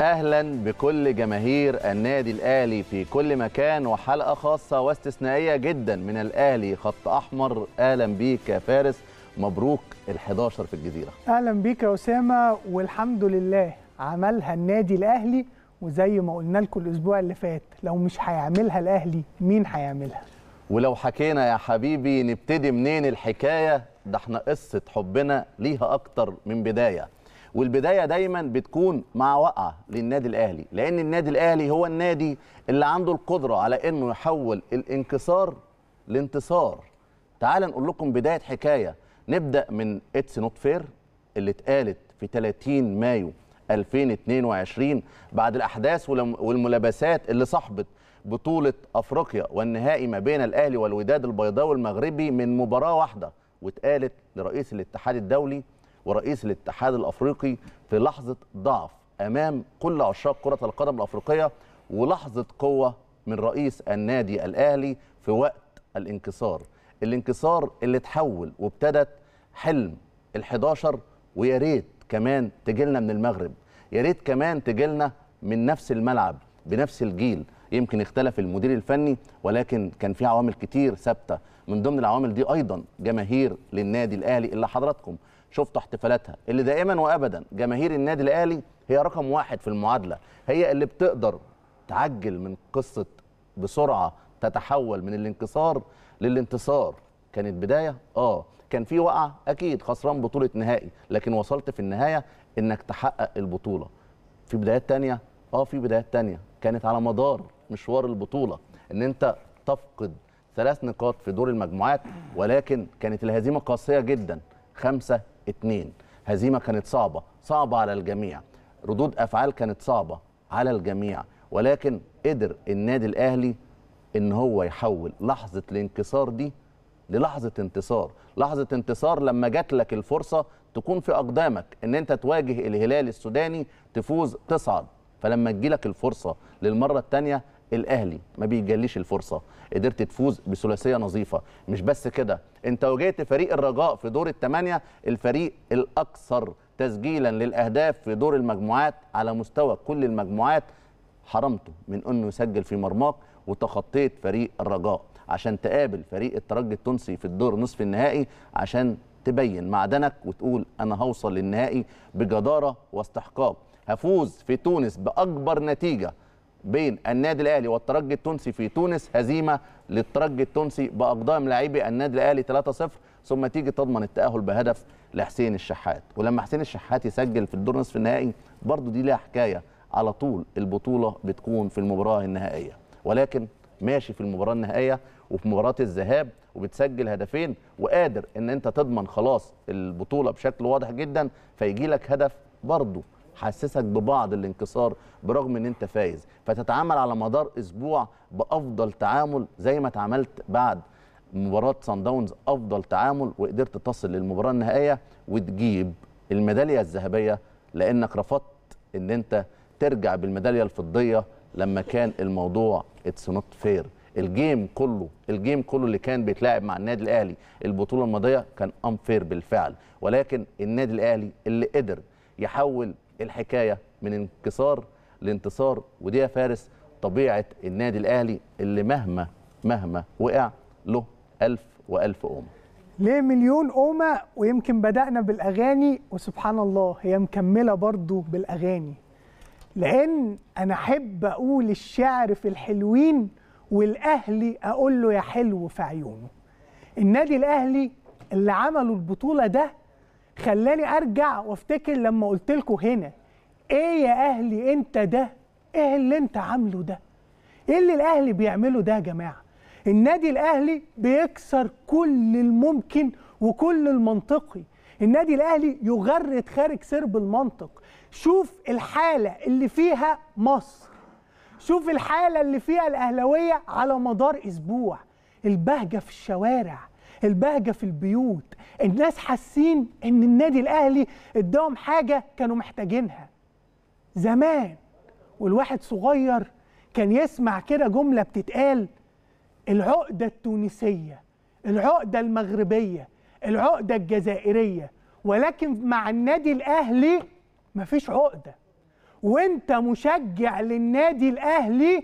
اهلا بكل جماهير النادي الاهلي في كل مكان وحلقه خاصه واستثنائيه جدا من الاهلي خط احمر اهلا بيك يا فارس مبروك ال11 في الجزيره اهلا بيك يا اسامه والحمد لله عملها النادي الاهلي وزي ما قلنا لكم الاسبوع اللي فات لو مش هيعملها الاهلي مين هيعملها ولو حكينا يا حبيبي نبتدي منين الحكايه ده احنا قصه حبنا ليها اكتر من بدايه والبدايه دايما بتكون مع وقعه للنادي الاهلي لان النادي الاهلي هو النادي اللي عنده القدره على انه يحول الانكسار لانتصار تعال نقول لكم بدايه حكايه نبدا من اتس نوت فير اللي اتقالت في 30 مايو 2022 بعد الاحداث والملابسات اللي صاحبت بطوله افريقيا والنهائي ما بين الاهلي والوداد البيضاوي المغربي من مباراه واحده واتقالت لرئيس الاتحاد الدولي ورئيس الاتحاد الافريقي في لحظه ضعف امام كل عشاق كره القدم الافريقيه ولحظه قوه من رئيس النادي الاهلي في وقت الانكسار الانكسار اللي اتحول وابتدت حلم ال11 ويا ريت كمان تجيلنا من المغرب يا ريت كمان تجيلنا من نفس الملعب بنفس الجيل يمكن اختلف المدير الفني ولكن كان في عوامل كتير ثابته من ضمن العوامل دي ايضا جماهير للنادي الاهلي اللي حضراتكم شفتوا احتفالاتها اللي دائما وابدا جماهير النادي الاهلي هي رقم واحد في المعادله هي اللي بتقدر تعجل من قصه بسرعه تتحول من الانكسار للانتصار كانت بدايه اه كان في وقعه اكيد خسران بطوله نهائي لكن وصلت في النهايه انك تحقق البطوله في بدايات تانية اه في بدايات تانية كانت على مدار مشوار البطوله ان انت تفقد ثلاث نقاط في دور المجموعات ولكن كانت الهزيمه قاسيه جدا خمسة اتنين هزيمه كانت صعبه صعبه على الجميع ردود افعال كانت صعبه على الجميع ولكن قدر النادي الاهلي ان هو يحول لحظه الانكسار دي للحظه انتصار لحظه انتصار لما جات لك الفرصه تكون في اقدامك ان انت تواجه الهلال السوداني تفوز تصعد فلما تجيلك الفرصه للمره الثانيه الاهلي ما بيجليش الفرصه قدرت تفوز بثلاثيه نظيفه مش بس كده انت واجهت فريق الرجاء في دور الثمانيه الفريق الاكثر تسجيلا للاهداف في دور المجموعات على مستوى كل المجموعات حرمته من انه يسجل في مرماك وتخطيت فريق الرجاء عشان تقابل فريق الترجي التونسي في الدور نصف النهائي عشان تبين معدنك وتقول انا هوصل للنهائي بجداره واستحقاق هفوز في تونس باكبر نتيجه بين النادي الاهلي والترجي التونسي في تونس هزيمه للترجي التونسي باقدام لاعبي النادي الاهلي 3-0 ثم تيجي تضمن التاهل بهدف لحسين الشحات ولما حسين الشحات يسجل في الدور نصف النهائي برضه دي لها حكايه على طول البطوله بتكون في المباراه النهائيه ولكن ماشي في المباراه النهائيه وفي مباراه الذهاب وبتسجل هدفين وقادر ان انت تضمن خلاص البطوله بشكل واضح جدا فيجي لك هدف برضه تحسسك ببعض الانكسار برغم ان انت فايز فتتعامل على مدار اسبوع بافضل تعامل زي ما اتعاملت بعد مباراه سان داونز افضل تعامل وقدرت تصل للمباراه النهائيه وتجيب الميداليه الذهبيه لانك رفضت ان انت ترجع بالميداليه الفضيه لما كان الموضوع اتس نوت فير الجيم كله الجيم كله اللي كان بيتلعب مع النادي الاهلي البطوله الماضيه كان انفير بالفعل ولكن النادي الاهلي اللي قدر يحول الحكايه من انكسار لانتصار ودي يا فارس طبيعه النادي الاهلي اللي مهما مهما وقع له ألف وألف قومه ليه مليون قومه ويمكن بدأنا بالأغاني وسبحان الله هي مكملة برضو بالأغاني لأن أنا أحب أقول الشعر في الحلوين والأهلي أقول له يا حلو في عيونه النادي الأهلي اللي عملوا البطولة ده خلاني ارجع وافتكر لما قلت لكم هنا ايه يا اهلي انت ده ايه اللي انت عامله ده ايه اللي الاهلي بيعمله ده يا جماعه النادي الاهلي بيكسر كل الممكن وكل المنطقي النادي الاهلي يغرد خارج سرب المنطق شوف الحاله اللي فيها مصر شوف الحاله اللي فيها الاهلاويه على مدار اسبوع البهجه في الشوارع البهجه في البيوت الناس حاسين ان النادي الاهلي اداهم حاجه كانوا محتاجينها زمان والواحد صغير كان يسمع كده جمله بتتقال العقده التونسيه العقده المغربيه العقده الجزائريه ولكن مع النادي الاهلي مفيش عقده وانت مشجع للنادي الاهلي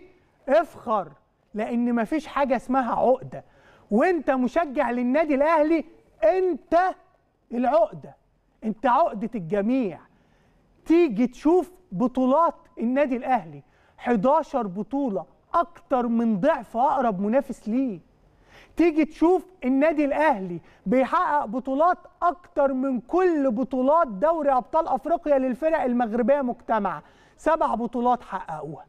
افخر لان مفيش حاجه اسمها عقده وانت مشجع للنادي الاهلي انت العقده انت عقده الجميع تيجي تشوف بطولات النادي الاهلي 11 بطوله اكتر من ضعف اقرب منافس ليه تيجي تشوف النادي الاهلي بيحقق بطولات اكتر من كل بطولات دوري ابطال افريقيا للفرق المغربيه مجتمعه سبع بطولات حققوها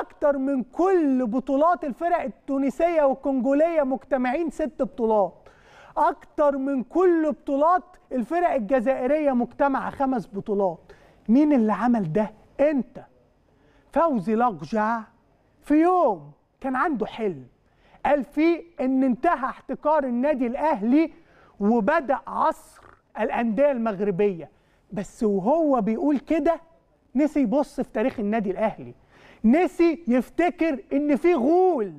اكتر من كل بطولات الفرق التونسيه والكونجوليه مجتمعين ست بطولات اكتر من كل بطولات الفرق الجزائريه مجتمعه خمس بطولات مين اللي عمل ده انت فوزي لقجع في يوم كان عنده حلم قال فيه ان انتهى احتكار النادي الاهلي وبدا عصر الانديه المغربيه بس وهو بيقول كده نسي يبص في تاريخ النادي الاهلي نسي يفتكر ان في غول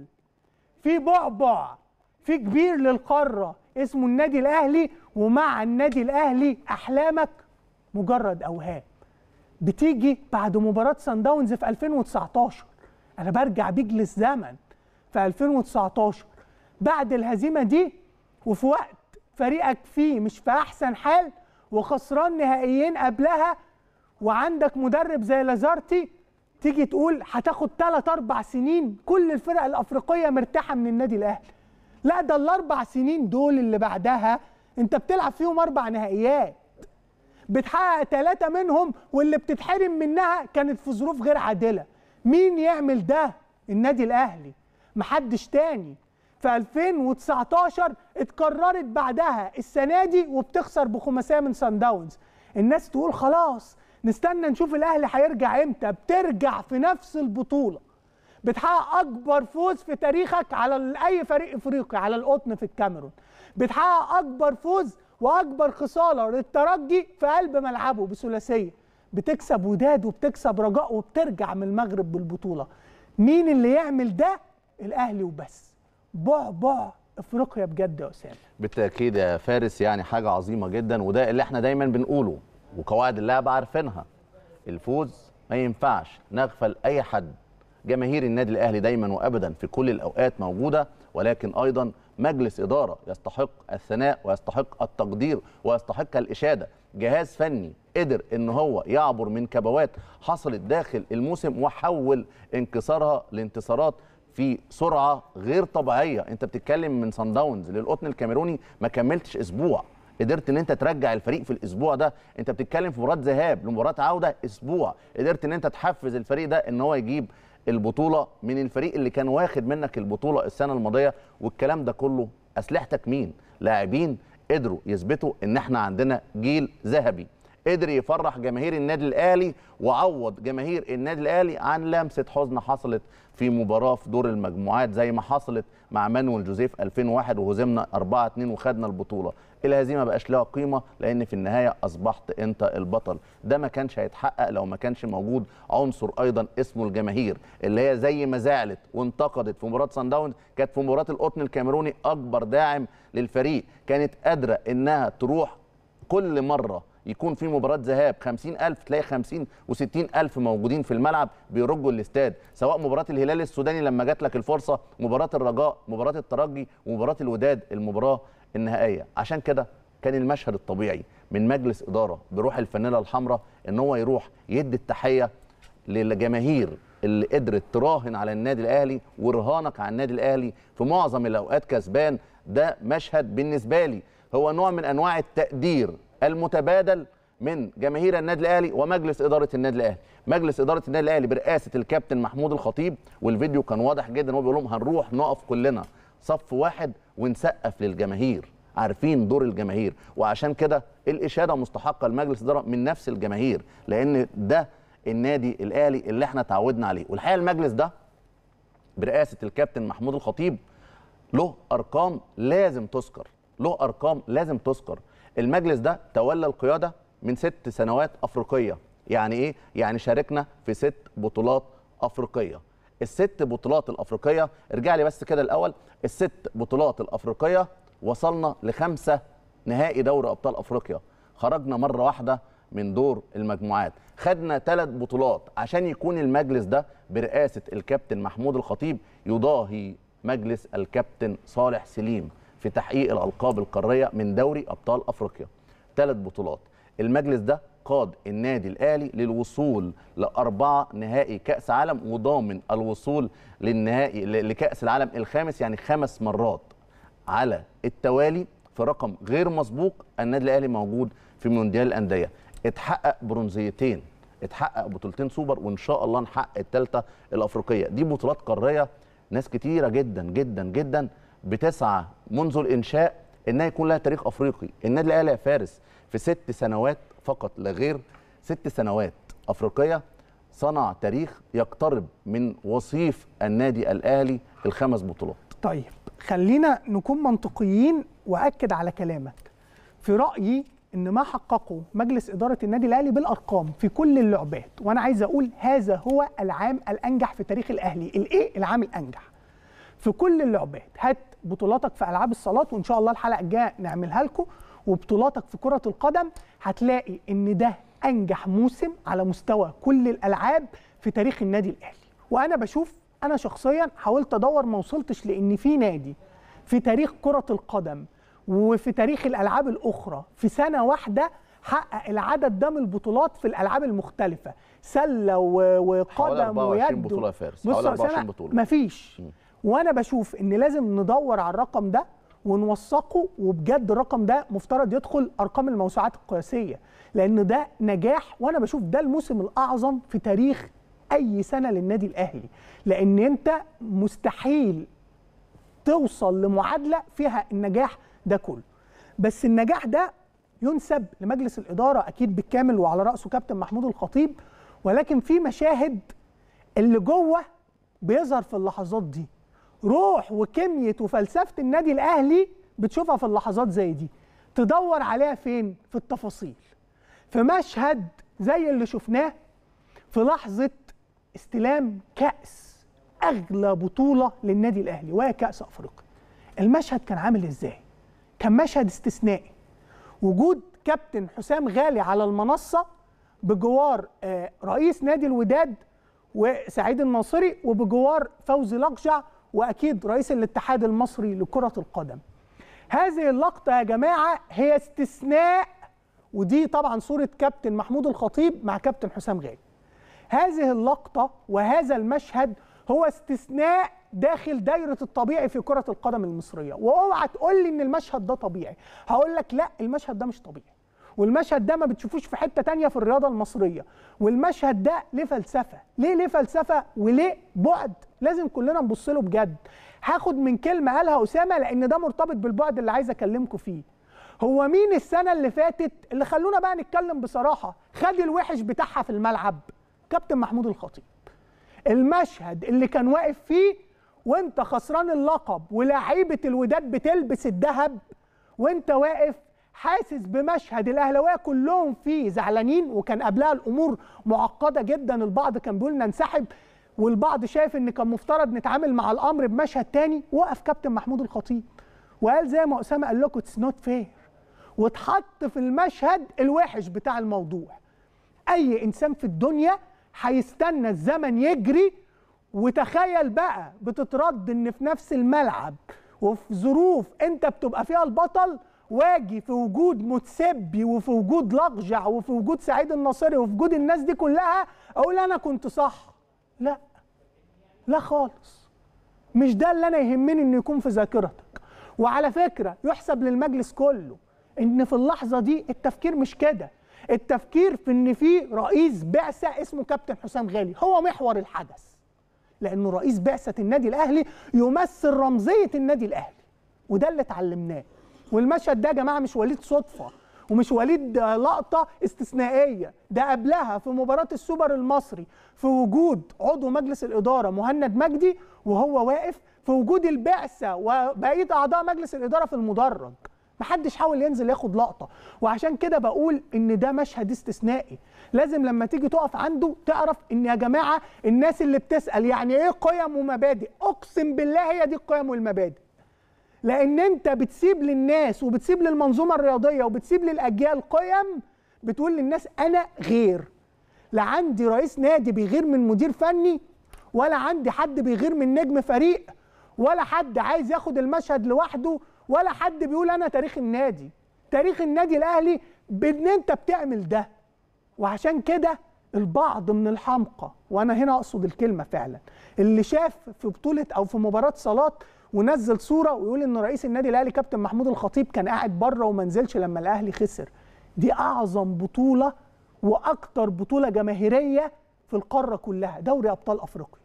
في بعبع في كبير للقاره اسمه النادي الاهلي ومع النادي الاهلي احلامك مجرد اوهام بتيجي بعد مباراه سان داونز في 2019 انا برجع بيج للزمن في 2019 بعد الهزيمه دي وفي وقت فريقك فيه مش في احسن حال وخسران نهائيين قبلها وعندك مدرب زي لازارتي تيجي تقول هتاخد ثلاث اربع سنين كل الفرق الافريقيه مرتاحه من النادي الاهلي لا ده الاربع سنين دول اللي بعدها انت بتلعب فيهم اربع نهائيات بتحقق ثلاثه منهم واللي بتتحرم منها كانت في ظروف غير عادله مين يعمل ده النادي الاهلي محدش تاني في 2019 اتكررت بعدها السنه دي وبتخسر بخماسيه من سان داونز الناس تقول خلاص نستنى نشوف الاهلي هيرجع امتى بترجع في نفس البطوله بتحقق اكبر فوز في تاريخك على اي فريق افريقي على القطن في الكاميرون بتحقق اكبر فوز واكبر خساره للترجي في قلب ملعبه بثلاثيه بتكسب وداد وبتكسب رجاء وبترجع من المغرب بالبطوله مين اللي يعمل ده الاهلي وبس بعبع افريقيا بجد يا اسامه بالتاكيد يا فارس يعني حاجه عظيمه جدا وده اللي احنا دايما بنقوله وقواعد اللعبه عارفينها الفوز ما ينفعش نغفل اي حد جماهير النادي الاهلي دايما وابدا في كل الاوقات موجوده ولكن ايضا مجلس اداره يستحق الثناء ويستحق التقدير ويستحق الاشاده جهاز فني قدر ان هو يعبر من كبوات حصلت داخل الموسم وحول انكسارها لانتصارات في سرعه غير طبيعيه انت بتتكلم من سان داونز للقطن الكاميروني ما كملتش اسبوع قدرت ان انت ترجع الفريق في الاسبوع ده انت بتتكلم في مباراه ذهاب لمباراه عوده اسبوع قدرت ان انت تحفز الفريق ده ان هو يجيب البطوله من الفريق اللي كان واخد منك البطوله السنه الماضيه والكلام ده كله اسلحتك مين لاعبين قدروا يثبتوا ان احنا عندنا جيل ذهبي قدر يفرح جماهير النادي الاهلي وعوض جماهير النادي الاهلي عن لمسه حزن حصلت في مباراه في دور المجموعات زي ما حصلت مع مانويل جوزيف 2001 وهزمنا 4-2 وخدنا البطوله الهزيمه بقاش لها قيمه لان في النهايه اصبحت انت البطل ده ما كانش هيتحقق لو ما كانش موجود عنصر ايضا اسمه الجماهير اللي هي زي ما زعلت وانتقدت في مباراه سان داونز كانت في مباراه القطن الكاميروني اكبر داعم للفريق كانت قادره انها تروح كل مره يكون في مباراه ذهاب 50000 تلاقي 50 و60000 موجودين في الملعب بيرجوا الاستاد سواء مباراه الهلال السوداني لما جات لك الفرصه مباراه الرجاء مباراه الترجي ومباراه الوداد المباراه النهائيه عشان كده كان المشهد الطبيعي من مجلس اداره بروح الفانيلا الحمراء ان هو يروح يدي التحيه للجماهير اللي قدرت تراهن على النادي الاهلي ورهانك على النادي الاهلي في معظم الاوقات كسبان ده مشهد بالنسبه لي هو نوع من انواع التقدير المتبادل من جماهير النادي الاهلي ومجلس اداره النادي الاهلي مجلس اداره النادي الاهلي برئاسه الكابتن محمود الخطيب والفيديو كان واضح جدا هو بيقول لهم هنروح نقف كلنا صف واحد ونسقف للجماهير عارفين دور الجماهير وعشان كده الاشاده مستحقه لمجلس الاداره من نفس الجماهير لان ده النادي الاهلي اللي احنا تعودنا عليه والحقيقه المجلس ده برئاسه الكابتن محمود الخطيب له ارقام لازم تذكر له ارقام لازم تذكر المجلس ده تولى القياده من ست سنوات افريقيه يعني ايه يعني شاركنا في ست بطولات افريقيه الست بطولات الافريقيه ارجع لي بس كده الاول الست بطولات الافريقيه وصلنا لخمسه نهائي دوري ابطال افريقيا خرجنا مره واحده من دور المجموعات خدنا ثلاث بطولات عشان يكون المجلس ده برئاسه الكابتن محمود الخطيب يضاهي مجلس الكابتن صالح سليم في تحقيق الالقاب القاريه من دوري ابطال افريقيا ثلاث بطولات المجلس ده قاد النادي الاهلي للوصول لاربعه نهائي كاس عالم وضامن الوصول للنهائي لكاس العالم الخامس يعني خمس مرات على التوالي في رقم غير مسبوق النادي الاهلي موجود في مونديال الانديه اتحقق برونزيتين اتحقق بطولتين سوبر وان شاء الله نحقق الثالثه الافريقيه دي بطولات قاريه ناس كتيره جدا جدا جدا بتسعى منذ الانشاء انها يكون لها تاريخ افريقي النادي الاهلي يا فارس في ست سنوات فقط لا غير ست سنوات افريقيه صنع تاريخ يقترب من وصيف النادي الاهلي الخمس بطولات. طيب خلينا نكون منطقيين واكد على كلامك. في رايي ان ما حققه مجلس اداره النادي الاهلي بالارقام في كل اللعبات وانا عايز اقول هذا هو العام الانجح في تاريخ الاهلي، الايه؟ العام الانجح. في كل اللعبات هات بطولاتك في العاب الصالات وان شاء الله الحلقه الجايه نعملها لكم وبطولاتك في كره القدم هتلاقي ان ده انجح موسم على مستوى كل الالعاب في تاريخ النادي الاهلي وانا بشوف انا شخصيا حاولت ادور ما وصلتش لان في نادي في تاريخ كره القدم وفي تاريخ الالعاب الاخرى في سنه واحده حقق العدد ده من البطولات في الالعاب المختلفه سله وقدم ويد بطوله يا فارس حوالي 24 بطوله مفيش وانا بشوف ان لازم ندور على الرقم ده ونوثقه وبجد الرقم ده مفترض يدخل ارقام الموسوعات القياسيه لان ده نجاح وانا بشوف ده الموسم الاعظم في تاريخ اي سنه للنادي الاهلي لان انت مستحيل توصل لمعادله فيها النجاح ده كله بس النجاح ده ينسب لمجلس الاداره اكيد بالكامل وعلى راسه كابتن محمود الخطيب ولكن في مشاهد اللي جوه بيظهر في اللحظات دي روح وكميه وفلسفه النادي الاهلي بتشوفها في اللحظات زي دي تدور عليها فين في التفاصيل في مشهد زي اللي شفناه في لحظه استلام كاس اغلى بطوله للنادي الاهلي وهي كاس افريقيا المشهد كان عامل ازاي كان مشهد استثنائي وجود كابتن حسام غالي على المنصه بجوار آه، رئيس نادي الوداد وسعيد الناصري وبجوار فوزي لقجع واكيد رئيس الاتحاد المصري لكره القدم هذه اللقطه يا جماعه هي استثناء ودي طبعا صوره كابتن محمود الخطيب مع كابتن حسام غالي هذه اللقطه وهذا المشهد هو استثناء داخل دايره الطبيعي في كره القدم المصريه واوعى تقول لي ان المشهد ده طبيعي هقول لك لا المشهد ده مش طبيعي والمشهد ده ما بتشوفوش في حته تانية في الرياضه المصريه والمشهد ده ليه فلسفه ليه ليه فلسفه وليه بعد لازم كلنا نبص له بجد هاخد من كلمه قالها اسامه لان ده مرتبط بالبعد اللي عايز اكلمكم فيه هو مين السنه اللي فاتت اللي خلونا بقى نتكلم بصراحه خد الوحش بتاعها في الملعب كابتن محمود الخطيب المشهد اللي كان واقف فيه وانت خسران اللقب ولاعيبه الوداد بتلبس الذهب وانت واقف حاسس بمشهد الاهلاويه كلهم فيه زعلانين وكان قبلها الامور معقده جدا البعض كان بيقول ننسحب والبعض شايف ان كان مفترض نتعامل مع الامر بمشهد تاني وقف كابتن محمود الخطيب وقال زي ما اسامه قال لكم اتس نوت فير واتحط في المشهد الوحش بتاع الموضوع اي انسان في الدنيا هيستنى الزمن يجري وتخيل بقى بتترد ان في نفس الملعب وفي ظروف انت بتبقى فيها البطل واجي في وجود متسبي وفي وجود لقجع وفي وجود سعيد الناصري وفي وجود الناس دي كلها اقول انا كنت صح لا لا خالص مش ده اللي انا يهمني انه يكون في ذاكرتك وعلى فكره يحسب للمجلس كله ان في اللحظه دي التفكير مش كده التفكير في ان في رئيس بعثه اسمه كابتن حسام غالي هو محور الحدث لانه رئيس بعثه النادي الاهلي يمثل رمزيه النادي الاهلي وده اللي اتعلمناه والمشهد ده يا جماعه مش وليد صدفه ومش وليد لقطه استثنائيه ده قبلها في مباراه السوبر المصري في وجود عضو مجلس الاداره مهند مجدي وهو واقف في وجود البعثه وبقيه اعضاء مجلس الاداره في المدرج محدش حاول ينزل ياخد لقطه وعشان كده بقول ان ده مشهد استثنائي لازم لما تيجي تقف عنده تعرف ان يا جماعه الناس اللي بتسال يعني ايه قيم ومبادئ اقسم بالله هي دي القيم والمبادئ لان انت بتسيب للناس وبتسيب للمنظومه الرياضيه وبتسيب للاجيال قيم بتقول للناس انا غير لا عندي رئيس نادي بيغير من مدير فني ولا عندي حد بيغير من نجم فريق ولا حد عايز ياخد المشهد لوحده ولا حد بيقول انا تاريخ النادي تاريخ النادي الاهلي بان انت بتعمل ده وعشان كده البعض من الحمقى وانا هنا اقصد الكلمه فعلا اللي شاف في بطوله او في مباراه صلاه ونزل صوره ويقول ان رئيس النادي الاهلي كابتن محمود الخطيب كان قاعد بره وما نزلش لما الاهلي خسر دي اعظم بطوله واكتر بطوله جماهيريه في القاره كلها دوري ابطال افريقيا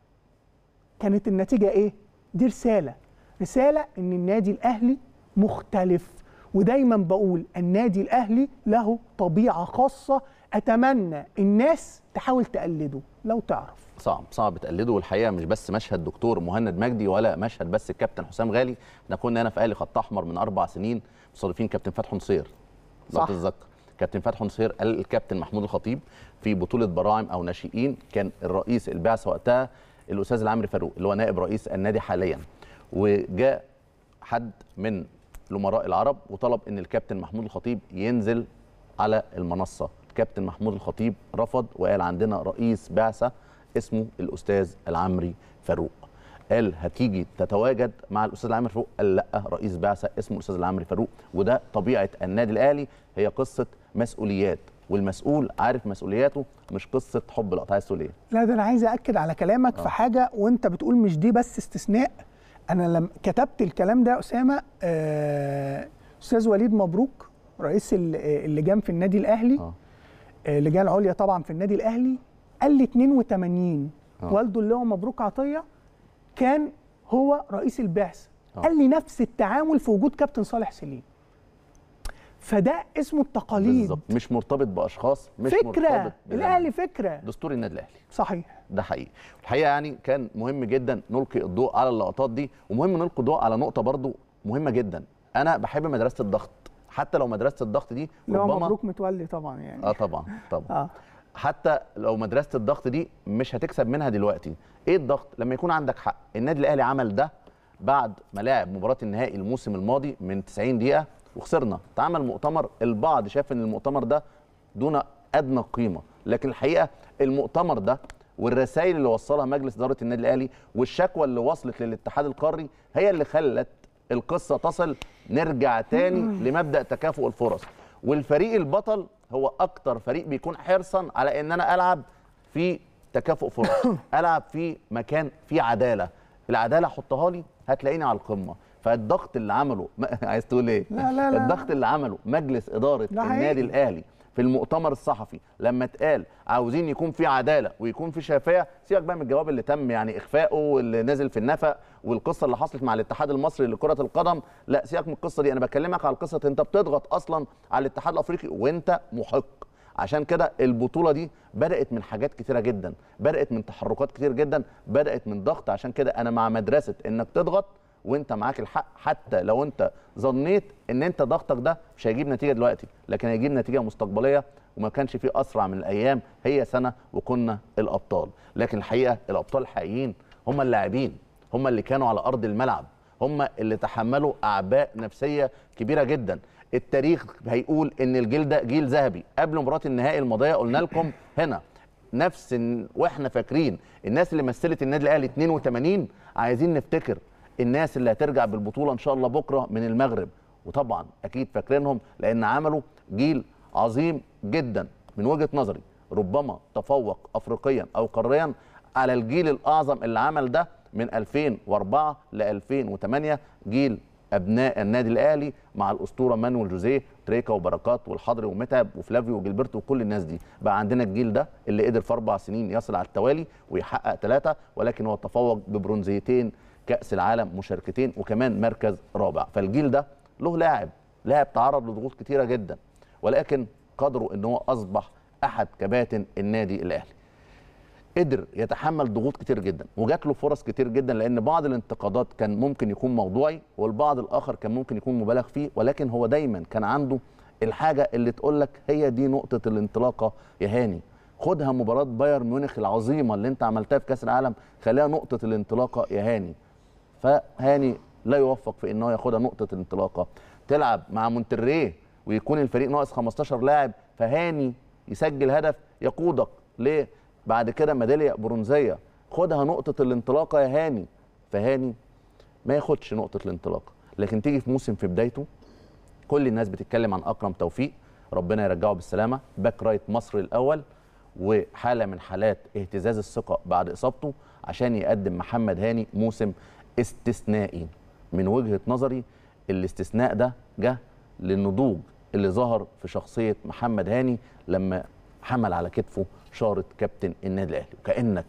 كانت النتيجه ايه دي رساله رساله ان النادي الاهلي مختلف ودايما بقول النادي الاهلي له طبيعه خاصه اتمنى الناس تحاول تقلده لو تعرف صعب صعب تقلده والحقيقه مش بس مشهد دكتور مهند مجدي ولا مشهد بس الكابتن حسام غالي احنا كنا هنا في اهلي خط احمر من اربع سنين مستضيفين كابتن فتحي نصير لو تتذكر كابتن فتحي نصير قال الكابتن محمود الخطيب في بطوله براعم او ناشئين كان الرئيس البعثه وقتها الاستاذ العمري فاروق اللي هو نائب رئيس النادي حاليا وجاء حد من الامراء العرب وطلب ان الكابتن محمود الخطيب ينزل على المنصه الكابتن محمود الخطيب رفض وقال عندنا رئيس بعثه اسمه الاستاذ العمري فاروق قال هتيجي تتواجد مع الاستاذ العمري فاروق قال لا رئيس بعثه اسمه الاستاذ العمري فاروق وده طبيعه النادي الاهلي هي قصه مسؤوليات والمسؤول عارف مسؤولياته مش قصه حب لقطه عايز لا ده انا عايز اكد على كلامك أوه. في آه. حاجه وانت بتقول مش دي بس استثناء انا لما كتبت الكلام ده اسامه آه استاذ وليد مبروك رئيس اللجان في النادي الاهلي أه. آه، اللجان العليا طبعا في النادي الاهلي قال لي 82 أوه. والده اللي هو مبروك عطيه كان هو رئيس البعثه آه. قال لي نفس التعامل في وجود كابتن صالح سليم فده اسمه التقاليد بالظبط مش مرتبط باشخاص مش فكرة. مرتبط الاهلي فكره دستور النادي الاهلي صحيح ده حقيقي الحقيقه يعني كان مهم جدا نلقي الضوء على اللقطات دي ومهم نلقي الضوء على نقطه برضو مهمه جدا انا بحب مدرسه الضغط حتى لو مدرسه الضغط دي ربما مبروك متولي طبعا يعني اه طبعا طبعا آه. حتى لو مدرسه الضغط دي مش هتكسب منها دلوقتي ايه الضغط لما يكون عندك حق النادي الاهلي عمل ده بعد ما لعب مباراه النهائي الموسم الماضي من 90 دقيقه وخسرنا اتعمل مؤتمر البعض شاف ان المؤتمر ده دون ادنى قيمه لكن الحقيقه المؤتمر ده والرسائل اللي وصلها مجلس اداره النادي الاهلي والشكوى اللي وصلت للاتحاد القاري هي اللي خلت القصه تصل نرجع تاني لمبدا تكافؤ الفرص والفريق البطل هو اكتر فريق بيكون حرصا على ان انا العب في تكافؤ فرص العب في مكان فيه عداله العداله حطها لي هتلاقيني على القمه فالضغط اللي عمله عايز تقول ايه لا لا لا. الضغط اللي عمله مجلس اداره النادي الاهلي في المؤتمر الصحفي لما اتقال عاوزين يكون في عداله ويكون في شفافيه سيبك بقى من الجواب اللي تم يعني اخفائه واللي نزل في النفق والقصه اللي حصلت مع الاتحاد المصري لكره القدم لا سيبك من القصه دي انا بكلمك على القصه انت بتضغط اصلا على الاتحاد الافريقي وانت محق عشان كده البطوله دي بدات من حاجات كتيره جدا بدات من تحركات كتير جدا بدات من ضغط عشان كده انا مع مدرسه انك تضغط وانت معاك الحق حتى لو انت ظنيت ان انت ضغطك ده مش هيجيب نتيجه دلوقتي لكن هيجيب نتيجه مستقبليه وما كانش في اسرع من الايام هي سنه وكنا الابطال لكن الحقيقه الابطال الحقيقيين هم اللاعبين هم اللي كانوا على ارض الملعب هم اللي تحملوا اعباء نفسيه كبيره جدا التاريخ هيقول ان الجيل ده جيل ذهبي قبل مباراه النهائي الماضيه قلنا لكم هنا نفس واحنا فاكرين الناس اللي مثلت النادي الاهلي 82 عايزين نفتكر الناس اللي هترجع بالبطوله ان شاء الله بكره من المغرب وطبعا اكيد فاكرينهم لان عملوا جيل عظيم جدا من وجهه نظري ربما تفوق افريقيا او قاريا على الجيل الاعظم اللي عمل ده من 2004 ل 2008 جيل ابناء النادي الاهلي مع الاسطوره مانويل جوزيه تريكا وبركات والحضري ومتعب وفلافيو وجلبرتو وكل الناس دي بقى عندنا الجيل ده اللي قدر في اربع سنين يصل على التوالي ويحقق ثلاثه ولكن هو تفوق ببرونزيتين كاس العالم مشاركتين وكمان مركز رابع فالجيل ده له لاعب لاعب تعرض لضغوط كتيره جدا ولكن قدره ان هو اصبح احد كباتن النادي الاهلي قدر يتحمل ضغوط كتير جدا وجات له فرص كتير جدا لان بعض الانتقادات كان ممكن يكون موضوعي والبعض الاخر كان ممكن يكون مبالغ فيه ولكن هو دايما كان عنده الحاجه اللي تقول لك هي دي نقطه الانطلاقه يا هاني خدها مباراه بايرن ميونخ العظيمه اللي انت عملتها في كاس العالم خليها نقطه الانطلاقه يا هاني فهاني لا يوفق في ان هو ياخدها نقطه الانطلاقه تلعب مع مونتريه ويكون الفريق ناقص 15 لاعب فهاني يسجل هدف يقودك ليه بعد كده ميداليه برونزيه خدها نقطه الانطلاقه يا هاني فهاني ما ياخدش نقطه الانطلاقه لكن تيجي في موسم في بدايته كل الناس بتتكلم عن اكرم توفيق ربنا يرجعه بالسلامه باك رايت مصر الاول وحاله من حالات اهتزاز الثقه بعد اصابته عشان يقدم محمد هاني موسم استثنائي من وجهه نظري الاستثناء ده جه للنضوج اللي ظهر في شخصيه محمد هاني لما حمل على كتفه شاره كابتن النادي الاهلي وكانك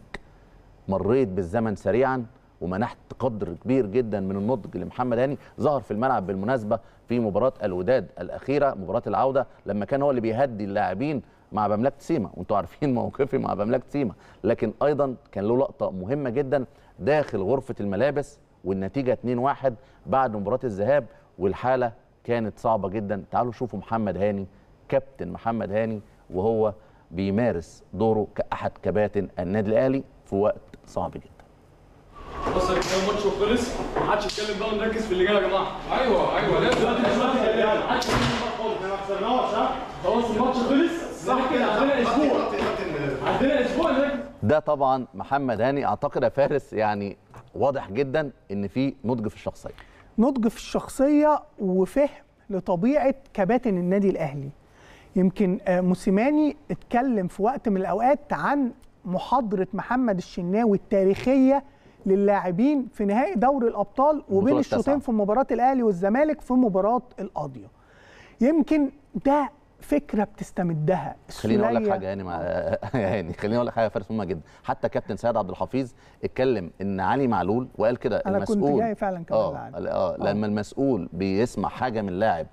مريت بالزمن سريعا ومنحت قدر كبير جدا من النضج لمحمد هاني ظهر في الملعب بالمناسبه في مباراه الوداد الاخيره مباراه العوده لما كان هو اللي بيهدي اللاعبين مع بملاك سيما وانتم عارفين موقفي مع بملاك سيما لكن ايضا كان له لقطه مهمه جدا داخل غرفه الملابس والنتيجه 2-1 بعد مباراه الذهاب والحاله كانت صعبه جدا تعالوا شوفوا محمد هاني كابتن محمد هاني وهو بيمارس دوره كاحد كباتن النادي الاهلي في وقت صعب جدا بص يا جماعه الماتش خلص ما حدش يتكلم بقى ونركز في اللي جاي يا جماعه ايوه ايوه لازم ما حدش يتكلم بقى خالص احنا ما خسرناش ها خلاص الماتش خلص صح كده عندنا اسبوع عندنا اسبوع ده طبعا محمد هاني اعتقد يا فارس يعني واضح جدا ان في نضج في الشخصيه نضج في الشخصيه وفهم لطبيعه كباتن النادي الاهلي يمكن آه، موسيماني اتكلم في وقت من الاوقات عن محاضره محمد الشناوي التاريخيه للاعبين في نهائي دوري الابطال وبين الشوطين في مباراه الاهلي والزمالك في مباراه القاضيه يمكن ده فكره بتستمدها خليني اقول لك حاجه يعني مع يعني خليني اقول لك حاجه فارس مهمه جدا حتى كابتن سيد عبد الحفيظ اتكلم ان علي معلول وقال كده المسؤول انا كنت جاي فعلا كمان آه،, اه اه لما المسؤول بيسمع حاجه من لاعب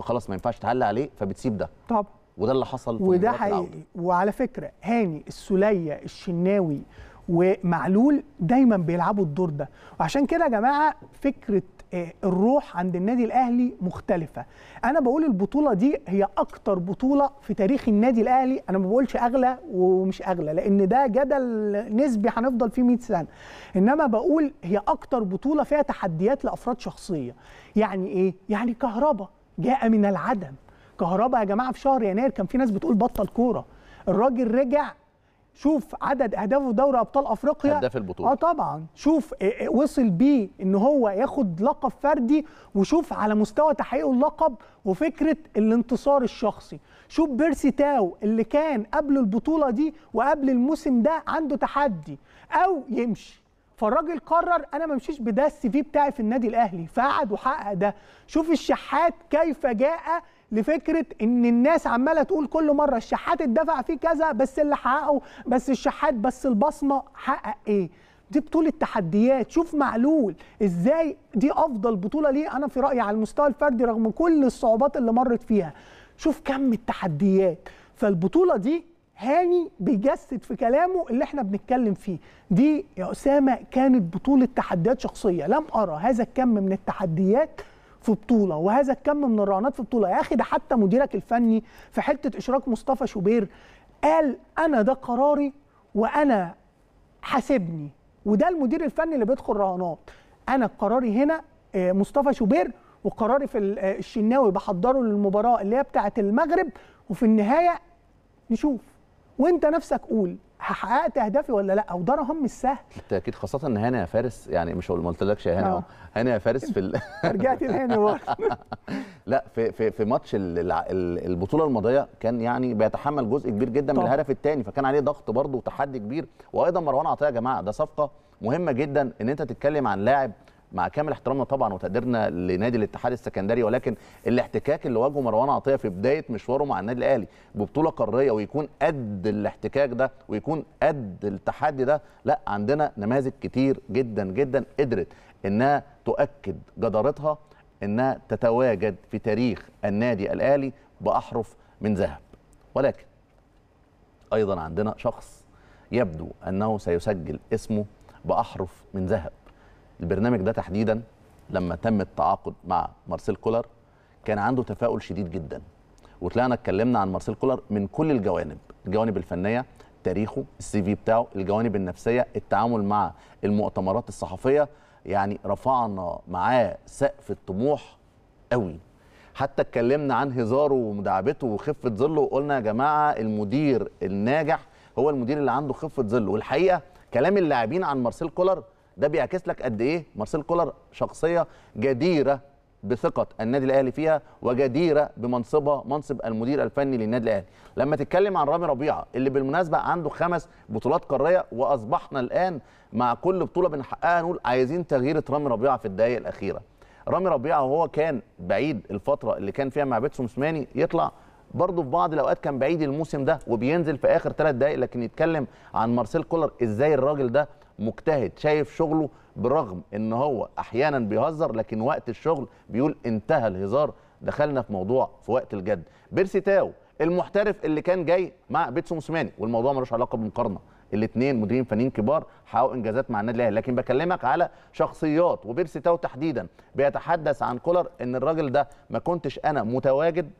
خلاص ما ينفعش تعلق عليه فبتسيب ده طبعا وده اللي حصل في وده حقيقي وعلى فكره هاني السليه الشناوي ومعلول دايما بيلعبوا الدور ده وعشان كده يا جماعه فكره آه، الروح عند النادي الاهلي مختلفه انا بقول البطوله دي هي اكتر بطوله في تاريخ النادي الاهلي انا ما بقولش اغلى ومش اغلى لان ده جدل نسبي هنفضل فيه 100 سنه انما بقول هي اكتر بطوله فيها تحديات لافراد شخصيه يعني ايه يعني كهربا جاء من العدم كهربا يا جماعه في شهر يناير كان في ناس بتقول بطل كوره الراجل رجع شوف عدد اهدافه في دوري ابطال افريقيا هداف البطوله اه طبعا شوف آه، آه، وصل بيه ان هو ياخد لقب فردي وشوف على مستوى تحقيقه اللقب وفكره الانتصار الشخصي شوف بيرسي تاو اللي كان قبل البطوله دي وقبل الموسم ده عنده تحدي او يمشي فالراجل قرر انا ما امشيش بده السي في بتاعي في النادي الاهلي فقعد وحقق ده شوف الشحات كيف جاء لفكره ان الناس عماله تقول كل مره الشحات اتدفع فيه كذا بس اللي حققه بس الشحات بس البصمه حقق ايه دي بطولة تحديات شوف معلول ازاي دي افضل بطولة ليه انا في رأيي على المستوى الفردي رغم كل الصعوبات اللي مرت فيها شوف كم التحديات فالبطولة دي هاني بيجسد في كلامه اللي احنا بنتكلم فيه دي يا أسامة كانت بطولة تحديات شخصية لم أرى هذا الكم من التحديات في بطوله وهذا الكم من الرهانات في بطوله يا اخي ده حتى مديرك الفني في حته اشراك مصطفى شوبير قال انا ده قراري وانا حاسبني وده المدير الفني اللي بيدخل رهانات انا قراري هنا آه، مصطفى شوبير وقراري في آه، الشناوي بحضره للمباراه اللي هي بتاعه المغرب وفي النهايه نشوف وانت نفسك قول حققت اهدافي ولا لا او ده مش السهل بالتاكيد خاصه ان هاني يا فارس يعني مش ما قلتلكش يا هاني آه. اهو هاني يا فارس في ال... رجعت لهاني برضه لا في في في ماتش البطوله الماضيه كان يعني بيتحمل جزء كبير جدا طبعا. من الهدف الثاني فكان عليه ضغط برضه وتحدي كبير وايضا مروان عطيه يا جماعه ده صفقه مهمه جدا ان انت تتكلم عن لاعب مع كامل احترامنا طبعا وتقديرنا لنادي الاتحاد السكندري ولكن الاحتكاك اللي واجهه مروان عطيه في بدايه مشواره مع النادي الاهلي ببطوله قاريه ويكون قد الاحتكاك ده ويكون قد التحدي ده لا عندنا نماذج كتير جدا جدا قدرت انها تؤكد جدارتها انها تتواجد في تاريخ النادي الاهلي باحرف من ذهب ولكن ايضا عندنا شخص يبدو انه سيسجل اسمه باحرف من ذهب البرنامج ده تحديدا لما تم التعاقد مع مارسيل كولر كان عنده تفاؤل شديد جدا وطلعنا اتكلمنا عن مارسيل كولر من كل الجوانب الجوانب الفنيه تاريخه السي في بتاعه الجوانب النفسيه التعامل مع المؤتمرات الصحفيه يعني رفعنا معاه سقف الطموح قوي حتى اتكلمنا عن هزاره ومداعبته وخفه ظله وقلنا يا جماعه المدير الناجح هو المدير اللي عنده خفه ظل والحقيقه كلام اللاعبين عن مارسيل كولر ده بيعكس لك قد ايه مارسيل كولر شخصيه جديره بثقه النادي الاهلي فيها وجديره بمنصبها منصب المدير الفني للنادي الاهلي لما تتكلم عن رامي ربيعه اللي بالمناسبه عنده خمس بطولات قاريه واصبحنا الان مع كل بطوله بنحققها نقول عايزين تغيير رامي ربيعه في الدقائق الاخيره رامي ربيعه وهو كان بعيد الفتره اللي كان فيها مع بيتسو موسيماني يطلع برضه في بعض الاوقات كان بعيد الموسم ده وبينزل في اخر ثلاث دقائق لكن يتكلم عن مارسيل كولر ازاي الراجل ده مجتهد شايف شغله برغم ان هو احيانا بيهزر لكن وقت الشغل بيقول انتهى الهزار دخلنا في موضوع في وقت الجد بيرسي تاو المحترف اللي كان جاي مع بيتسو موسيماني والموضوع ملوش علاقه بالمقارنه الاثنين مديرين فنيين كبار حققوا انجازات مع النادي الاهلي لكن بكلمك على شخصيات وبيرسي تاو تحديدا بيتحدث عن كولر ان الراجل ده ما كنتش انا متواجد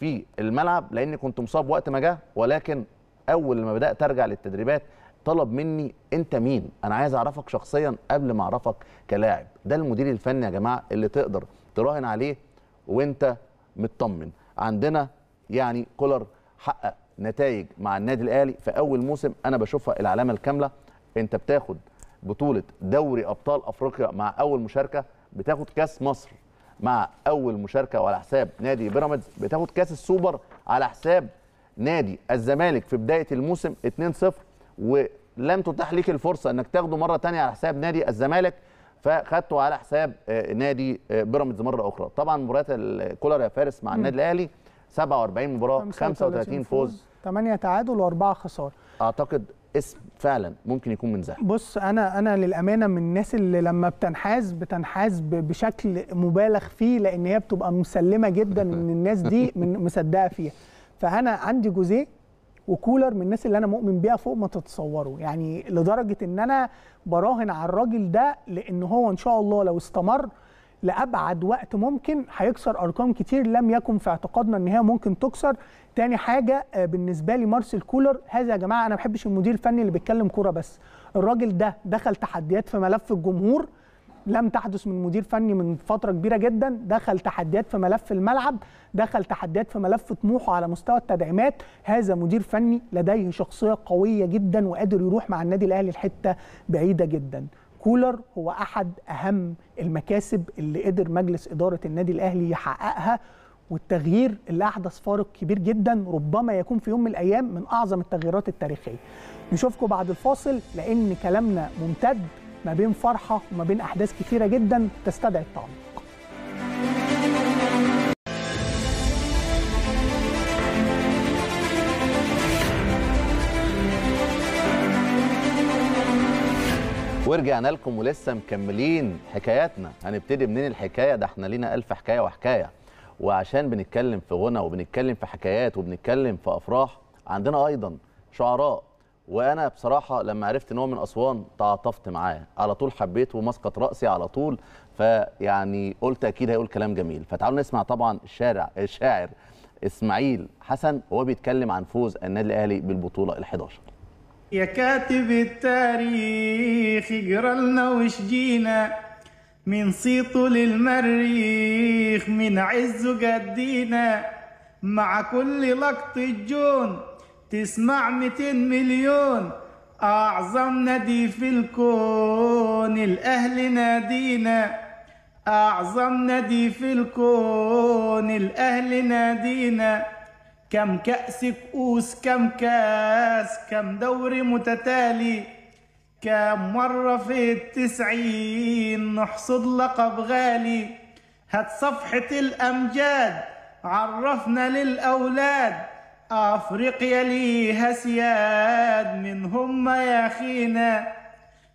في الملعب لاني كنت مصاب وقت ما جه ولكن اول ما بدات ارجع للتدريبات طلب مني انت مين انا عايز اعرفك شخصيا قبل ما اعرفك كلاعب ده المدير الفني يا جماعه اللي تقدر تراهن عليه وانت مطمن عندنا يعني كولر حقق نتائج مع النادي الاهلي في اول موسم انا بشوفها العلامه الكامله انت بتاخد بطوله دوري ابطال افريقيا مع اول مشاركه بتاخد كاس مصر مع اول مشاركه وعلى حساب نادي بيراميدز بتاخد كاس السوبر على حساب نادي الزمالك في بدايه الموسم 2-0 ولم تتاح ليك الفرصه انك تاخده مره ثانيه على حساب نادي الزمالك فخدته على حساب آه، نادي آه، بيراميدز مره اخرى طبعا مباريات الكولر يا فارس مع النادي الاهلي 47 مباراه 35 فوز 8 تعادل و4 خساره اعتقد اسم فعلا ممكن يكون من منزعج بص انا انا للامانه من الناس اللي لما بتنحاز بتنحاز بشكل مبالغ فيه لان هي بتبقى مسلمه جدا ان الناس دي من مصدقه فيها فانا عندي جوزيه وكولر من الناس اللي انا مؤمن بيها فوق ما تتصوروا يعني لدرجه ان انا براهن على الراجل ده لان هو ان شاء الله لو استمر لابعد وقت ممكن هيكسر ارقام كتير لم يكن في اعتقادنا ان هي ممكن تكسر تاني حاجه آه، بالنسبه لي مارسيل كولر هذا يا جماعه انا ما بحبش المدير الفني اللي بيتكلم كوره بس الراجل ده دخل تحديات في ملف الجمهور لم تحدث من مدير فني من فتره كبيره جدا دخل تحديات في ملف الملعب دخل تحديات في ملف طموحه على مستوى التدعيمات هذا مدير فني لديه شخصيه قويه جدا وقادر يروح مع النادي الاهلي لحته بعيده جدا كولر هو احد اهم المكاسب اللي قدر مجلس اداره النادي الاهلي يحققها والتغيير اللي احدث فارق كبير جدا ربما يكون في يوم من الايام من اعظم التغييرات التاريخيه نشوفكم بعد الفاصل لان كلامنا ممتد ما بين فرحه وما بين احداث كثيره جدا تستدعي التعمق ورجعنا لكم ولسه مكملين حكاياتنا هنبتدي منين الحكايه ده احنا لينا الف حكايه وحكايه وعشان بنتكلم في غنى وبنتكلم في حكايات وبنتكلم في افراح عندنا ايضا شعراء وانا بصراحه لما عرفت ان هو من اسوان تعاطفت معاه على طول حبيته ومسقط راسي على طول فيعني قلت اكيد هيقول كلام جميل فتعالوا نسمع طبعا الشارع الشاعر اسماعيل حسن وهو بيتكلم عن فوز النادي الاهلي بالبطوله ال11 يا كاتب التاريخ اقرا لنا وش جينا من صيته للمريخ من عزه قدينا مع كل لقطة جون تسمع 200 مليون أعظم نادي في الكون الأهل نادينا أعظم نادي في الكون الأهل نادينا كم كأس كؤوس كم كاس كم دوري متتالي كم مرة في التسعين نحصد لقب غالي هات صفحة الأمجاد عرفنا للأولاد أفريقيا ليها سياد من هم يا خينا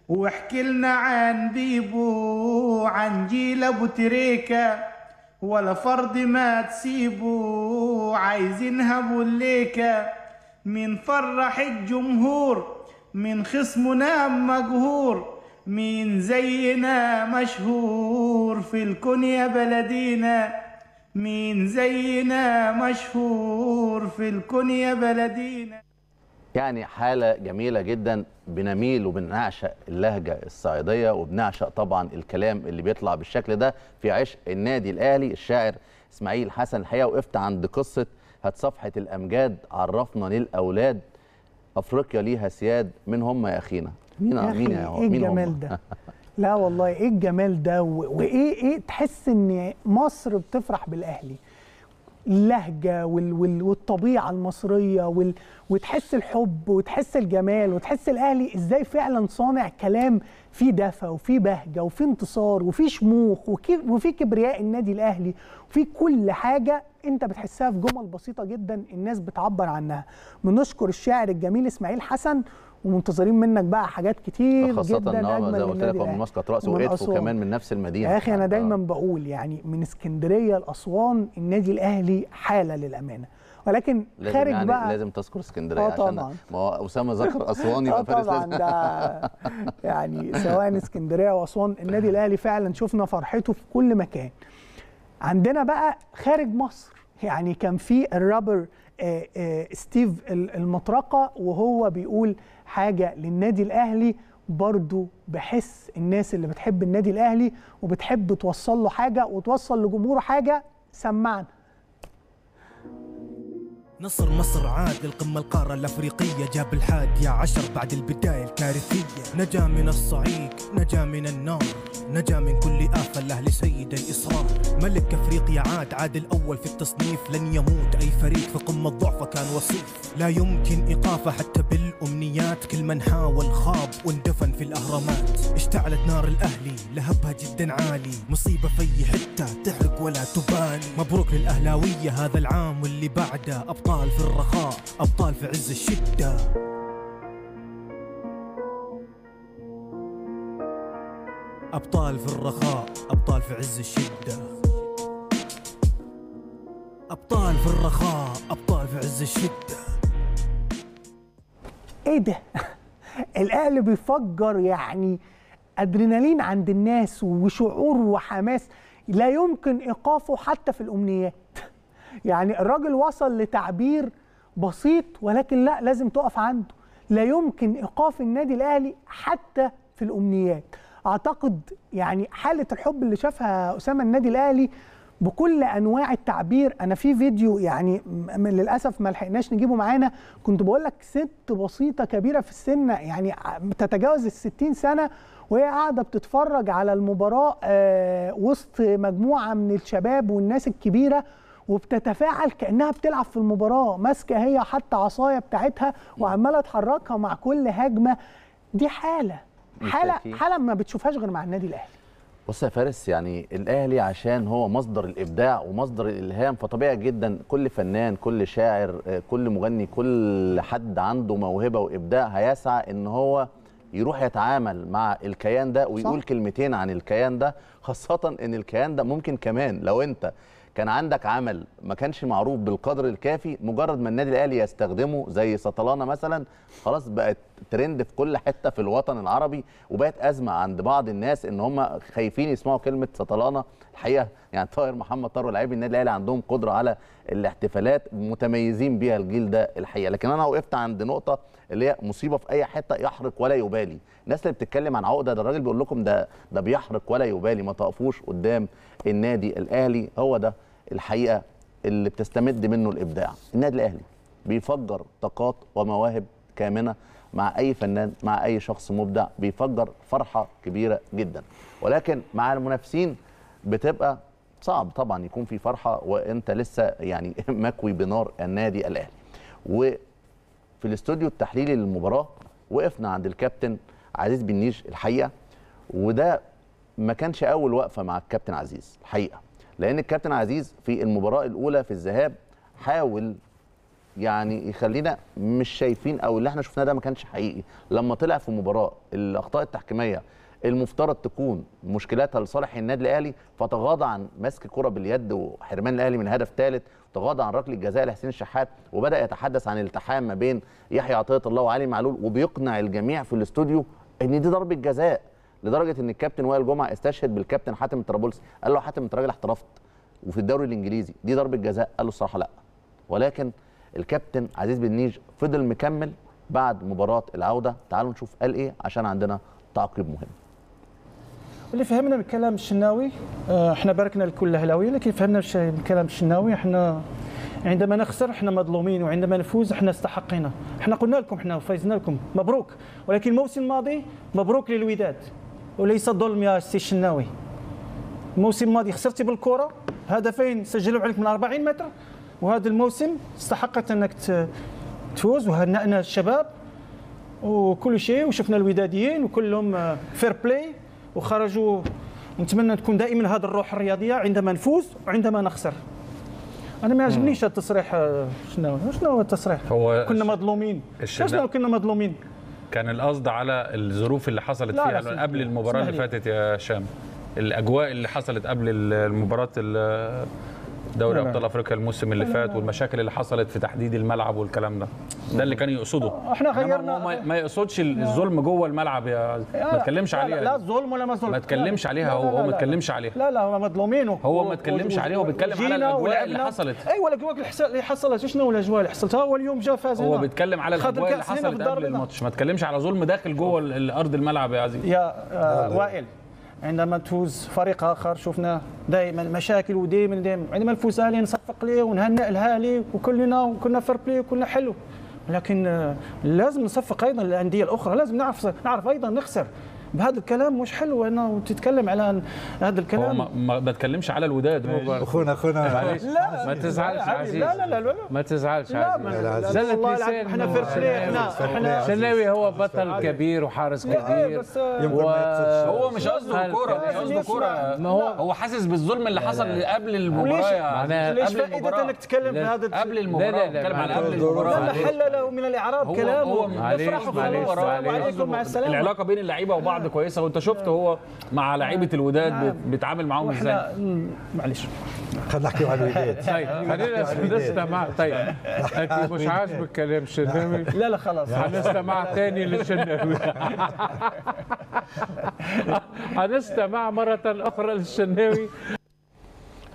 واحكي لنا عن بيبو عن جيل أبو تريكه ولا فرد ما تسيبوا عايزين هبوا الليكة من فرح الجمهور من خصمنا مجهور مين زينا مشهور في الكون يا بلدينا مين زينا مشهور في الكون يا بلدينا يعني حالة جميلة جدا بنميل وبنعشق اللهجة الصعيدية وبنعشق طبعا الكلام اللي بيطلع بالشكل ده في عشق النادي الأهلي الشاعر إسماعيل حسن الحقيقة وقفت عند قصة هات صفحة الأمجاد عرفنا للأولاد أفريقيا ليها سياد من هم يا أخينا مين يا مين يا إيه الجمال ده لا والله إيه الجمال ده وإيه إيه تحس إن مصر بتفرح بالأهلي اللهجه والطبيعه المصريه وتحس الحب وتحس الجمال وتحس الاهلي ازاي فعلا صانع كلام فيه دفى وفيه بهجه وفيه انتصار وفيه شموخ وفيه كبرياء النادي الاهلي وفيه كل حاجه انت بتحسها في جمل بسيطه جدا الناس بتعبر عنها بنشكر الشاعر الجميل اسماعيل حسن ومنتظرين منك بقى حاجات كتير خاصة جدا خاصه ان زي ما قلت لك من مسقط راس وقدفه كمان من نفس المدينه يا اخي انا دايما بقول يعني من اسكندريه لاسوان النادي الاهلي حاله للامانه ولكن خارج يعني بقى لازم تذكر اسكندريه آه، عشان ما هو اسامه ذكر اسوان يبقى آه، فارس طبعا ده يعني سواء اسكندريه واسوان النادي الاهلي فعلا شفنا فرحته في كل مكان عندنا بقى خارج مصر يعني كان في الرابر آه، ستيف المطرقه وهو بيقول حاجه للنادي الاهلي برضو بحس الناس اللي بتحب النادي الاهلي وبتحب توصل له حاجه وتوصل لجمهوره حاجه سمعنا نصر مصر عاد للقمة القارة الأفريقية جاب الحادية عشر بعد البداية الكارثية نجا من الصعيد نجا من النار نجا من كل آفة الأهل سيد الإصرار ملك أفريقيا عاد عاد الأول في التصنيف لن يموت أي فريق في قمة ضعفه كان وصيف لا يمكن إيقافه حتى بالأمنيات كل من حاول خاب واندفن في الأهرامات اشتعلت نار الأهلي لهبها جدا عالي مصيبة في حتة تحرق ولا تبالي مبروك للأهلاوية هذا العام واللي بعده أبطال أبطال في الرخاء أبطال في عز الشدة أبطال في الرخاء أبطال في عز الشدة أبطال في الرخاء أبطال في عز الشدة إيه ده؟ الأهلي بيفجر يعني أدرينالين عند الناس وشعور وحماس لا يمكن إيقافه حتى في الأمنيات يعني الراجل وصل لتعبير بسيط ولكن لا لازم تقف عنده لا يمكن ايقاف النادي الاهلي حتى في الامنيات اعتقد يعني حاله الحب اللي شافها اسامه النادي الاهلي بكل انواع التعبير انا في فيديو يعني من للاسف ما لحقناش نجيبه معانا كنت بقول لك ست بسيطه كبيره في السن يعني تتجاوز ال 60 سنه وهي قاعده بتتفرج على المباراه آه، وسط مجموعه من الشباب والناس الكبيره وبتتفاعل كانها بتلعب في المباراه ماسكه هي حتى عصايه بتاعتها وعماله تحركها مع كل هجمه دي حاله حاله حاله ما بتشوفهاش غير مع النادي الاهلي بص يا فارس يعني الاهلي عشان هو مصدر الابداع ومصدر الالهام فطبيعي جدا كل فنان كل شاعر آه، كل مغني كل حد عنده موهبه وابداع هيسعى ان هو يروح يتعامل مع الكيان ده ويقول صح. كلمتين عن الكيان ده خاصه ان الكيان ده ممكن كمان لو انت كان عندك عمل ما كانش معروف بالقدر الكافي مجرد ما النادي الاهلي يستخدمه زي سطلانه مثلا خلاص بقت ترند في كل حته في الوطن العربي وبقت ازمه عند بعض الناس ان هم خايفين يسمعوا كلمه سطلانه الحقيقه يعني طاهر محمد طاهر ولاعيبه النادي الاهلي عندهم قدره على الاحتفالات متميزين بيها الجيل ده الحقيقه لكن انا وقفت عند نقطه اللي هي مصيبه في اي حته يحرق ولا يبالي الناس اللي بتتكلم عن عقده ده الراجل بيقول لكم ده ده بيحرق ولا يبالي ما تقفوش قدام النادي الاهلي هو ده الحقيقه اللي بتستمد منه الابداع النادي الاهلي بيفجر طاقات ومواهب كامنه مع اي فنان مع اي شخص مبدع بيفجر فرحه كبيره جدا ولكن مع المنافسين بتبقى صعب طبعا يكون في فرحه وانت لسه يعني مكوي بنار النادي الاهلي وفي الاستوديو التحليلي للمباراه وقفنا عند الكابتن عزيز بن نيش الحقيقه وده ما كانش اول وقفه مع الكابتن عزيز الحقيقه لان الكابتن عزيز في المباراه الاولى في الذهاب حاول يعني يخلينا مش شايفين او اللي احنا شفناه ده ما كانش حقيقي لما طلع في مباراه الاخطاء التحكيميه المفترض تكون مشكلاتها لصالح النادي الاهلي فتغاضى عن مسك كره باليد وحرمان الاهلي من هدف ثالث تغاضى عن ركله جزاء لحسين الشحات وبدا يتحدث عن التحام ما بين يحيى عطيه الله وعلي معلول وبيقنع الجميع في الاستوديو ان دي ضربه جزاء لدرجه ان الكابتن وائل جمعه استشهد بالكابتن حاتم الطرابلسي قال له حاتم انت راجل احترفت وفي الدوري الانجليزي دي ضربه جزاء قال له الصراحه لا ولكن الكابتن عزيز بن نيج فضل مكمل بعد مباراه العوده تعالوا نشوف قال ايه عشان عندنا تعقيب مهم اللي فهمنا من كلام الشناوي احنا آه، باركنا لكل اهلاوي لكن فهمنا من كلام الشناوي احنا عندما نخسر احنا مظلومين وعندما نفوز احنا استحقينا احنا قلنا لكم احنا فايزنا لكم مبروك ولكن الموسم الماضي مبروك للوداد وليس ظلم يا سي الشناوي الموسم الماضي خسرتي بالكره هدفين سجلوا عليك من 40 متر وهذا الموسم استحقت انك تفوز وهنأنا الشباب وكل شيء وشفنا الوداديين وكلهم فير آه، بلاي وخرجوا نتمنى تكون دائما هذه الروح الرياضيه عندما نفوز وعندما نخسر انا ما عجبنيش التصريح شنو شنو هو التصريح هو كنا مظلومين شنو كنا مظلومين كان القصد على الظروف اللي حصلت فيها لا قبل المباراه اللي فاتت يا هشام الاجواء اللي حصلت قبل المباراه دوري نعم. ابطال افريقيا الموسم اللي نعم. فات والمشاكل اللي حصلت في تحديد الملعب والكلام ده ده اللي كان يقصده احنا غيرنا ما, ما يقصدش الظلم جوه الملعب يا ما آه، تكلمش عليها لا, الظلم ولا ما الظلم ما تكلمش عليها هو هو ما تكلمش عليها لا لا مظلومينه هو ما تكلمش عليها هو بيتكلم على الاجواء اللي حصلت ايوه الاجواء اللي حصلت شنو الاجواء اللي حصلتها هو اليوم جاء فاز هو بيتكلم على الاجواء اللي حصلت قبل الماتش ما تكلمش على ظلم داخل جوه ارض الملعب يا عزيز يا آه، وائل عندما تفوز فريق اخر شفنا دائما مشاكل ودائما دائما عندما نفوز اهلي نصفق ليه ونهنئ الهالي وكلنا كنا فير بلاي وكنا حلو لكن آه، لازم نصفق ايضا الانديه الاخرى لازم نعرف نعرف ايضا نخسر بهذا الكلام مش حلو انه تتكلم على هذا الكلام ما, ما بتكلمش على الوداد اخونا اخونا لا ما تزعلش عزيز لا لا لا, لا. ما تزعلش عزيز زلت لا احنا فرفري احنا احنا شناوي هو بطل كبير وحارس كبير هو مش قصده الكوره مش قصده كوره هو حاسس بالظلم اللي حصل قبل المباراه يعني ليش فائده انك تتكلم بهذا قبل المباراه لا لا لا قبل المباراه لا حل له من الاعراب كلامه معلش معلش معلش مع السلامه العلاقه بين اللعيبه وبعض بعض كويسه وانت شفت هو مع لعيبه الوداد نعم. بيتعامل معاهم ازاي معلش خلينا نحكي على الوداد طيب خلينا نستمع طيب انت مش عاجبك كلام الشناوي لا لا خلاص هنستمع تاني للشناوي هنستمع مره اخرى للشناوي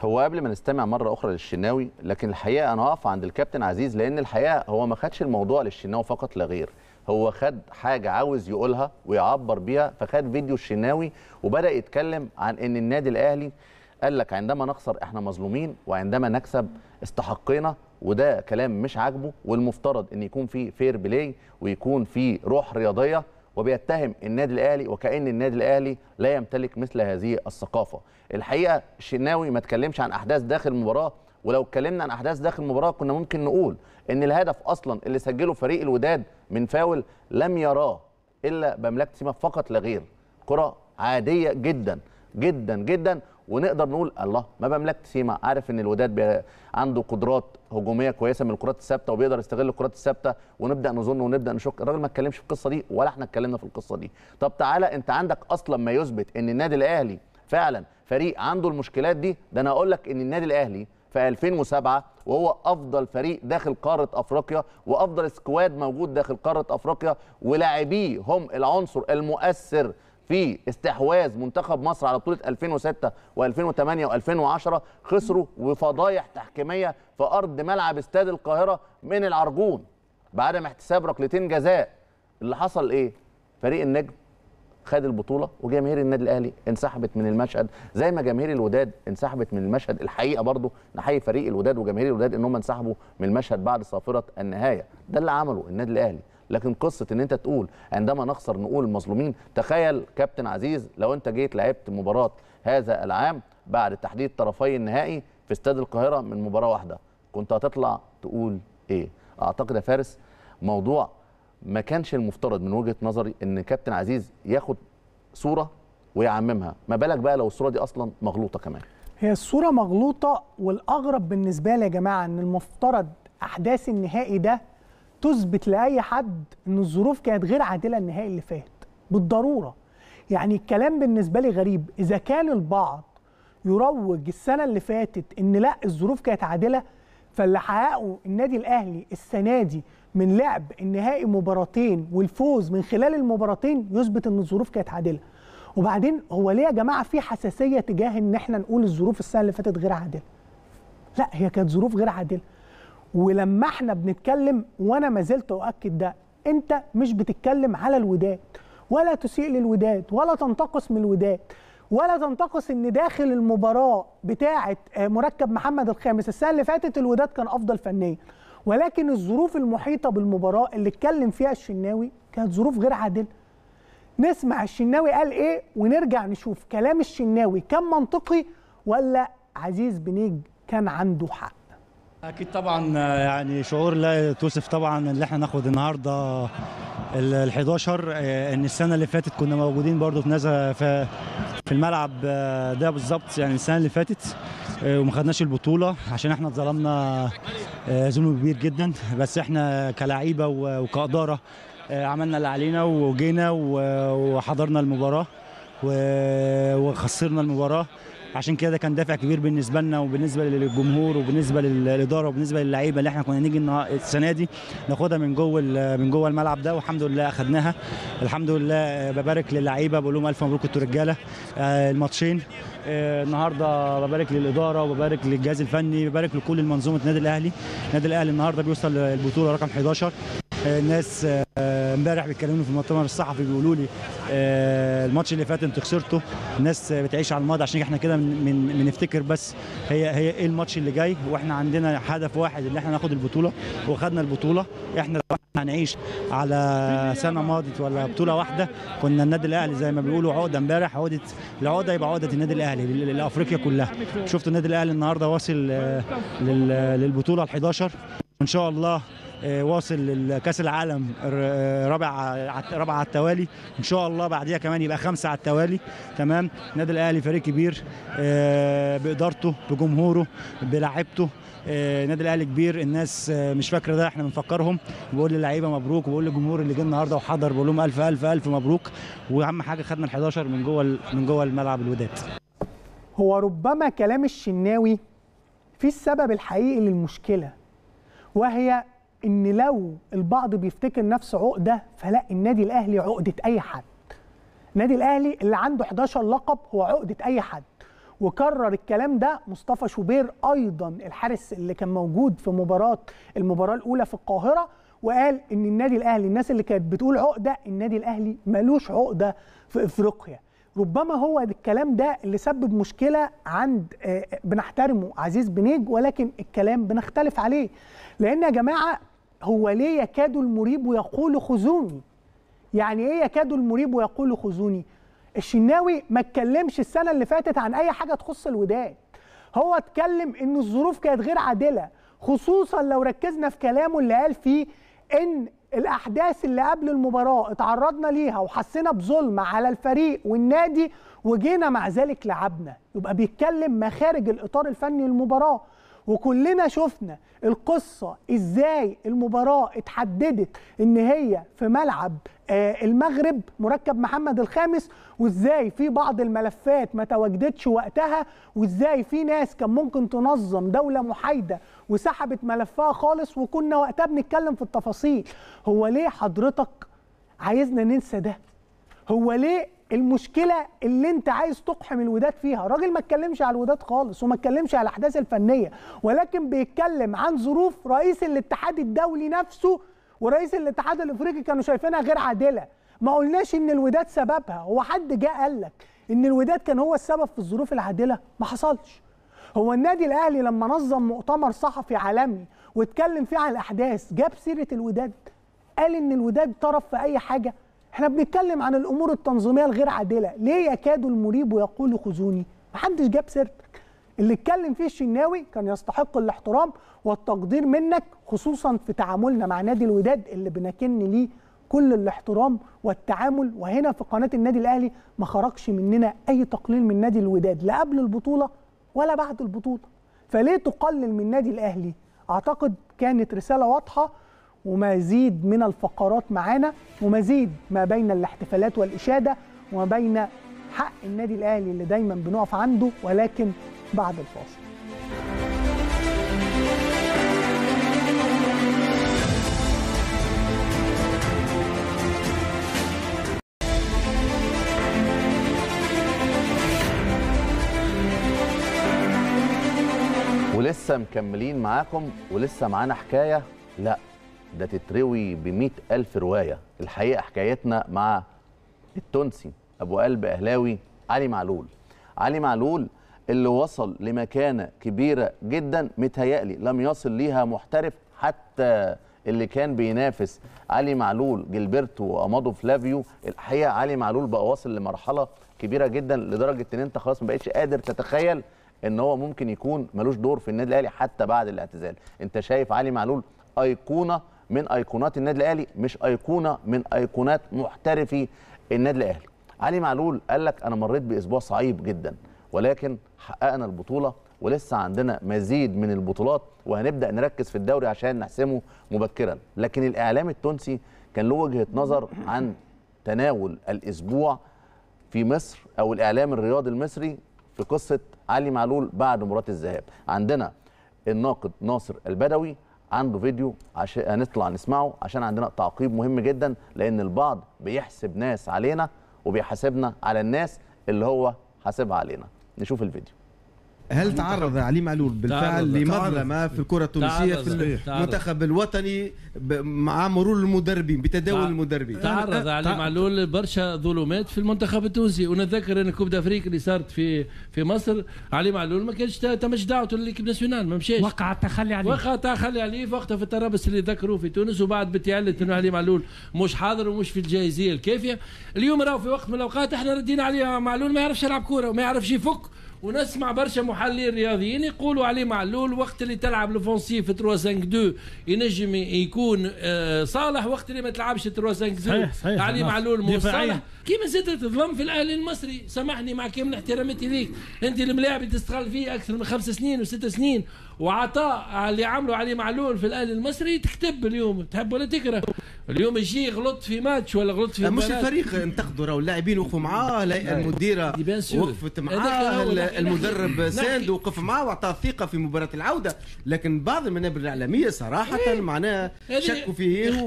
هو قبل ما نستمع مره اخرى للشناوي لكن الحقيقه انا هقف عند الكابتن عزيز لان الحقيقه هو ما خدش الموضوع للشناوي فقط لا غير هو خد حاجه عاوز يقولها ويعبر بيها فخد فيديو الشناوي وبدا يتكلم عن ان النادي الاهلي قال لك عندما نخسر احنا مظلومين وعندما نكسب استحقينا وده كلام مش عاجبه والمفترض ان يكون في فير بلاي ويكون في روح رياضيه وبيتهم النادي الاهلي وكان النادي الاهلي لا يمتلك مثل هذه الثقافه الحقيقه الشناوي ما تكلمش عن احداث داخل المباراه ولو اتكلمنا عن احداث داخل المباراه كنا ممكن نقول ان الهدف اصلا اللي سجله فريق الوداد من فاول لم يراه الا بملاك سيما فقط لا غير كره عاديه جدا جدا جدا ونقدر نقول الله ما بملك سيما عارف ان الوداد عنده قدرات هجوميه كويسه من الكرات الثابته وبيقدر يستغل الكرات الثابته ونبدا نظن ونبدا نشك الراجل ما اتكلمش في القصه دي ولا احنا اتكلمنا في القصه دي طب تعالى انت عندك اصلا ما يثبت ان النادي الاهلي فعلا فريق عنده المشكلات دي ده انا اقول لك ان النادي الاهلي في 2007 وهو افضل فريق داخل قاره افريقيا وافضل سكواد موجود داخل قاره افريقيا ولاعبيه هم العنصر المؤثر في استحواذ منتخب مصر على بطوله 2006 و2008 و2010 خسروا وفضايح تحكيميه في ارض ملعب استاد القاهره من العرجون بعدم احتساب ركلتين جزاء اللي حصل ايه فريق النجم خد البطوله وجماهير النادي الاهلي انسحبت من المشهد زي ما جماهير الوداد انسحبت من المشهد الحقيقه برضه نحيي فريق الوداد وجماهير الوداد ان هم انسحبوا من المشهد بعد صافره النهايه ده اللي عمله النادي الاهلي لكن قصه ان انت تقول عندما نخسر نقول المظلومين تخيل كابتن عزيز لو انت جيت لعبت مباراه هذا العام بعد تحديد طرفي النهائي في استاد القاهره من مباراه واحده كنت هتطلع تقول ايه اعتقد يا فارس موضوع ما كانش المفترض من وجهه نظري ان كابتن عزيز ياخد صوره ويعممها ما بالك بقى لو الصوره دي اصلا مغلوطه كمان هي الصوره مغلوطه والاغرب بالنسبه لي يا جماعه ان المفترض احداث النهائي ده تثبت لاي حد ان الظروف كانت غير عادله النهائي اللي فات بالضروره يعني الكلام بالنسبه لي غريب اذا كان البعض يروج السنه اللي فاتت ان لا الظروف كانت عادله فاللي حققه النادي الاهلي السنه دي من لعب النهائي مباراتين والفوز من خلال المباراتين يثبت ان الظروف كانت عادله وبعدين هو ليه يا جماعه في حساسيه تجاه ان احنا نقول الظروف السنه اللي فاتت غير عادله لا هي كانت ظروف غير عادله ولما احنا بنتكلم وانا ما زلت اؤكد ده انت مش بتتكلم على الوداد ولا تسيء للوداد ولا تنتقص من الوداد ولا تنتقص ان داخل المباراه بتاعه آه، مركب محمد الخامس السنه اللي فاتت الوداد كان افضل فنيا ولكن الظروف المحيطه بالمباراه اللي اتكلم فيها الشناوي كانت ظروف غير عادله نسمع الشناوي قال ايه ونرجع نشوف كلام الشناوي كان منطقي ولا عزيز بنيج كان عنده حق اكيد طبعا يعني شعور لا توصف طبعا اللي احنا ناخد النهارده ال 11 ان السنه اللي فاتت كنا موجودين برضو في نزهه في الملعب آه، ده بالظبط يعني السنه اللي فاتت آه، وما خدناش البطوله عشان احنا اتظلمنا آه، ظلم كبير جدا بس احنا كلعيبه وكاداره آه، عملنا اللي علينا وجينا وحضرنا المباراه وخسرنا المباراه عشان كده ده كان دافع كبير بالنسبه لنا وبالنسبه للجمهور وبالنسبه للاداره وبالنسبه للعيبه اللي احنا كنا نيجي السنه دي ناخدها من جوه من جوه الملعب ده والحمد لله اخدناها الحمد لله ببارك للعيبه بقول لهم الف مبروك انتوا رجاله آه، الماتشين آه، النهارده ببارك للاداره وببارك للجهاز الفني ببارك لكل منظومه النادي الاهلي النادي الاهلي النهارده بيوصل البطوله رقم 11 الناس آه، امبارح بيتكلموني في المؤتمر الصحفي بيقولوا لي آه، الماتش اللي فات انتوا خسرته الناس بتعيش على الماضي عشان احنا كده بنفتكر بس هي هي ايه الماتش اللي جاي واحنا عندنا هدف واحد ان احنا ناخد البطوله وخدنا البطوله احنا هنعيش على سنه ماضت ولا بطوله واحده كنا النادي الاهلي زي ما بيقولوا عقده امبارح عقده العقده يبقى عقده النادي الاهلي لافريقيا كلها شفتوا النادي الاهلي النهارده واصل آه، للبطوله ال 11 وان شاء الله آه، واصل لكاس العالم آه، رابع رابع على التوالي ان شاء الله بعديها كمان يبقى خمسه على التوالي تمام النادي الاهلي فريق كبير آه، بادارته بجمهوره بلاعيبته النادي الاهلي كبير الناس مش فاكره ده احنا بنفكرهم بقول للعيبه مبروك وبقول للجمهور اللي جه النهارده وحضر بقول لهم الف الف الف مبروك واهم حاجه خدنا ال11 من جوه من جوه الملعب الوداد هو ربما كلام الشناوي في السبب الحقيقي للمشكله وهي ان لو البعض بيفتكر نفسه عقده فلا النادي الاهلي عقده اي حد النادي الاهلي اللي عنده 11 لقب هو عقده اي حد وكرر الكلام ده مصطفى شوبير ايضا الحارس اللي كان موجود في مباراه المباراه الاولى في القاهره وقال ان النادي الاهلي الناس اللي كانت بتقول عقده النادي الاهلي ملوش عقده في افريقيا ربما هو الكلام ده اللي سبب مشكله عند آه، بنحترمه عزيز بنيج ولكن الكلام بنختلف عليه لان يا جماعه هو ليه يكاد المريب يقول خذوني يعني ايه يكاد المريب يقول خذوني الشناوي ما اتكلمش السنه اللي فاتت عن اي حاجه تخص الوداد هو اتكلم ان الظروف كانت غير عادله خصوصا لو ركزنا في كلامه اللي قال فيه ان الاحداث اللي قبل المباراه اتعرضنا ليها وحسينا بظلم على الفريق والنادي وجينا مع ذلك لعبنا يبقى بيتكلم مخارج الاطار الفني للمباراه وكلنا شفنا القصه ازاي المباراه اتحددت ان هي في ملعب آه، المغرب مركب محمد الخامس وازاي في بعض الملفات ما تواجدتش وقتها وازاي في ناس كان ممكن تنظم دوله محايده وسحبت ملفها خالص وكنا وقتها بنتكلم في التفاصيل هو ليه حضرتك عايزنا ننسى ده هو ليه المشكله اللي انت عايز تقحم الوداد فيها راجل ما اتكلمش على الوداد خالص وما اتكلمش على الاحداث الفنيه ولكن بيتكلم عن ظروف رئيس الاتحاد الدولي نفسه ورئيس الاتحاد الافريقي كانوا شايفينها غير عادله ما قلناش ان الوداد سببها هو حد جه قال لك ان الوداد كان هو السبب في الظروف العادله ما حصلش هو النادي الاهلي لما نظم مؤتمر صحفي عالمي واتكلم فيه عن الاحداث جاب سيره الوداد قال ان الوداد طرف في اي حاجه احنا بنتكلم عن الامور التنظيميه الغير عادله ليه يكاد المريب يقول خذوني محدش جاب سيرتك اللي اتكلم فيه الشناوي كان يستحق الاحترام والتقدير منك خصوصا في تعاملنا مع نادي الوداد اللي بنكن ليه كل الاحترام والتعامل وهنا في قناه النادي الاهلي ما خرجش مننا اي تقليل من نادي الوداد لا قبل البطوله ولا بعد البطوله فليه تقلل من نادي الاهلي اعتقد كانت رساله واضحه ومزيد من الفقرات معانا ومزيد ما بين الاحتفالات والإشادة وما بين حق النادي الأهلي اللي دايما بنقف عنده ولكن بعد الفاصل ولسه مكملين معاكم ولسه معانا حكايه لا ده تتروي ب ألف رواية الحقيقة حكايتنا مع التونسي أبو قلب أهلاوي علي معلول علي معلول اللي وصل لمكانة كبيرة جدا متهيألي لم يصل ليها محترف حتى اللي كان بينافس علي معلول جيلبرتو وامادو فلافيو الحقيقه علي معلول بقى واصل لمرحله كبيره جدا لدرجه ان انت خلاص ما بقتش قادر تتخيل ان هو ممكن يكون ملوش دور في النادي الاهلي حتى بعد الاعتزال انت شايف علي معلول ايقونه من ايقونات النادي الاهلي مش ايقونه من ايقونات محترفي النادي الاهلي علي معلول قال لك انا مريت باسبوع صعيب جدا ولكن حققنا البطوله ولسه عندنا مزيد من البطولات وهنبدا نركز في الدوري عشان نحسمه مبكرا لكن الاعلام التونسي كان له وجهه نظر عن تناول الاسبوع في مصر او الاعلام الرياضي المصري في قصه علي معلول بعد مباراه الذهاب عندنا الناقد ناصر البدوي عنده فيديو عشان هنطلع نسمعه عشان عندنا تعقيب مهم جدا لان البعض بيحسب ناس علينا وبيحاسبنا على الناس اللي هو حاسبها علينا نشوف الفيديو هل تعرض علي معلول بالفعل لمظلمه في الكره التونسيه في المنتخب الوطني مع مرور المدربين بتداول المدربين تعرض علي معلول برشا ظلمات في المنتخب التونسي ونتذكر ان كوب دافريك اللي صارت في في مصر علي معلول ما كانش تمش دعوته للكيب ناسيونال ما مشاش وقع التخلي عليه وقع التخلي عليه في وقتها في الطرابلس اللي ذكروه في تونس وبعد بتيعلت انه علي معلول مش حاضر ومش في الجاهزيه الكافيه اليوم راهو في وقت من الاوقات احنا ردينا عليه معلول ما يعرفش يلعب كوره وما يعرفش يفك ونسمع برشا محللين رياضيين يقولوا علي معلول وقت اللي تلعب لوفونسيف 3 5 2 ينجم يكون آه، صالح وقت اللي ما تلعبش 3 5 2 صحيح صحيح علي نعم. معلول مو صالح كيما زدت تظلم في الاهلي المصري سامحني مع كامل احترامتي ليك انت الملاعب تستغل فيه اكثر من خمس سنين وست سنين وعطاء اللي عملوا علي معلول في الاهلي المصري تكتب اليوم تحب ولا تكره اليوم الجي غلط في ماتش ولا غلط في مش الفريق انتقدوا راهو اللاعبين وقفوا معاه المديره وقفت معاه المدرب ساند وقف معاه واعطاه الثقه في مباراه العوده لكن بعض المنابر الاعلاميه صراحه إيه؟ معناها إيه، شكوا فيه إيه.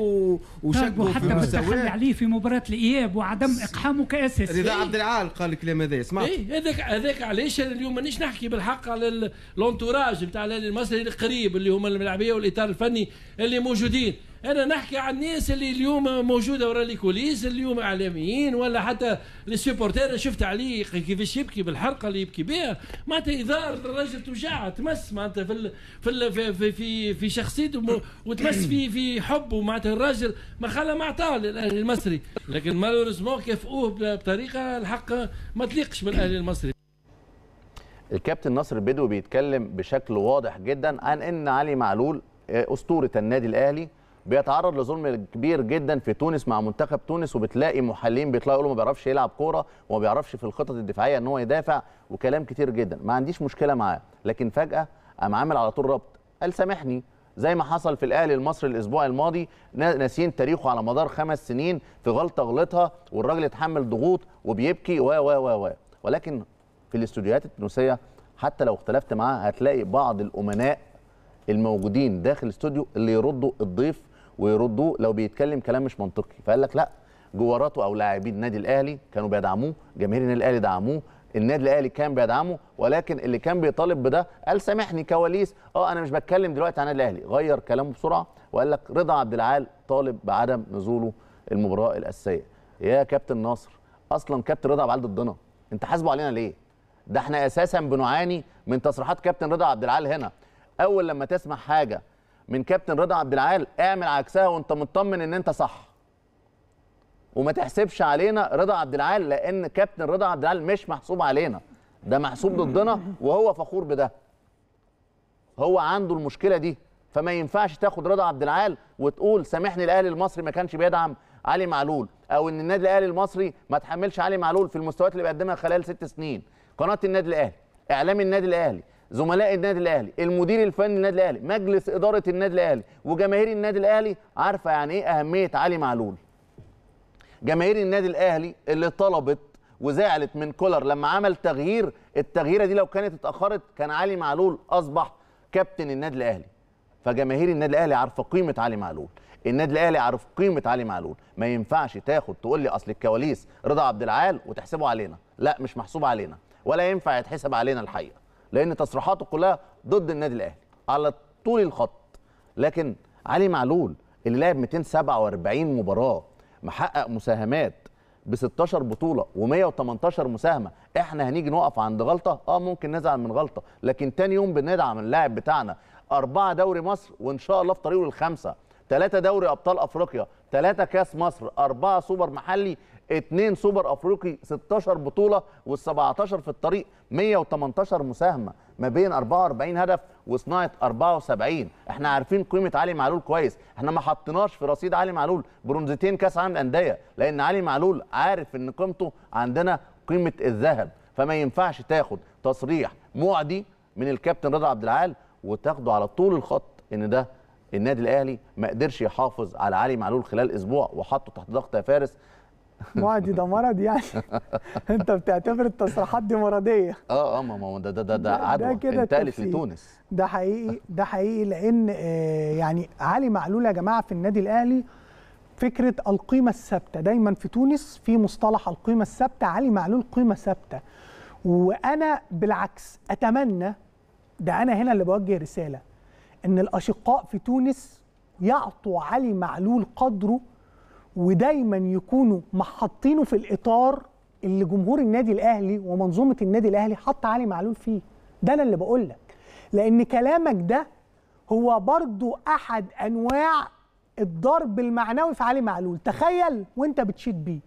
وشكوا طيب، في مستواه عليه في مباراه الاياب وعدم اقحامه كاساس رضا إيه. عبد العال قال الكلام هذا سمعت هذاك هذاك علاش اليوم مانيش نحكي بالحق على لونتوراج نتاع المصري القريب اللي هما الملعبيه والاطار الفني اللي موجودين انا نحكي عن الناس اللي اليوم موجوده ورا الكوليس اليوم اعلاميين ولا حتى السيبورتير شفت عليه كيفاش يبكي بالحرقه اللي يبكي بها معناتها اظهار الراجل توجع تمس معناتها في في في في في, في شخصيته وتمس في في حبه معناتها الراجل ما خلى ما عطاه للاهلي المصري لكن مالوريزمون كافئوه بطريقه الحق ما تليقش بالاهلي المصري الكابتن ناصر البدوي بيتكلم بشكل واضح جدا عن ان علي معلول آه، اسطوره النادي الاهلي بيتعرض لظلم كبير جدا في تونس مع منتخب تونس وبتلاقي محللين بيطلعوا يقولوا ما بيعرفش يلعب كوره وما بيعرفش في الخطط الدفاعيه ان هو يدافع وكلام كتير جدا ما عنديش مشكله معاه لكن فجاه قام عامل على طول ربط قال سامحني زي ما حصل في الاهلي المصري الاسبوع الماضي ناسيين تاريخه على مدار خمس سنين في غلطه غلطها والراجل اتحمل ضغوط وبيبكي و و و ولكن في الاستوديوهات التونسيه حتى لو اختلفت معاها هتلاقي بعض الامناء الموجودين داخل الاستوديو اللي يردوا الضيف ويردوه لو بيتكلم كلام مش منطقي فقال لك لا جواراته او لاعبين النادي الاهلي كانوا بيدعموه جماهير النادي الاهلي دعموه النادي الاهلي كان بيدعمه ولكن اللي كان بيطالب بده قال سامحني كواليس اه انا مش بتكلم دلوقتي عن النادي الاهلي غير كلامه بسرعه وقال لك رضا عبد العال طالب بعدم نزوله المباراه الاساسيه يا كابتن ناصر اصلا كابتن رضا عبد العال ضدنا انت حاسبه علينا ليه ده احنا اساسا بنعاني من تصريحات كابتن رضا عبد العال هنا اول لما تسمع حاجه من كابتن رضا عبد العال اعمل عكسها وانت مطمن ان انت صح وما تحسبش علينا رضا عبد العال لان كابتن رضا عبد العال مش محسوب علينا ده محسوب ضدنا وهو فخور بده هو عنده المشكله دي فما ينفعش تاخد رضا عبد العال وتقول سامحني الاهلي المصري ما كانش بيدعم علي معلول او ان النادي الاهلي المصري ما تحملش علي معلول في المستويات اللي بيقدمها خلال ست سنين قناه النادي الاهلي اعلام النادي الاهلي زملاء النادي الاهلي المدير الفني للنادي الاهلي مجلس اداره النادي الاهلي وجماهير النادي الاهلي عارفه يعني ايه اهميه علي معلول جماهير النادي الاهلي اللي طلبت وزعلت من كولر لما عمل تغيير التغييره دي لو كانت اتاخرت كان علي معلول اصبح كابتن النادي الاهلي فجماهير النادي الاهلي عارفه قيمه علي معلول النادي الاهلي عارف قيمه علي معلول ما ينفعش تاخد تقول لي اصل الكواليس رضا عبد العال وتحسبه علينا لا مش محسوب علينا ولا ينفع يتحسب علينا الحقيقه لان تصريحاته كلها ضد النادي الاهلي على طول الخط لكن علي معلول اللي لعب 247 مباراه محقق مساهمات ب 16 بطوله و118 مساهمه احنا هنيجي نقف عند غلطه اه ممكن نزعل من غلطه لكن تاني يوم بندعم اللاعب بتاعنا أربعة دوري مصر وإن شاء الله في طريقه للخمسة ثلاثة دوري أبطال أفريقيا ثلاثة كاس مصر أربعة سوبر محلي 2 سوبر افريقي 16 بطوله وال17 في الطريق 118 مساهمه ما بين 44 هدف وصناعه 74 احنا عارفين قيمه علي معلول كويس احنا ما حطيناش في رصيد علي معلول برونزتين كاس عالم الانديه لان علي معلول عارف ان قيمته عندنا قيمه الذهب فما ينفعش تاخد تصريح معدي من الكابتن رضا عبد العال وتاخده على طول الخط ان ده النادي الاهلي ما قدرش يحافظ على علي معلول خلال اسبوع وحطه تحت ضغط يا فارس دي ده مرض يعني انت بتعتبر التصريحات دي مرضيه اه اه ما هو ده ده ده ده عدوى انتقلت لتونس ده حقيقي ده حقيقي لان آه، يعني علي معلول يا جماعه في النادي الاهلي فكره القيمه الثابته دايما في تونس في مصطلح القيمه الثابته علي معلول قيمه ثابته وانا بالعكس اتمنى ده انا هنا اللي بوجه رساله ان الاشقاء في تونس يعطوا علي معلول قدره ودايما يكونوا محطينه في الاطار اللي جمهور النادي الاهلي ومنظومه النادي الاهلي حط علي معلول فيه ده انا اللي بقول لك لان كلامك ده هو برضو احد انواع الضرب المعنوي في علي معلول تخيل وانت بتشيد بيه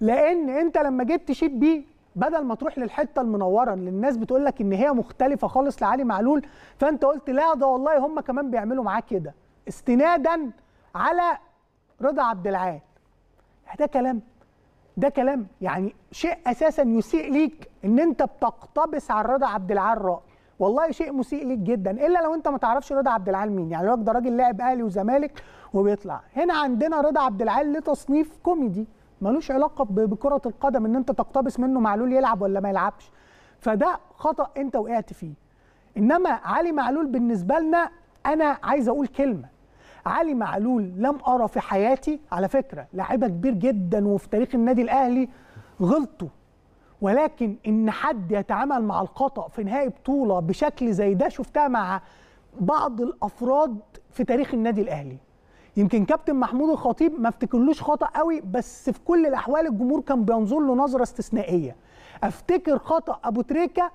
لان انت لما جيت تشيد بيه بدل ما تروح للحته المنوره اللي الناس بتقول لك ان هي مختلفه خالص لعلي معلول فانت قلت لا ده والله هم كمان بيعملوا معاه كده استنادا على رضا عبد العال ده كلام ده كلام يعني شيء اساسا يسيء ليك ان انت بتقتبس عن رضا عبد العال راي والله شيء مسيء ليك جدا الا لو انت ما تعرفش رضا عبد العال مين يعني راجل ده راجل لاعب اهلي وزمالك وبيطلع هنا عندنا رضا عبد العال لتصنيف تصنيف كوميدي ملوش علاقه بكره القدم ان انت تقتبس منه معلول يلعب ولا ما يلعبش فده خطا انت وقعت فيه انما علي معلول بالنسبه لنا انا عايز اقول كلمه علي معلول لم ارى في حياتي على فكره لاعيبه كبير جدا وفي تاريخ النادي الاهلي غلطوا ولكن ان حد يتعامل مع الخطا في نهائي بطوله بشكل زي ده شفتها مع بعض الافراد في تاريخ النادي الاهلي يمكن كابتن محمود الخطيب ما افتكرلوش خطا قوي بس في كل الاحوال الجمهور كان بينظر له نظره استثنائيه افتكر خطا ابو تريكه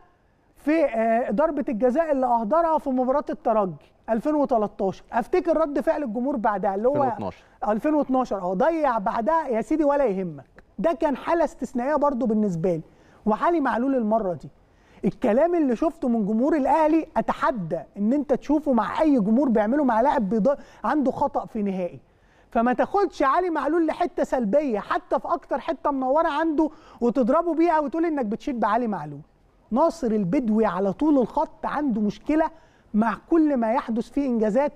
في آه، ضربه الجزاء اللي اهدرها في مباراه الترجي 2013 افتكر رد فعل الجمهور بعدها اللي هو 2012 2012 اه ضيع بعدها يا سيدي ولا يهمك ده كان حاله استثنائيه برضو بالنسبه لي وحالي معلول المره دي الكلام اللي شفته من جمهور الاهلي اتحدى ان انت تشوفه مع اي جمهور بيعمله مع لاعب بيض... عنده خطا في نهائي فما تاخدش علي معلول لحته سلبيه حتى في اكتر حته منوره عنده وتضربه بيها وتقول انك بتشيد بعلي معلول ناصر البدوي على طول الخط عنده مشكله مع كل ما يحدث فيه انجازات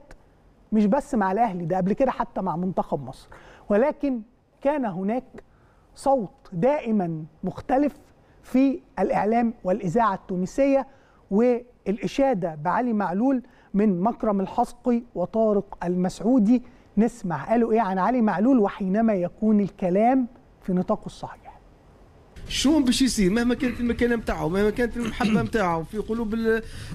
مش بس مع الاهلي ده قبل كده حتى مع منتخب مصر ولكن كان هناك صوت دائما مختلف في الاعلام والاذاعه التونسيه والاشاده بعلي معلول من مكرم الحسقي وطارق المسعودي نسمع قالوا ايه عن علي معلول وحينما يكون الكلام في نطاقه الصحيح شو باش يصير مهما كانت المكانه نتاعو مهما كانت المحبه نتاعو في قلوب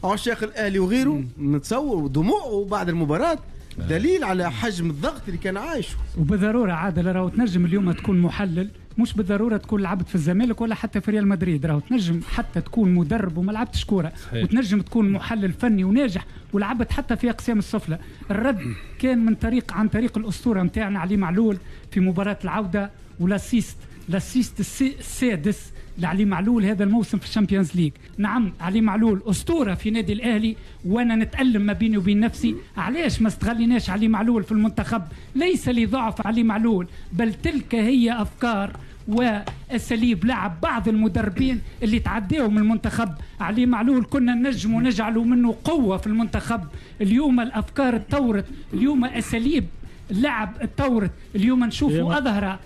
عشاق الاهلي وغيره نتصور دموعه بعد المباراه آه. دليل على حجم الضغط اللي كان عايشه وبالضروره عادل راهو تنجم اليوم تكون محلل مش بالضروره تكون لعبت في الزمالك ولا حتى في ريال مدريد راهو تنجم حتى تكون مدرب وما لعبتش كوره وتنجم تكون محلل فني وناجح ولعبت حتى في اقسام السفلى الرد كان من طريق عن طريق الاسطوره نتاعنا علي معلول في مباراه العوده ولاسيست لاسيست السادس لعلي معلول هذا الموسم في الشامبيونز ليج نعم علي معلول اسطوره في نادي الاهلي وانا نتالم ما بيني وبين نفسي علاش ما استغليناش علي معلول في المنتخب ليس لضعف علي معلول بل تلك هي افكار واساليب لعب بعض المدربين اللي تعديهم من المنتخب علي معلول كنا نجم نجعل منه قوه في المنتخب اليوم الافكار تطورت اليوم اساليب لعب تطورت اليوم نشوفوا اظهره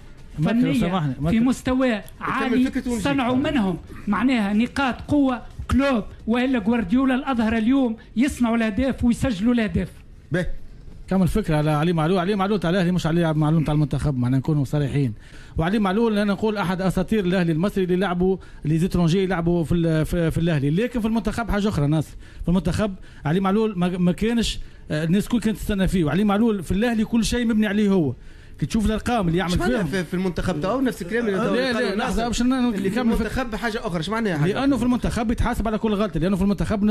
فنيه في مستوى عالي صنعوا منهم معناها نقاط قوه كلوب والا جوارديولا الاظهر اليوم يصنعوا الاهداف ويسجلوا الاهداف باهي كمل فكره على علي معلول علي معلول تاع الاهلي مش علي معلول تاع المنتخب معنا نكونوا صريحين وعلي معلول انا نقول احد اساطير الاهلي المصري اللي لعبوا لي زيترونجي يلعبوا في, في, في الاهلي لكن في المنتخب حاجه اخرى ناس في المنتخب علي معلول ما, ما كانش آه، الناس كل كانت تستنى فيه وعلي معلول في الاهلي كل شيء مبني عليه هو كي تشوف الارقام اللي يعمل فيهم في المنتخب تاعو نفس الكلام اللي آه، لا لا لحظه باش نكمل في المنتخب حاجه اخرى اش معناها لانه في المنتخب يتحاسب على كل غلطه لانه في المنتخب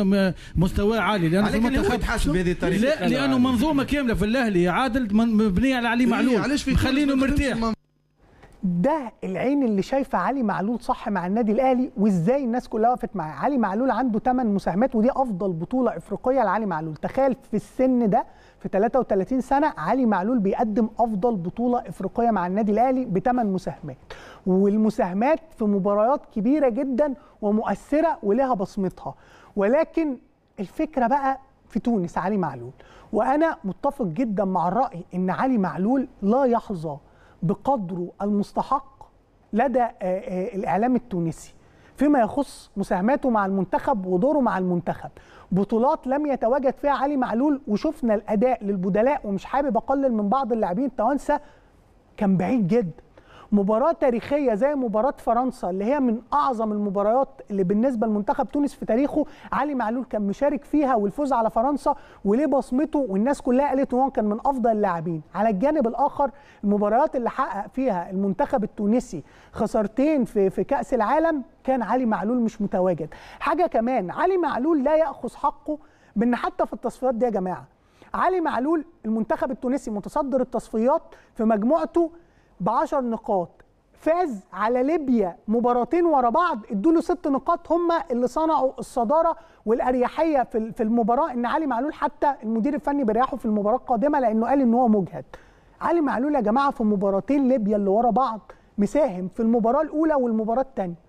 مستوى عالي لانه في المنتخب يتحاسب بهذه الطريقه لا لانه منظومه كامله في الاهلي عادل مبنيه على علي إيه، معلول خلينه مرتاح ده العين اللي شايفه علي معلول صح مع النادي الاهلي وازاي الناس كلها وقفت معاه علي معلول عنده 8 مساهمات ودي افضل بطوله افريقيه لعلي معلول تخيل في السن ده في 33 سنه علي معلول بيقدم افضل بطوله افريقيه مع النادي الاهلي بثمان مساهمات والمساهمات في مباريات كبيره جدا ومؤثره ولها بصمتها ولكن الفكره بقى في تونس علي معلول وانا متفق جدا مع الراي ان علي معلول لا يحظى بقدره المستحق لدى آه، آه، الاعلام التونسي فيما يخص مساهماته مع المنتخب ودوره مع المنتخب بطولات لم يتواجد فيها علي معلول وشفنا الاداء للبدلاء ومش حابب اقلل من بعض اللاعبين التوانسه كان بعيد جدا مباراه تاريخيه زي مباراه فرنسا اللي هي من اعظم المباريات اللي بالنسبه لمنتخب تونس في تاريخه علي معلول كان مشارك فيها والفوز على فرنسا وليه بصمته والناس كلها قالت هو كان من افضل اللاعبين على الجانب الاخر المباريات اللي حقق فيها المنتخب التونسي خسارتين في في كاس العالم كان علي معلول مش متواجد حاجه كمان علي معلول لا ياخذ حقه بان حتى في التصفيات دي يا جماعه علي معلول المنتخب التونسي متصدر التصفيات في مجموعته ب 10 نقاط فاز على ليبيا مباراتين ورا بعض ادوا له ست نقاط هم اللي صنعوا الصداره والاريحيه في في المباراه ان علي معلول حتى المدير الفني بيريحه في المباراه القادمه لانه قال ان هو مجهد. علي معلول يا جماعه في مباراتين ليبيا اللي ورا بعض مساهم في المباراه الاولى والمباراه الثانيه.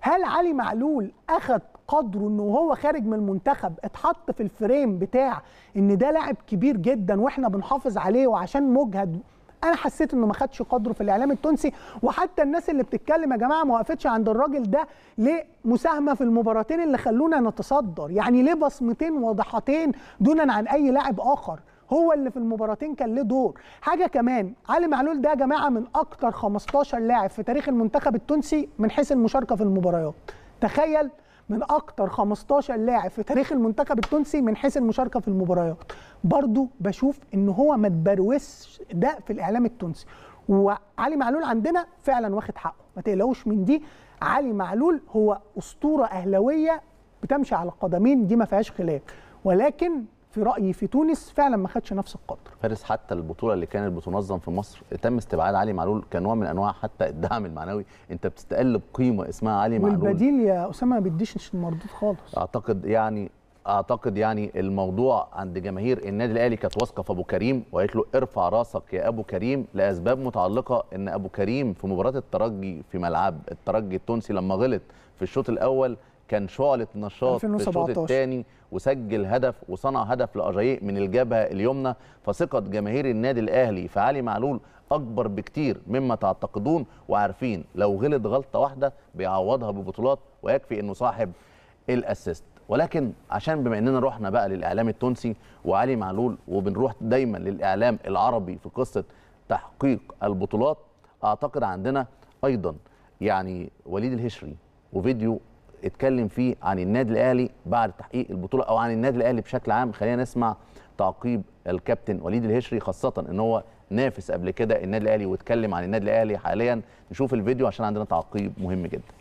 هل علي معلول اخذ قدره انه هو خارج من المنتخب اتحط في الفريم بتاع ان ده لاعب كبير جدا واحنا بنحافظ عليه وعشان مجهد انا حسيت انه ما خدش قدره في الاعلام التونسي وحتى الناس اللي بتتكلم يا جماعه ما وقفتش عند الراجل ده لمساهمه في المباراتين اللي خلونا نتصدر يعني ليه بصمتين واضحتين دونا عن اي لاعب اخر هو اللي في المباراتين كان له دور حاجه كمان علي معلول ده يا جماعه من اكتر 15 لاعب في تاريخ المنتخب التونسي من حيث المشاركه في المباريات تخيل من اكتر 15 لاعب في تاريخ المنتخب التونسي من حيث المشاركه في المباريات برضو بشوف ان هو ما تبروسش ده في الاعلام التونسي وعلي معلول عندنا فعلا واخد حقه ما تقلقوش من دي علي معلول هو اسطوره اهلاويه بتمشي على القدمين دي ما فيهاش خلاف ولكن في رايي في تونس فعلا ما خدش نفس القدر فارس حتى البطوله اللي كانت بتنظم في مصر تم استبعاد علي معلول كنوع من انواع حتى الدعم المعنوي انت بتستقل بقيمه اسمها علي معلول والبديل يا اسامه ما بيديش المردود خالص اعتقد يعني اعتقد يعني الموضوع عند جماهير النادي الاهلي كانت واثقه في ابو كريم وقالت له ارفع راسك يا ابو كريم لاسباب متعلقه ان ابو كريم في مباراه الترجي في ملعب الترجي التونسي لما غلط في الشوط الاول كان شعله نشاط في الشوط الثاني وسجل هدف وصنع هدف لاجاييه من الجبهه اليمنى فثقه جماهير النادي الاهلي في علي معلول اكبر بكتير مما تعتقدون وعارفين لو غلط غلطه واحده بيعوضها ببطولات ويكفي انه صاحب الاسيست ولكن عشان بما اننا رحنا بقى للاعلام التونسي وعلي معلول وبنروح دايما للاعلام العربي في قصه تحقيق البطولات اعتقد عندنا ايضا يعني وليد الهشري وفيديو اتكلم فيه عن النادي الاهلي بعد تحقيق البطوله او عن النادي الاهلي بشكل عام خلينا نسمع تعقيب الكابتن وليد الهشري خاصه ان هو نافس قبل كده النادي الاهلي واتكلم عن النادي الاهلي حاليا نشوف الفيديو عشان عندنا تعقيب مهم جدا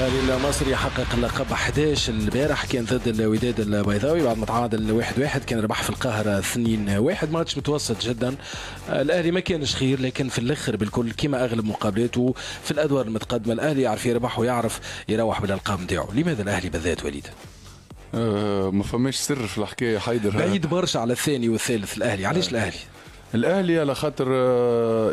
المصري حقق اللقب 11 البارح كان ضد الوداد البيضاوي بعد ما تعادل 1 واحد, واحد كان ربح في القاهرة 2 1 ماتش متوسط جدا الأهلي ما كانش خير لكن في الأخر بالكل كما أغلب مقابلاته في الأدوار المتقدمة الأهلي يعرف يربح ويعرف يروح بالالقاب نتاعو لماذا الأهلي بالذات وليد؟ أه ما فماش سر في الحكايه حيدر بعيد برشا على الثاني والثالث الاهلي علاش آه. الاهلي الاهلي على خاطر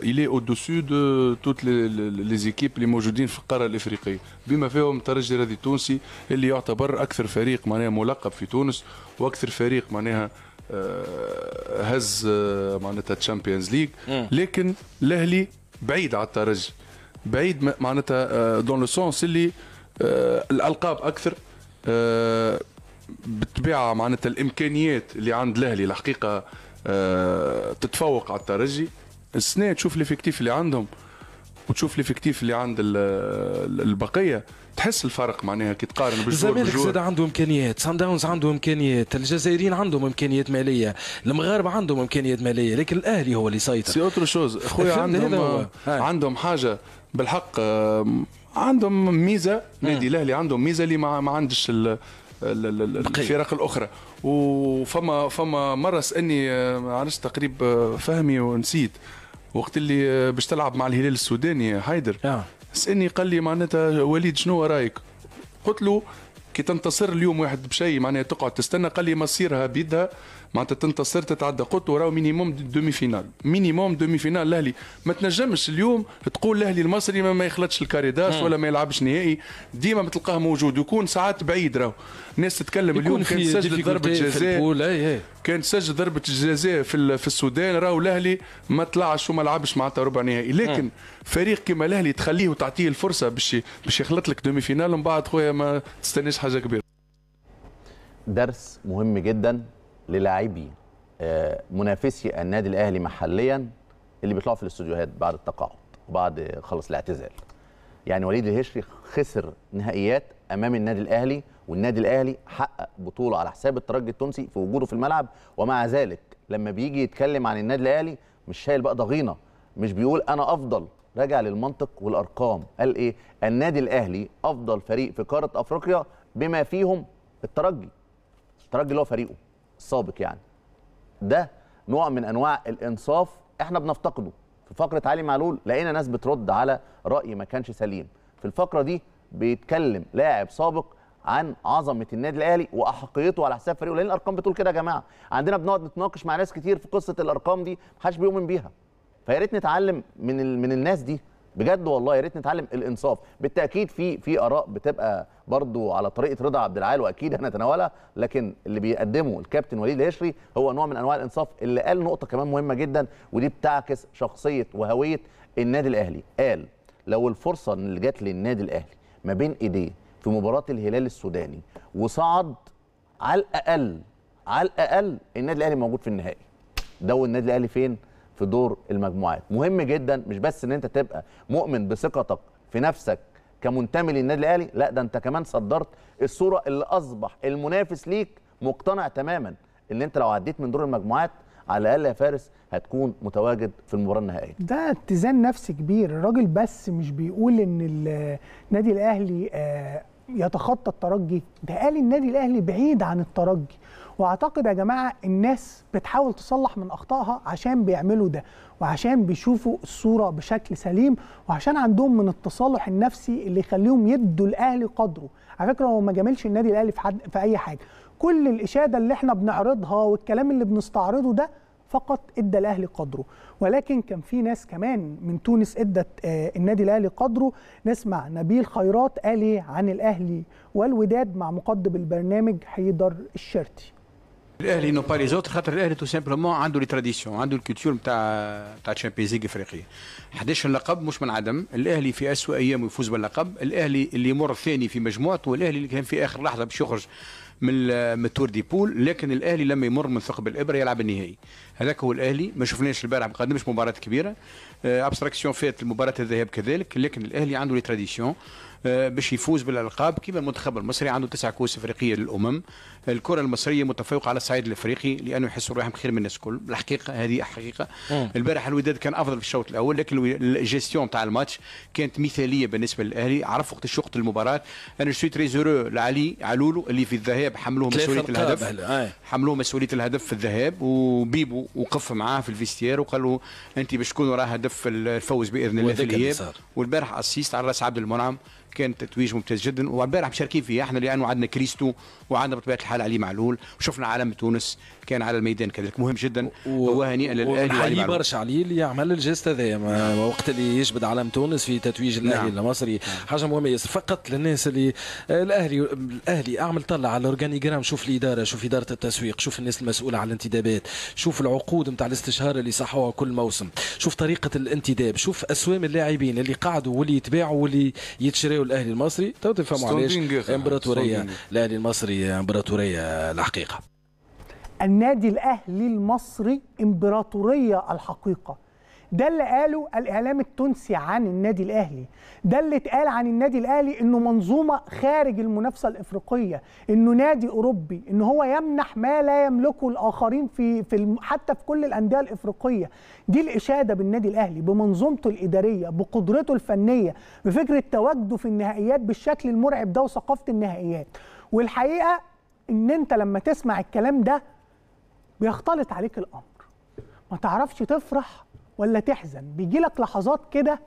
الي او دوسو دو توت لي زيكيب اللي موجودين في القاره الافريقيه بما فيهم الترجي الرياضي التونسي اللي يعتبر اكثر فريق معناها ملقب في تونس واكثر فريق معناها آه، هز آه، معناتها تشامبيونز ليغ لكن الاهلي بعيد على الترجي بعيد معناتها دون لو سونس اللي آه، الالقاب اكثر بالطبيعه معناتها الامكانيات اللي عند الاهلي الحقيقه آه، تتفوق على الترجي السنه تشوف الافكتيف اللي عندهم وتشوف الافكتيف اللي عند البقيه تحس الفرق معناها كي تقارن بجوار الزمالك زاد عنده امكانيات سان داونز عنده امكانيات الجزائريين عندهم امكانيات ماليه المغاربه عندهم امكانيات ماليه لكن الاهلي هو اللي يسيطر سي اوتر شوز خويا عندهم آه، عندهم حاجه بالحق عندهم ميزه نادي الاهلي عندهم ميزه اللي ما عندش الفرق الاخرى وفما فما مره سالني معلش آه، تقريب آه، فهمي ونسيت وقت اللي آه، باش تلعب مع الهلال السوداني حيدر آه. سالني قال لي معناتها وليد شنو رايك؟ قلت له كي تنتصر اليوم واحد بشيء معناها تقعد تستنى قال لي مصيرها بيدها معناتها تنتصر تتعدى قلت وراو مينيموم دومي فينال مينيموم دومي فينال الاهلي ما تنجمش اليوم تقول الاهلي المصري ما, ما يخلطش الكاريداس نعم. ولا ما يلعبش نهائي ديما تلقاه موجود ويكون ساعات بعيد راهو الناس تتكلم اليوم كان سجل ضربه جزاء كان سجل ضربه جزاء في في السودان راهو الاهلي ما طلعش وما لعبش معناتها ربع نهائي لكن نعم. فريق كيما الاهلي تخليه وتعطيه الفرصه باش باش يخلط لك دومي فينال من بعد خويا ما تستناش حاجه كبيره درس مهم جدا للاعبي آه، منافسي النادي الاهلي محليا اللي بيطلعوا في الاستوديوهات بعد التقاعد وبعد خلص الاعتزال يعني وليد الهشري خسر نهائيات امام النادي الاهلي والنادي الاهلي حقق بطوله على حساب الترجي التونسي في وجوده في الملعب ومع ذلك لما بيجي يتكلم عن النادي الاهلي مش شايل بقى ضغينه مش بيقول انا افضل راجع للمنطق والارقام قال ايه النادي الاهلي افضل فريق في قاره افريقيا بما فيهم الترجي الترجي اللي هو فريقه سابق يعني ده نوع من انواع الانصاف احنا بنفتقده في فقره علي معلول لقينا ناس بترد على راي ما كانش سليم في الفقره دي بيتكلم لاعب سابق عن عظمه النادي الاهلي واحقيته على حساب فريقه لان الارقام بتقول كده يا جماعه عندنا بنقعد نتناقش مع ناس كتير في قصه الارقام دي محدش بيؤمن بيها فيا ريت نتعلم من من الناس دي بجد والله يا ريت نتعلم الانصاف بالتاكيد في في اراء بتبقى برضو على طريقه رضا عبد العال واكيد هنتناولها لكن اللي بيقدمه الكابتن وليد الهشري هو نوع من انواع الانصاف اللي قال نقطه كمان مهمه جدا ودي بتعكس شخصيه وهويه النادي الاهلي قال لو الفرصه اللي جت للنادي الاهلي ما بين ايديه في مباراه الهلال السوداني وصعد على الاقل على الاقل النادي الاهلي موجود في النهائي ده النادي الاهلي فين في دور المجموعات مهم جدا مش بس ان انت تبقى مؤمن بثقتك في نفسك كمنتمي للنادي الاهلي لا ده انت كمان صدرت الصوره اللي اصبح المنافس ليك مقتنع تماما ان انت لو عديت من دور المجموعات على الاقل يا فارس هتكون متواجد في المباراه النهائيه ده اتزان نفسي كبير الراجل بس مش بيقول ان النادي الاهلي آه، يتخطى الترجي ده قال النادي الاهلي بعيد عن الترجي واعتقد يا جماعه الناس بتحاول تصلح من اخطائها عشان بيعملوا ده وعشان بيشوفوا الصوره بشكل سليم وعشان عندهم من التصالح النفسي اللي يخليهم يدوا الاهلي قدره على فكره هو ما جاملش النادي الاهلي في حد في اي حاجه كل الاشاده اللي احنا بنعرضها والكلام اللي بنستعرضه ده فقط ادى الاهلي قدره ولكن كان في ناس كمان من تونس ادت آه، النادي الاهلي قدره نسمع نبيل خيرات قال ايه عن الاهلي والوداد مع مقدم البرنامج حيدر الشرتي الاهلي نو با لي زوتر خاطر الاهلي تو سامبلومون عنده لي تراديسيون عنده الكولتور نتاع نتاع تشامبيونز ليغ افريقيه 11 لقب مش من عدم الاهلي في اسوء ايامه يفوز باللقب الاهلي اللي يمر ثاني في مجموعته والاهلي اللي كان في اخر لحظه باش يخرج من من تور دي بول لكن الاهلي لما يمر من ثقب الابره يلعب النهائي هذاك هو الاهلي ما شفناش البارح ما قدمش مباراه كبيره آه، ابستراكسيون فات المباراه الذهاب كذلك لكن الاهلي عنده لي تراديسيون آه، باش يفوز بالالقاب كيما المنتخب المصري عنده تسع كؤوس افريقيه للامم الكره المصريه متفوقه على الصعيد الافريقي لانه يحسوا روحهم خير من الناس الكل الحقيقه هذه حقيقه البارح الوداد كان افضل في الشوط الاول لكن الجيستيون تاع الماتش كانت مثاليه بالنسبه للاهلي عرف وقت الشوط المباراه انا شويت تريزورو لعلي علولو اللي في الذهاب حملوه مسؤوليه الهدف آه. حملوه مسؤوليه الهدف في الذهاب وبيبو وقف معاه في الفيستير وقال له انت باش تكون راه هدف الفوز باذن الله في الاياب والبارح اسيست على راس عبد المنعم كان تتويج ممتاز جدا وامبارح مشاركين فيه احنا لانه عندنا كريستو وعندنا بطبيعه الحال علي معلول وشفنا عالم تونس كان على الميدان كذلك مهم جدا وهنيئا للاهلي وعلي برشا عليه اللي يعمل الجيست هذا وقت اللي يجبد علم تونس في تتويج الاهلي نعم. المصري حاجه مهمه ياسر فقط للناس اللي الاهلي الاهلي اعمل طلع على الاورجانيجرام شوف الاداره شوف اداره التسويق شوف الناس المسؤوله على الانتدابات شوف العقود نتاع الاستشهار اللي صحوها كل موسم شوف طريقه الانتداب شوف اسوام اللاعبين اللي قعدوا واللي يتباعوا واللي يتشراوا الاهلي المصري تو تفهموا علاش امبراطوريه الاهلي المصري امبراطوريه الحقيقه النادي الاهلي المصري امبراطوريه الحقيقه ده اللي قاله الاعلام التونسي عن النادي الاهلي ده اللي اتقال عن النادي الاهلي انه منظومه خارج المنافسه الافريقيه انه نادي اوروبي ان هو يمنح ما لا يملكه الاخرين في في حتى في كل الانديه الافريقيه دي الاشاده بالنادي الاهلي بمنظومته الاداريه بقدرته الفنيه بفكره تواجده في النهائيات بالشكل المرعب ده وثقافه النهائيات والحقيقه ان انت لما تسمع الكلام ده بيختلط عليك الامر ما تعرفش تفرح ولا تحزن بيجيلك لحظات كده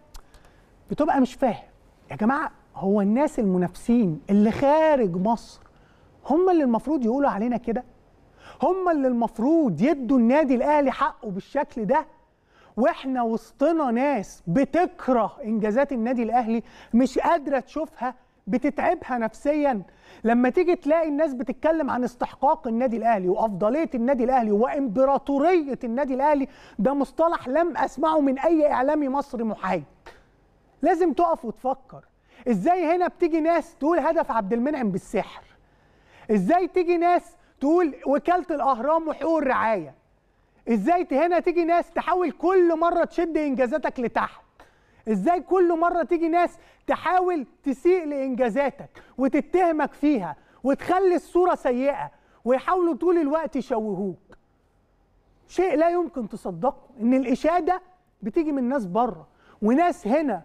بتبقى مش فاهم يا جماعه هو الناس المنافسين اللي خارج مصر هم اللي المفروض يقولوا علينا كده هم اللي المفروض يدوا النادي الاهلي حقه بالشكل ده واحنا وسطنا ناس بتكره انجازات النادي الاهلي مش قادره تشوفها بتتعبها نفسيا لما تيجي تلاقي الناس بتتكلم عن استحقاق النادي الاهلي وافضليه النادي الاهلي وامبراطوريه النادي الاهلي ده مصطلح لم اسمعه من اي اعلامي مصري محايد لازم تقف وتفكر ازاي هنا بتيجي ناس تقول هدف عبد المنعم بالسحر ازاي تيجي ناس تقول وكاله الاهرام وحقوق الرعايه ازاي هنا تيجي ناس تحاول كل مره تشد انجازاتك لتحت ازاي كل مره تيجي ناس تحاول تسيء لانجازاتك وتتهمك فيها وتخلي الصوره سيئه ويحاولوا طول الوقت يشوهوك شيء لا يمكن تصدقه ان الاشاده بتيجي من ناس بره وناس هنا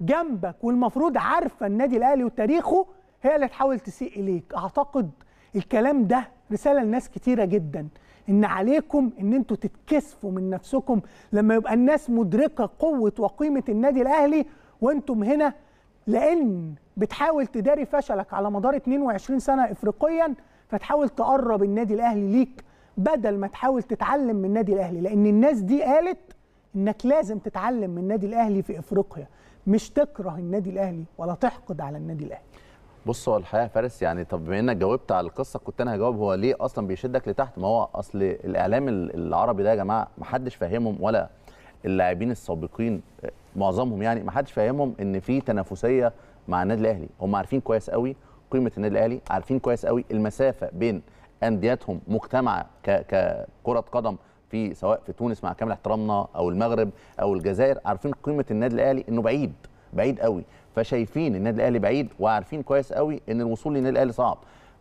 جنبك والمفروض عارفه النادي الاهلي وتاريخه هي اللي تحاول تسيء اليك اعتقد الكلام ده رساله لناس كتيره جدا ان عليكم ان انتوا تتكسفوا من نفسكم لما يبقى الناس مدركه قوه وقيمه النادي الاهلي وانتم هنا لان بتحاول تداري فشلك على مدار 22 سنه افريقيا فتحاول تقرب النادي الاهلي ليك بدل ما تحاول تتعلم من النادي الاهلي لان الناس دي قالت انك لازم تتعلم من النادي الاهلي في افريقيا مش تكره النادي الاهلي ولا تحقد على النادي الاهلي بص هو الحقيقه فارس يعني طب بما انك جاوبت على القصه كنت انا هجاوب هو ليه اصلا بيشدك لتحت ما هو اصل الاعلام العربي ده يا جماعه ما حدش فاهمهم ولا اللاعبين السابقين معظمهم يعني ما حدش فاهمهم ان في تنافسيه مع النادي الاهلي هم عارفين كويس قوي قيمه النادي الاهلي عارفين كويس قوي المسافه بين انديتهم مجتمعه ككره قدم في سواء في تونس مع كامل احترامنا او المغرب او الجزائر عارفين قيمه النادي الاهلي انه بعيد بعيد قوي فشايفين النادي الاهلي بعيد وعارفين كويس قوي ان الوصول للنادي الاهلي صعب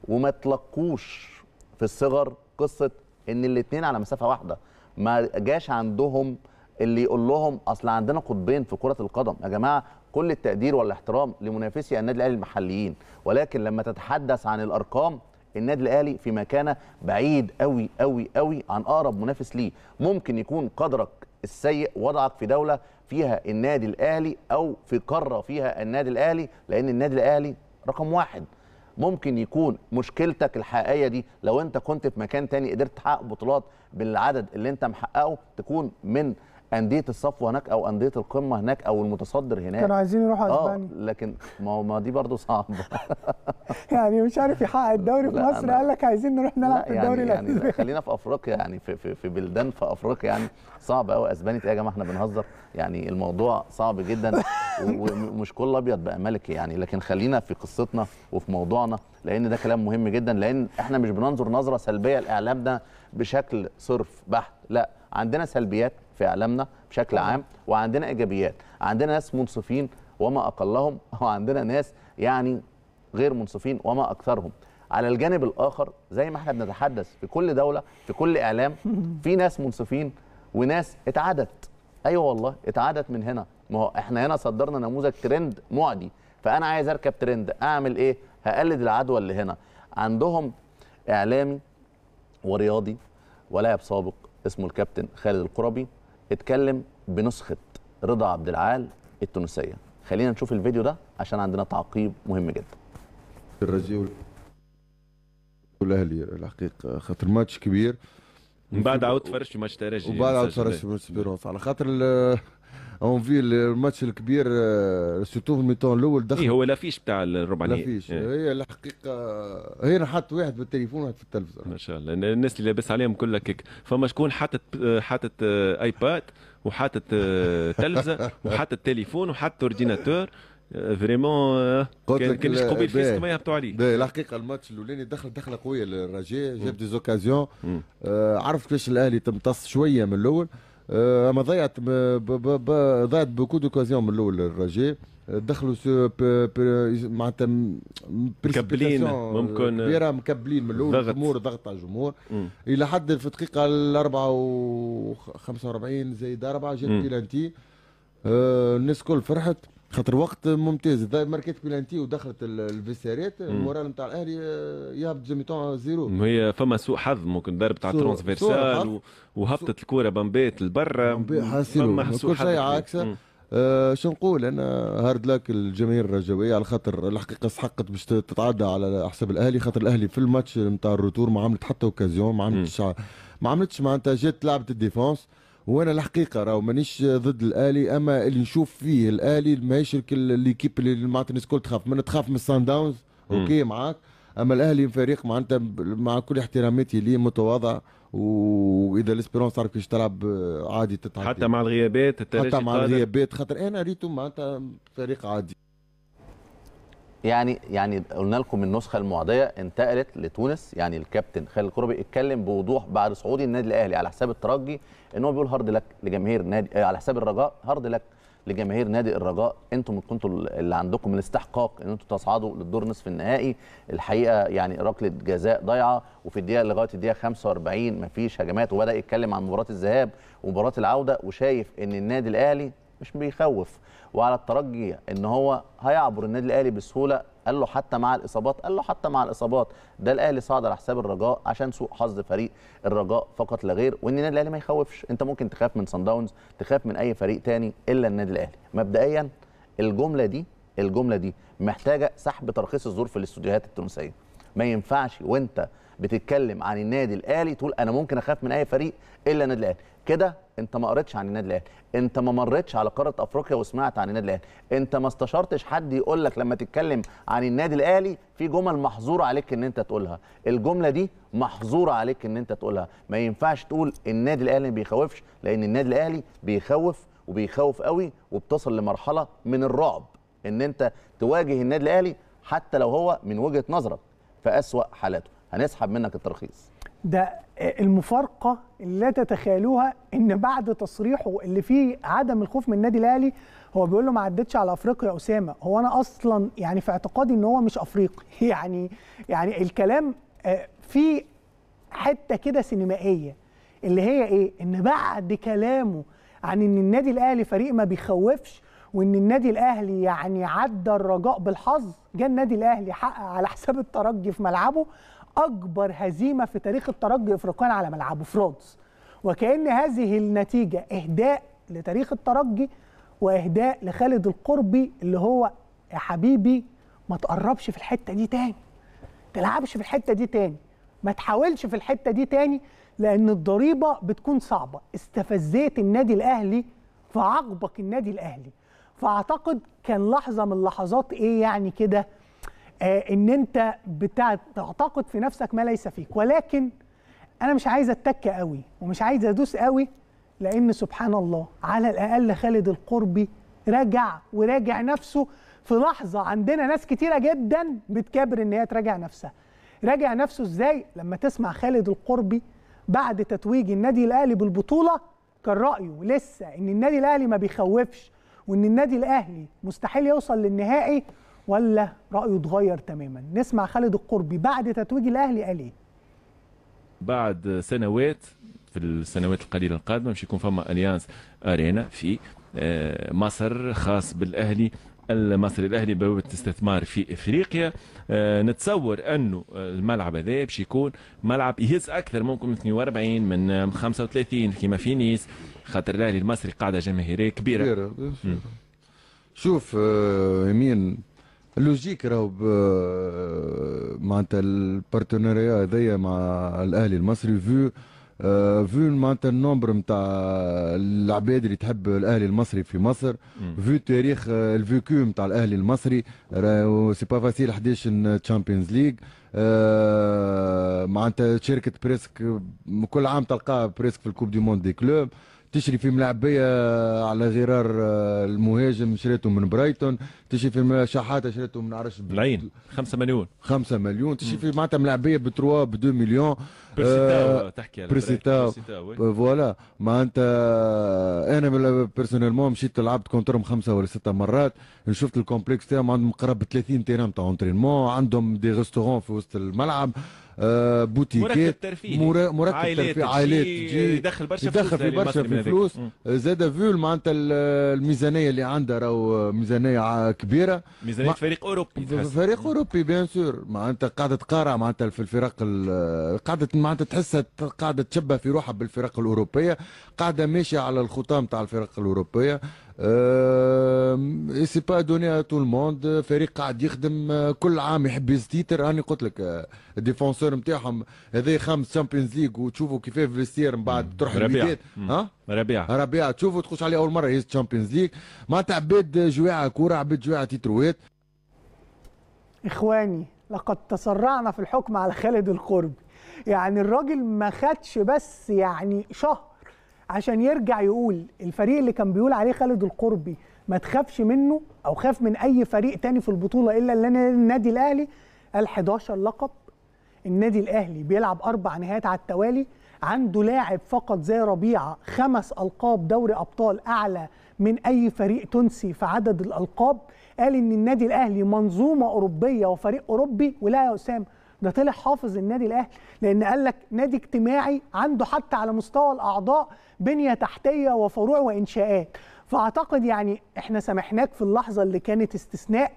وما تلقوش في الصغر قصه ان الاثنين على مسافه واحده ما جاش عندهم اللي يقول لهم اصل عندنا قطبين في كره القدم يا جماعه كل التقدير والاحترام لمنافسي النادي الاهلي المحليين ولكن لما تتحدث عن الارقام النادي الاهلي في مكانه بعيد قوي قوي قوي عن اقرب منافس ليه ممكن يكون قدرك السيء وضعك في دوله فيها النادي الاهلي او في قاره فيها النادي الاهلي لان النادي الاهلي رقم واحد ممكن يكون مشكلتك الحقيقيه دي لو انت كنت في مكان تاني قدرت تحقق بطولات بالعدد اللي انت محققه تكون من انديه الصفوه هناك او انديه القمه هناك او المتصدر هناك كانوا عايزين يروحوا آه، اسبانيا اه لكن ما هو ما دي برضه صعبه يعني مش عارف يحقق الدوري في مصر قال لك عايزين نروح نلعب في يعني- الدوري يعني, يعني خلينا في افريقيا يعني في, في, في بلدان في افريقيا يعني صعب قوي اسبانيا ايه يا جماعه احنا بنهزر يعني الموضوع صعب جدا ومش كل ابيض بقى ملكي يعني لكن خلينا في قصتنا وفي موضوعنا لان ده كلام مهم جدا لان احنا مش بننظر نظره سلبيه لاعلامنا بشكل صرف بحت لا عندنا سلبيات في اعلامنا بشكل عام وعندنا ايجابيات عندنا ناس منصفين وما اقلهم وعندنا ناس يعني غير منصفين وما اكثرهم على الجانب الاخر زي ما احنا بنتحدث في كل دوله في كل اعلام في ناس منصفين وناس اتعدت ايوه والله اتعدت من هنا ما هو احنا هنا صدرنا نموذج ترند معدي فانا عايز اركب ترند اعمل ايه هقلد العدوى اللي هنا عندهم اعلامي ورياضي ولاعب سابق اسمه الكابتن خالد القربي اتكلم بنسخه رضا عبد العال التونسيه خلينا نشوف الفيديو ده عشان عندنا تعقيب مهم جدا الرزي والاهلي الحقيقه خاطر ماتش كبير من بعد عاود تفرش في ماتش ترجي وبعد عاود تفرش في ماتش على خاطر اون في الماتش الكبير سيتو في الميتون الاول دخل إيه هو لافيش بتاع الربع نهائي لافيش إيه. هي الحقيقه هي نحط واحد بالتليفون واحد في التلفزه ما شاء الله الناس اللي لابس عليهم كلها كيك فما شكون حاطط حاطط ايباد آه، وحاطط آه، تلفزه وحاطط تليفون وحاطط اورديناتور آه، فريمون كان كان قبيل فيس ما يهبطوا عليه الحقيقه الماتش الاولاني دخل دخله قويه للرجاء جاب دي زوكازيون آه عرف كيفاش الاهلي تمتص شويه من الاول آه، اما ضيعت ضيعت بوكو دوكازيون من الاول الرجاء آه، دخلوا معناتها مكبلين آه، ممكن كبيره مكبلين من الاول الجمهور ضغط على الجمهور الى حد في الدقيقه ال 45 زائد 4 جات بيلانتي الناس الكل فرحت خاطر وقت ممتاز ماركات بلانتي ودخلت الفيسارات المورال نتاع الاهلي آه، يهبط جيميتون زيرو هي فما سوء حظ ممكن ضرب تاع ترونسفيرسال وهبطت الكوره بمبات لبرا فما سوء حظ كل شيء عاكسه آه، شو نقول انا هارد لك الجماهير الرجاويه على خاطر الحقيقه سحقت باش تتعدى على حساب الاهلي خاطر الاهلي في الماتش نتاع الروتور ما عملت حتى اوكازيون ما عملتش ما عملتش معناتها جات لعبه الديفونس وانا الحقيقه راه مانيش ضد الالي اما اللي نشوف فيه الالي ماهيش ليكيب اللي معناتها الناس الكل تخاف من تخاف من السان داونز اوكي معاك اما الاهلي فريق معناتها مع كل احتراماتي ليه متواضع واذا الاسبيرونس تعرف كيفاش تلعب عادي تتعدي حتى مع الغيابات حتى مع الغيابات خاطر انا ريتو معناتها فريق عادي يعني يعني قلنا لكم النسخه المعديه انتقلت لتونس يعني الكابتن خالد كربي اتكلم بوضوح بعد صعود النادي الاهلي على حساب الترجي ان هو بيقول هارد لك لجماهير نادي آه، على حساب الرجاء هارد لك لجماهير نادي الرجاء انتم كنتوا اللي عندكم الاستحقاق ان انتم تصعدوا للدور نصف النهائي الحقيقه يعني ركله جزاء ضايعه وفي الدقيقه لغايه الدقيقه 45 مفيش هجمات وبدا يتكلم عن مباراه الذهاب ومباراه العوده وشايف ان النادي الاهلي مش بيخوف وعلى الترجي ان هو هيعبر النادي الاهلي بسهوله قال له حتى مع الاصابات قال له حتى مع الاصابات ده الاهلي صعد على حساب الرجاء عشان سوء حظ فريق الرجاء فقط لا غير وان النادي الاهلي ما يخوفش انت ممكن تخاف من صن داونز تخاف من اي فريق تاني الا النادي الاهلي مبدئيا الجمله دي الجمله دي محتاجه سحب ترخيص الظروف في الاستوديوهات التونسيه ما ينفعش وانت بتتكلم عن النادي الاهلي تقول انا ممكن اخاف من اي فريق الا النادي الاهلي كده انت ما قريتش عن النادي الاهلي انت ما مرتش على قاره افريقيا وسمعت عن النادي الاهلي انت ما استشرتش حد يقول لك لما تتكلم عن النادي الاهلي في جمل محظور عليك ان انت تقولها الجمله دي محظوره عليك ان انت تقولها ما ينفعش تقول النادي الاهلي ما بيخوفش لان النادي الاهلي بيخوف وبيخوف قوي وبتصل لمرحله من الرعب ان انت تواجه النادي الاهلي حتى لو هو من وجهه نظرك في اسوا حالاته هنسحب منك الترخيص ده المفارقه اللي لا تتخيلوها ان بعد تصريحه اللي فيه عدم الخوف من النادي الاهلي هو بيقول له ما عدتش على افريقيا يا اسامه هو انا اصلا يعني في اعتقادي ان هو مش افريقي يعني يعني الكلام آه، في حته كده سينمائيه اللي هي ايه ان بعد كلامه عن ان النادي الاهلي فريق ما بيخوفش وان النادي الاهلي يعني عدى الرجاء بالحظ جه النادي الاهلي حقق على حساب الترجي في ملعبه اكبر هزيمه في تاريخ الترجي افريقيا على ملعبه فرانس وكان هذه النتيجه اهداء لتاريخ الترجي واهداء لخالد القربي اللي هو يا حبيبي ما تقربش في الحته دي تاني تلعبش في الحته دي تاني ما تحاولش في الحته دي تاني لان الضريبه بتكون صعبه استفزيت النادي الاهلي فعاقبك النادي الاهلي فاعتقد كان لحظه من لحظات ايه يعني كده آه، ان انت بتعتقد في نفسك ما ليس فيك ولكن انا مش عايز اتك قوي ومش عايز ادوس قوي لان سبحان الله على الاقل خالد القربي رجع وراجع نفسه في لحظه عندنا ناس كتيره جدا بتكابر ان هي تراجع نفسها راجع نفسه ازاي لما تسمع خالد القربي بعد تتويج النادي الاهلي بالبطوله كان رايه لسه ان النادي الاهلي ما بيخوفش وان النادي الاهلي مستحيل يوصل للنهائي ولا رايه اتغير تماما نسمع خالد القربي بعد تتويج الاهلي قال ايه بعد سنوات في السنوات القليله القادمه باش يكون فما اليانس ارينا في آه، مصر خاص بالاهلي المصري الاهلي بوابه الاستثمار في افريقيا آه، نتصور انه الملعب هذا باش يكون ملعب يهز اكثر ممكن من 42 من 35 كما في نيس خاطر الاهلي المصري قاعده جماهيريه كبيره, كبيرة. شوف آه، يمين لوجيك راهو معناتها البارتنريا هذايا مع الاهلي المصري فيو فيو معناتها النومبر نتاع العباد اللي تحب الاهلي المصري في مصر فيو تاريخ الفيكو نتاع الاهلي المصري سي با فاسيل 11 تشامبيونز ليغ معناتها شركه بريسك كل عام تلقاها بريسك في الكوب دي موند دي كلوب تشري في ملعبيه على غرار آه، المهاجم شريته من برايتون تشري في شحاته شريته من عرش العين 5 مليون 5 مليون تشري في معناتها ملعبيه ب 3 ب 2 مليون برسيتاو آه، تحكي على فوالا فوالا معناتها انا بيرسونيل مون مشيت لعبت كونترهم خمسه ولا سته مرات شفت الكومبلكس تاعهم عندهم قرب 30 تيران تاع اونترينمون عندهم دي ريستورون في وسط الملعب آه، بوتيكات مركب ترفيه مركب عائلات ترفيه عائلات يدخل برشا يدخل في برشا في فلوس زاد فيول معناتها الميزانيه اللي عندها راهو ميزانيه كبيره ميزانيه مع... فريق اوروبي فريق اوروبي بيان سور معناتها قاعده تقارع معناتها في الفرق قاعده معناتها تحسها قاعده تشبه في روحها بالفرق الاوروبيه قاعده ماشيه على الخطى نتاع الفرق الاوروبيه اي سي با دوني تو الموند فريق قاعد يخدم آه، كل عام يحب يزتيتر راني قلت لك الديفونسور آه، نتاعهم هذا خمس تشامبيونز ليغ وتشوفوا كيفاه فيستير من بعد تروح ربيع ها ربيع ربيع تشوفوا تخش عليه اول مره يهز تشامبيونز ليغ معناتها عباد جويعه كوره عباد جويعه تيتروات اخواني لقد تسرعنا في الحكم على خالد القربي يعني الراجل ما خدش بس يعني شهر عشان يرجع يقول الفريق اللي كان بيقول عليه خالد القربي ما تخافش منه او خاف من اي فريق تاني في البطوله الا النادي الاهلي قال 11 لقب النادي الاهلي بيلعب اربع نهايات على التوالي عنده لاعب فقط زي ربيعه خمس القاب دوري ابطال اعلى من اي فريق تونسي في عدد الالقاب قال ان النادي الاهلي منظومه اوروبيه وفريق اوروبي ولا يا اسامه ده طلع حافظ النادي الاهلي لان قال لك نادي اجتماعي عنده حتى على مستوى الاعضاء بنيه تحتيه وفروع وانشاءات فاعتقد يعني احنا سامحناك في اللحظه اللي كانت استثناء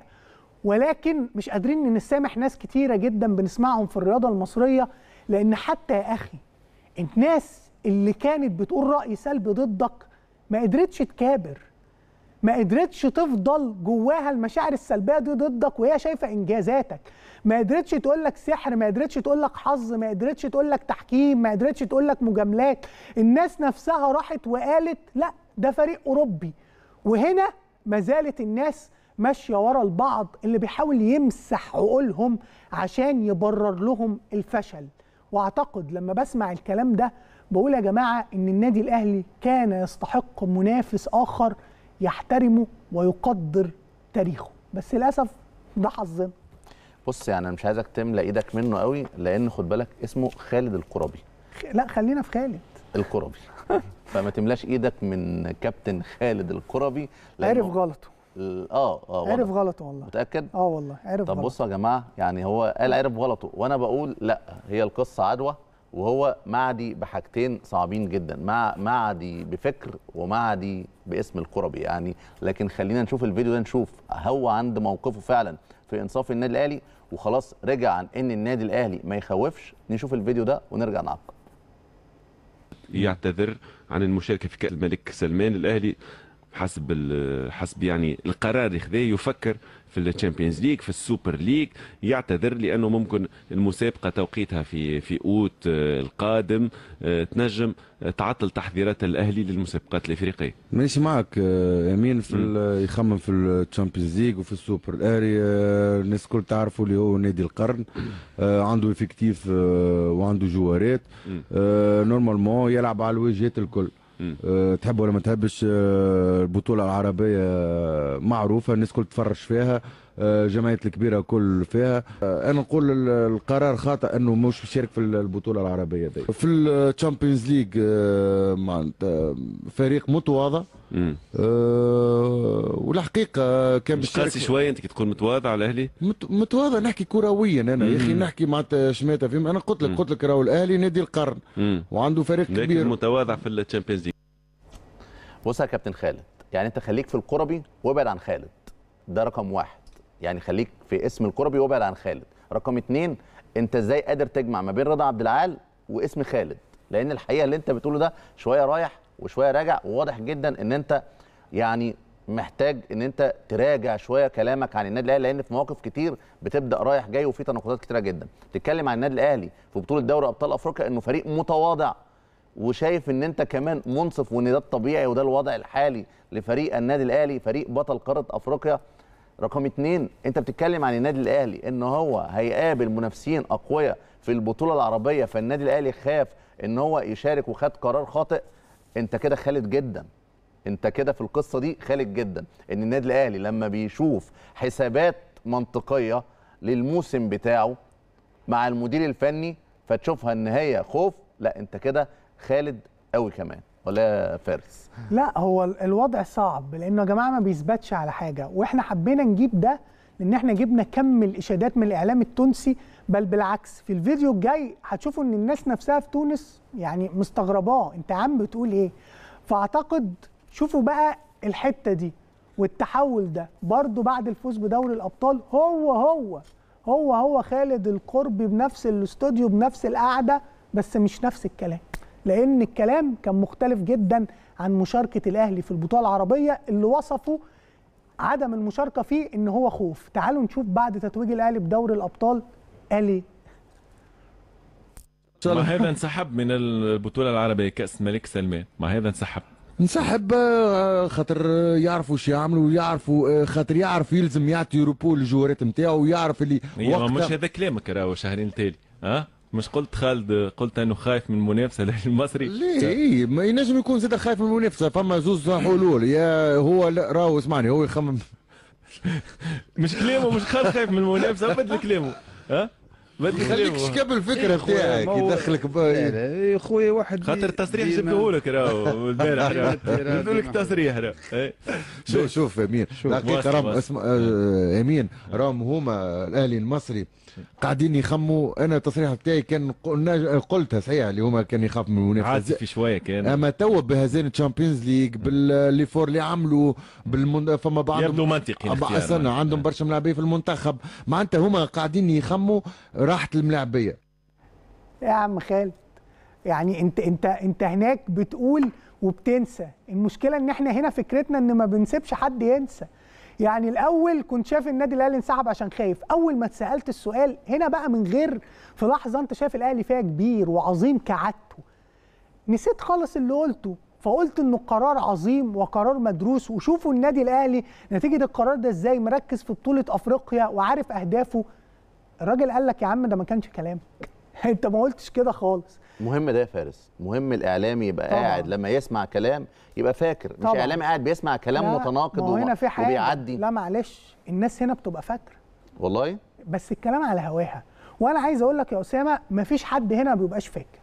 ولكن مش قادرين نسامح ناس كتيره جدا بنسمعهم في الرياضه المصريه لان حتى يا اخي الناس اللي كانت بتقول راي سلبي ضدك ما قدرتش تكابر ما قدرتش تفضل جواها المشاعر السلبيه دي ضدك وهي شايفه انجازاتك ما قدرتش تقول لك سحر ما قدرتش تقول لك حظ ما قدرتش تقول لك تحكيم ما قدرتش تقول لك مجاملات الناس نفسها راحت وقالت لا ده فريق اوروبي وهنا ما زالت الناس ماشيه ورا البعض اللي بيحاول يمسح عقولهم عشان يبرر لهم الفشل واعتقد لما بسمع الكلام ده بقول يا جماعه ان النادي الاهلي كان يستحق منافس اخر يحترمه ويقدر تاريخه بس للاسف ده حظنا بص يعني انا مش عايزك تملى ايدك منه قوي لان خد بالك اسمه خالد القرابي لا خلينا في خالد القرابي فما تملاش ايدك من كابتن خالد القرابي عرف غلطه اه اه عرف غلطه والله متاكد اه والله عرف طب غلطه طب بصوا يا جماعه يعني هو قال عرف غلطه وانا بقول لا هي القصه عدوى وهو معدي بحاجتين صعبين جدا مع معدي بفكر ومعدي باسم الكروي يعني لكن خلينا نشوف الفيديو ده نشوف هو عند موقفه فعلا في انصاف النادي الاهلي وخلاص رجع عن ان النادي الاهلي ما يخوفش نشوف الفيديو ده ونرجع نعقب يعتذر عن المشاركه في كاس الملك سلمان الاهلي حسب حسب يعني القرار اللي خذاه يفكر في الشامبيونز ليج في السوبر ليج يعتذر لانه ممكن المسابقه توقيتها في في اوت آه، القادم آه، تنجم آه، تعطل تحذيرات الاهلي للمسابقات الافريقيه ماشي معك امين في يخمم في الشامبيونز ليج وفي السوبر الاهلي الناس الكل تعرفوا اللي هو نادي القرن عنده افكتيف وعنده جوارات نورمالمون يلعب على الوجهات الكل أه تحب ولا ما تحبش أه، البطوله العربيه أه، معروفه الناس كل تفرج فيها جمعيات الكبيره كل فيها انا نقول القرار خاطئ انه مش يشارك في البطوله العربيه دي في الشامبيونز ليج معناتها فريق متواضع أه والحقيقه كان مش قاسي شويه انت كي تكون متواضع على الاهلي مت... متواضع نحكي كرويا انا يا اخي نحكي مع شماته فيهم انا قلت لك قلت لك راهو الاهلي نادي القرن مم. وعنده فريق كبير لكن متواضع في الشامبيونز ليج بص يا كابتن خالد يعني انت خليك في القربي وابعد عن خالد ده رقم واحد يعني خليك في اسم الكربي وابعد عن خالد رقم اتنين انت ازاي قادر تجمع ما بين رضا عبد العال واسم خالد لان الحقيقه اللي انت بتقوله ده شويه رايح وشويه راجع وواضح جدا ان انت يعني محتاج ان انت تراجع شويه كلامك عن النادي الاهلي لان في مواقف كتير بتبدا رايح جاي وفي تناقضات كتيره جدا تتكلم عن النادي الاهلي في بطوله دوري ابطال افريقيا انه فريق متواضع وشايف ان انت كمان منصف وان ده الطبيعي وده الوضع الحالي لفريق النادي الاهلي فريق بطل قاره افريقيا رقم اتنين انت بتتكلم عن النادي الاهلي ان هو هيقابل منافسين اقوياء في البطوله العربيه فالنادي الاهلي خاف ان هو يشارك وخد قرار خاطئ انت كده خالد جدا انت كده في القصه دي خالد جدا ان النادي الاهلي لما بيشوف حسابات منطقيه للموسم بتاعه مع المدير الفني فتشوفها ان هي خوف لا انت كده خالد قوي كمان ولا فارس لا هو الوضع صعب لانه يا جماعه ما بيثبتش على حاجه واحنا حبينا نجيب ده لان احنا جبنا كم الاشادات من الاعلام التونسي بل بالعكس في الفيديو الجاي هتشوفوا ان الناس نفسها في تونس يعني مستغرباه انت عم بتقول ايه فاعتقد شوفوا بقى الحته دي والتحول ده برضه بعد الفوز بدوري الابطال هو هو هو هو خالد القربي بنفس الاستوديو بنفس القعده بس مش نفس الكلام لان الكلام كان مختلف جدا عن مشاركه الاهلي في البطوله العربيه اللي وصفوا عدم المشاركه فيه ان هو خوف تعالوا نشوف بعد تتويج الاهلي بدوري الابطال قال ايه مع هذا انسحب من البطوله العربيه كاس الملك سلمان مع هذا انسحب انسحب آه، خاطر يعرفوا شو يعملوا يعرفوا آه، خاطر يعرف يلزم يعطي روبو للجوارات نتاعو ويعرف اللي إيه، وقتها مش هذا كلامك راهو شهرين تالي ها أه؟ مش قلت خالد قلت انه خايف من المنافسه للمصري ليه إيه، ما ينجم يكون زاد خايف من المنافسه فما زوز حلول يا هو لا راهو اسمعني هو يخمم مش كلامه مش خايف من المنافسه بدل كلامه ها بدل خليك شكب الفكره نتاعك يدخلك يا خويا واحد خاطر التصريح جبته لك راهو البارح جبتهولك لك تصريح إيه. شوف شوف امين دقيقه رام اسم آه، امين راهم هما الاهلي المصري قاعدين يخموا انا التصريح بتاعي كان قلنا قلتها صحيح اللي هما كان يخاف من المنافسه عازف شويه كان اما توا بهزين الشامبيونز ليج باللي فور اللي عملوا بالمن... فما بعض يبدو منطقي اصلا عندهم نعم. برشا ملاعبيه في المنتخب معناتها هما قاعدين يخموا راحه الملاعبيه يا عم خالد يعني انت انت انت هناك بتقول وبتنسى المشكله ان احنا هنا فكرتنا ان ما بنسيبش حد ينسى يعني الاول كنت شايف النادي الاهلي انسحب عشان خايف اول ما اتسالت السؤال هنا بقى من غير في لحظه انت شايف الاهلي فيها كبير وعظيم كعادته نسيت خالص اللي قلته فقلت انه قرار عظيم وقرار مدروس وشوفوا النادي الاهلي نتيجه القرار ده ازاي مركز في بطوله افريقيا وعارف اهدافه الراجل قال لك يا عم ده ما كانش كلامك انت ما قلتش كده خالص مهم ده يا فارس مهم الاعلامي يبقى طبعا. قاعد لما يسمع كلام يبقى فاكر مش طبعا. اعلامي قاعد بيسمع كلام لا. متناقض وما هنا في حاجة. وبيعدي لا معلش الناس هنا بتبقى فاكره والله بس الكلام على هواها وانا عايز اقول لك يا اسامه مفيش حد هنا ما بيبقاش فاكر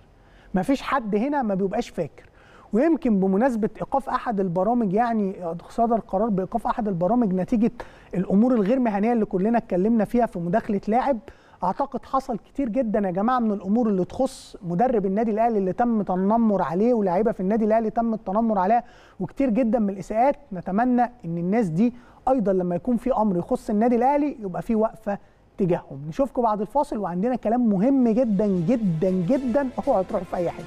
مفيش حد هنا ما بيبقاش فاكر ويمكن بمناسبه ايقاف احد البرامج يعني صدر قرار بايقاف احد البرامج نتيجه الامور الغير مهنيه اللي كلنا اتكلمنا فيها في مداخله لاعب اعتقد حصل كتير جدا يا جماعه من الامور اللي تخص مدرب النادي الاهلي اللي تم التنمر عليه ولاعيبه في النادي الاهلي تم التنمر عليها وكتير جدا من الاساءات نتمنى ان الناس دي ايضا لما يكون في امر يخص النادي الاهلي يبقى في وقفه تجاههم نشوفكم بعد الفاصل وعندنا كلام مهم جدا جدا جدا اوعوا تروحوا في اي حته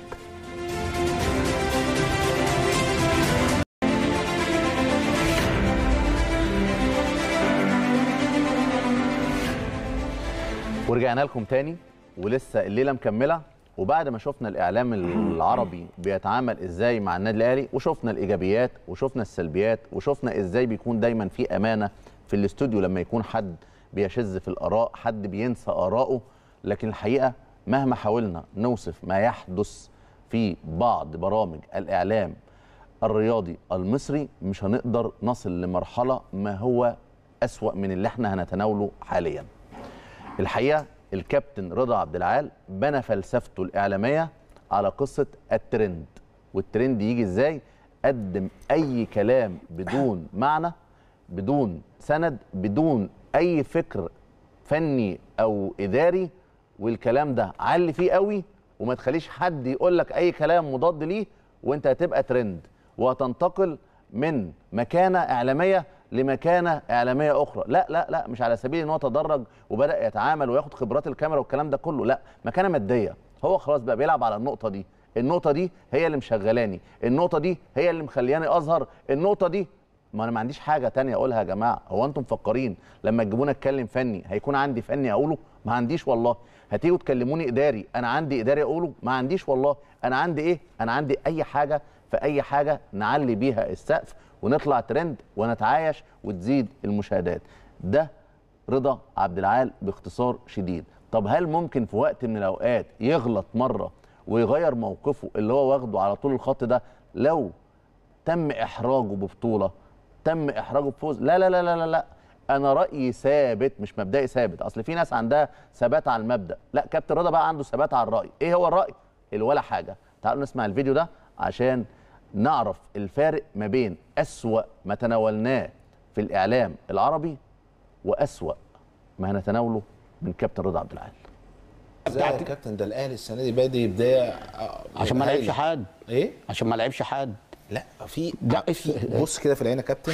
ورجعنا لكم تاني ولسه الليله مكمله وبعد ما شفنا الاعلام العربي بيتعامل ازاي مع النادي الاهلي وشفنا الايجابيات وشفنا السلبيات وشفنا ازاي بيكون دايما في امانه في الاستوديو لما يكون حد بيشذ في الاراء حد بينسى اراءه لكن الحقيقه مهما حاولنا نوصف ما يحدث في بعض برامج الاعلام الرياضي المصري مش هنقدر نصل لمرحله ما هو اسوا من اللي احنا هنتناوله حاليا الحقيقه الكابتن رضا عبد العال بنى فلسفته الاعلاميه على قصه الترند والترند يجي ازاي قدم اي كلام بدون معنى بدون سند بدون اي فكر فني او اداري والكلام ده علي فيه قوي وما تخليش حد يقول لك اي كلام مضاد ليه وانت هتبقى ترند وهتنتقل من مكانه اعلاميه لمكانه اعلاميه اخرى لا لا لا مش على سبيل ان هو تدرج وبدا يتعامل وياخد خبرات الكاميرا والكلام ده كله لا مكانه ماديه هو خلاص بقى بيلعب على النقطه دي النقطه دي هي اللي مشغلاني النقطه دي هي اللي مخلياني اظهر النقطه دي ما انا ما عنديش حاجه تانية اقولها يا جماعه هو انتم مفكرين لما تجيبوني اتكلم فني هيكون عندي فني اقوله ما عنديش والله هتيجوا تكلموني اداري انا عندي اداري اقوله ما عنديش والله انا عندي ايه انا عندي اي حاجه في اي حاجه نعلي بيها السقف ونطلع ترند ونتعايش وتزيد المشاهدات ده رضا عبد العال باختصار شديد طب هل ممكن في وقت من الاوقات يغلط مره ويغير موقفه اللي هو واخده على طول الخط ده لو تم احراجه ببطوله تم احراجه بفوز لا لا لا لا لا, لا. انا رايي ثابت مش مبدئي ثابت اصل في ناس عندها ثبات على المبدا لا كابتن رضا بقى عنده ثبات على الراي ايه هو الراي الولا حاجه تعالوا نسمع الفيديو ده عشان نعرف الفارق ما بين أسوأ ما تناولناه في الإعلام العربي وأسوأ ما هنتناوله من كابتن رضا عبد العال بتاعت كابتن ده الاهلي السنه دي بادي بدايه آه، عشان ما لعبش حد ايه عشان ما لعبش حد لا في لا إيه؟ بص كده في العين يا كابتن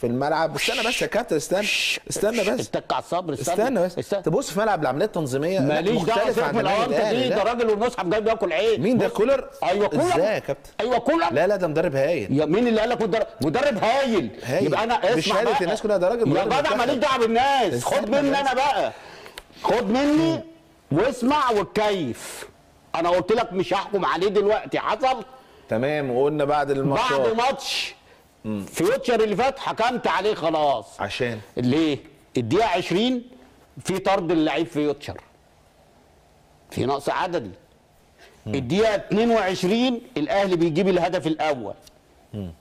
في الملعب استنى بس يا كابتن استنى استنى بس اتك على الصبر استنى, استنى بس تبص في ملعب العمليه التنظيميه ماليش دعوه في الاونطه دي ده راجل والمصحف جاي بياكل عين إيه؟ مين ده كولر؟ ايوه كولر ازاي يا كابتن؟ ايوه كولر لا لا ده مدرب هايل مين اللي قال لك مدرب مدرب هايل يبقى انا اسمع مش هايل الناس كلها ده راجل يا جدع ماليش دعوه بالناس خد مني انا بقى خد مني واسمع وتكيف انا قلت لك مش هحكم عليه دلوقتي حصل تمام وقلنا بعد الماتش بعد ماتش فيوتشر اللي فات حكمت عليه خلاص عشان ليه؟ الدقيقه 20 في طرد اللعيب فيوتشر في نقص عددي الدقيقه 22 الاهلي بيجيب الهدف الاول مم.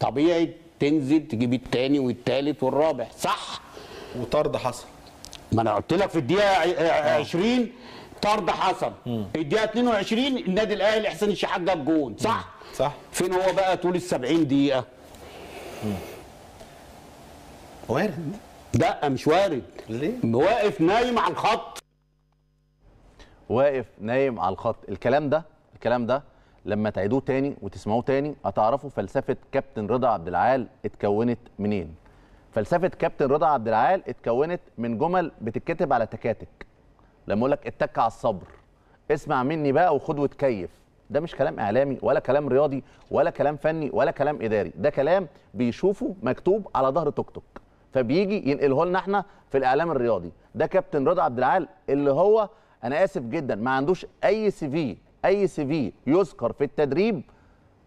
طبيعي تنزل تجيب الثاني والثالث والرابع صح وطرد حصل ما انا قلت لك في الدقيقه 20 آه. طرد حصل الدقيقه 22 النادي الاهلي احسن الشحات جاب جون صح؟ صح فين هو بقى طول ال 70 دقيقه؟ وارد لا مش وارد ليه؟ واقف نايم على الخط واقف نايم على الخط الكلام ده الكلام ده لما تعيدوه تاني وتسمعوه تاني هتعرفوا فلسفه كابتن رضا عبد العال اتكونت منين فلسفه كابتن رضا عبد العال اتكونت من جمل بتتكتب على تكاتك لما اقول لك اتك على الصبر اسمع مني بقى وخد وتكيف ده مش كلام اعلامي ولا كلام رياضي ولا كلام فني ولا كلام اداري ده كلام بيشوفه مكتوب على ظهر توك توك فبيجي ينقله لنا احنا في الاعلام الرياضي ده كابتن رضا عبد العال اللي هو انا اسف جدا ما عندوش اي سي في اي سي في يذكر في التدريب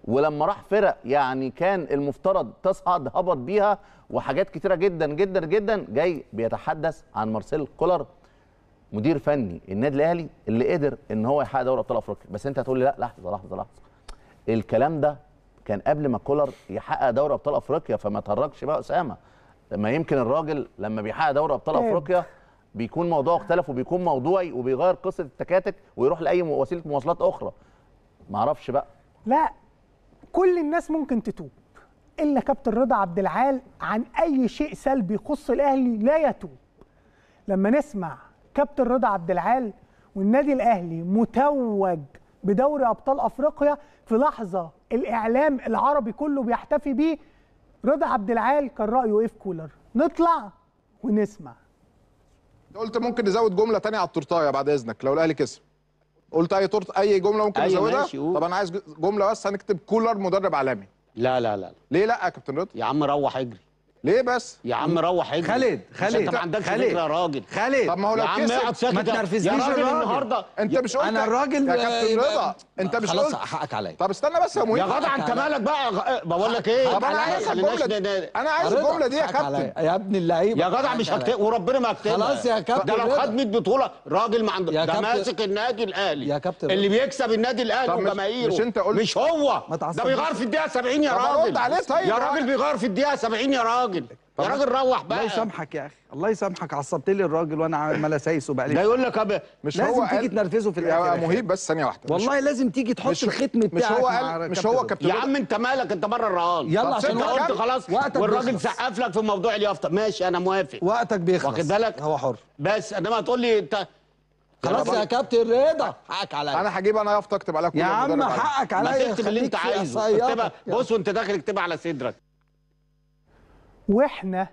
ولما راح فرق يعني كان المفترض تصعد هبط بيها وحاجات كتيره جدا جدا جدا جاي بيتحدث عن مارسيل كولر مدير فني النادي الاهلي اللي قدر ان هو يحقق دوري ابطال افريقيا بس انت هتقول لي لا لحظه لحظه لحظه الكلام ده كان قبل ما كولر يحقق دوري ابطال افريقيا فما تهرجش بقى اسامه ما يمكن الراجل لما بيحقق دوري ابطال افريقيا بيكون موضوع اختلف وبيكون موضوعي وبيغير قصه التكاتك ويروح لاي وسيله مواصلات اخرى ما اعرفش بقى لا كل الناس ممكن تتوب الا كابتن رضا عبد العال عن اي شيء سلبي يخص الاهلي لا يتوب لما نسمع كابتن رضا عبد العال والنادي الاهلي متوج بدوري ابطال افريقيا في لحظه الاعلام العربي كله بيحتفي بيه رضا عبد العال كان رايه ايه في كولر نطلع ونسمع قلت ممكن نزود جمله ثانيه على التورتايه بعد اذنك لو الاهلي كسب قلت اي تورت اي جمله ممكن أيوة نزودها طب انا عايز جمله بس هنكتب كولر مدرب عالمي لا لا لا ليه لا يا كابتن رضا يا عم روح اجري ليه بس يا عم روح اجري خالد خالد انت ما عندكش فكره يا راجل خالد طب ما هو لو كسب يا عم اقعد ما تنرفزنيش يا راجل النهارده انت مش قلت انا الراجل يا كابتن رضا انت مش قلت خلاص حقك عليا طب استنى بس يا مهند يا غدا انت مالك بقى بقول لك ايه طب انا عايز الجمله انا عايز الجمله دي يا كابتن يا ابن اللعيبه يا جدع مش هكتب وربنا ما هكتبها خلاص يا كابتن ده لو خد 100 بطوله راجل ما عنده ده ماسك النادي الاهلي يا كابتن اللي بيكسب النادي الاهلي وجماهيره مش انت قلت مش هو ده بيغير في الدقيقه 70 طيب يا راجل يا راجل بيغير في الدقيقه 70 يا راجل راجل يا راجل روح بقى الله يسامحك يا اخي الله يسامحك عصبت لي الراجل وانا عمال اسايسه بقى ليه ده يقول لك أب... مش لازم هو تيجي تنرفزه في الاخر يا مهيب بس ثانيه واحده والله لازم تيجي تحط مش... الختم بتاعك مش هو قال مش هو كابتن يا عم انت مالك انت بره الرهان يلا عشان قلت خلاص والراجل سقف لك في موضوع اليافطه ماشي انا موافق وقتك بيخلص واخد بالك هو حر بس انما تقول لي انت خلاص يا كابتن رضا حقك عليا انا هجيب انا يافطه اكتب عليها كل يا عم حقك عليا اكتب تكتب اللي انت عايزه بص وانت داخل اكتبها على صدرك واحنا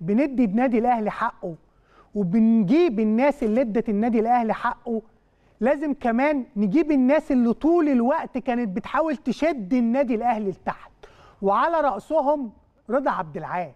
بندي النادي الاهلي حقه وبنجيب الناس اللي ادت النادي الاهلي حقه لازم كمان نجيب الناس اللي طول الوقت كانت بتحاول تشد النادي الاهلي لتحت وعلى راسهم رضا عبد العال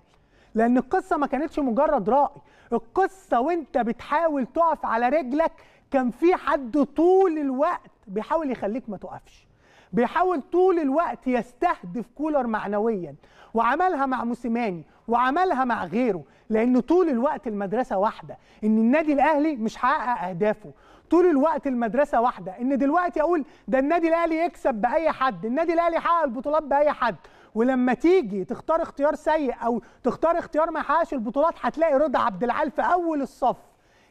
لان القصه ما كانتش مجرد راي القصه وانت بتحاول تقف على رجلك كان في حد طول الوقت بيحاول يخليك ما تقفش بيحاول طول الوقت يستهدف كولر معنويا وعملها مع موسيماني وعملها مع غيره لان طول الوقت المدرسه واحده ان النادي الاهلي مش حقق اهدافه طول الوقت المدرسه واحده ان دلوقتي اقول ده النادي الاهلي يكسب باي حد النادي الاهلي حقق البطولات باي حد ولما تيجي تختار اختيار سيء او تختار اختيار ما حققش البطولات هتلاقي رضا عبد العال في اول الصف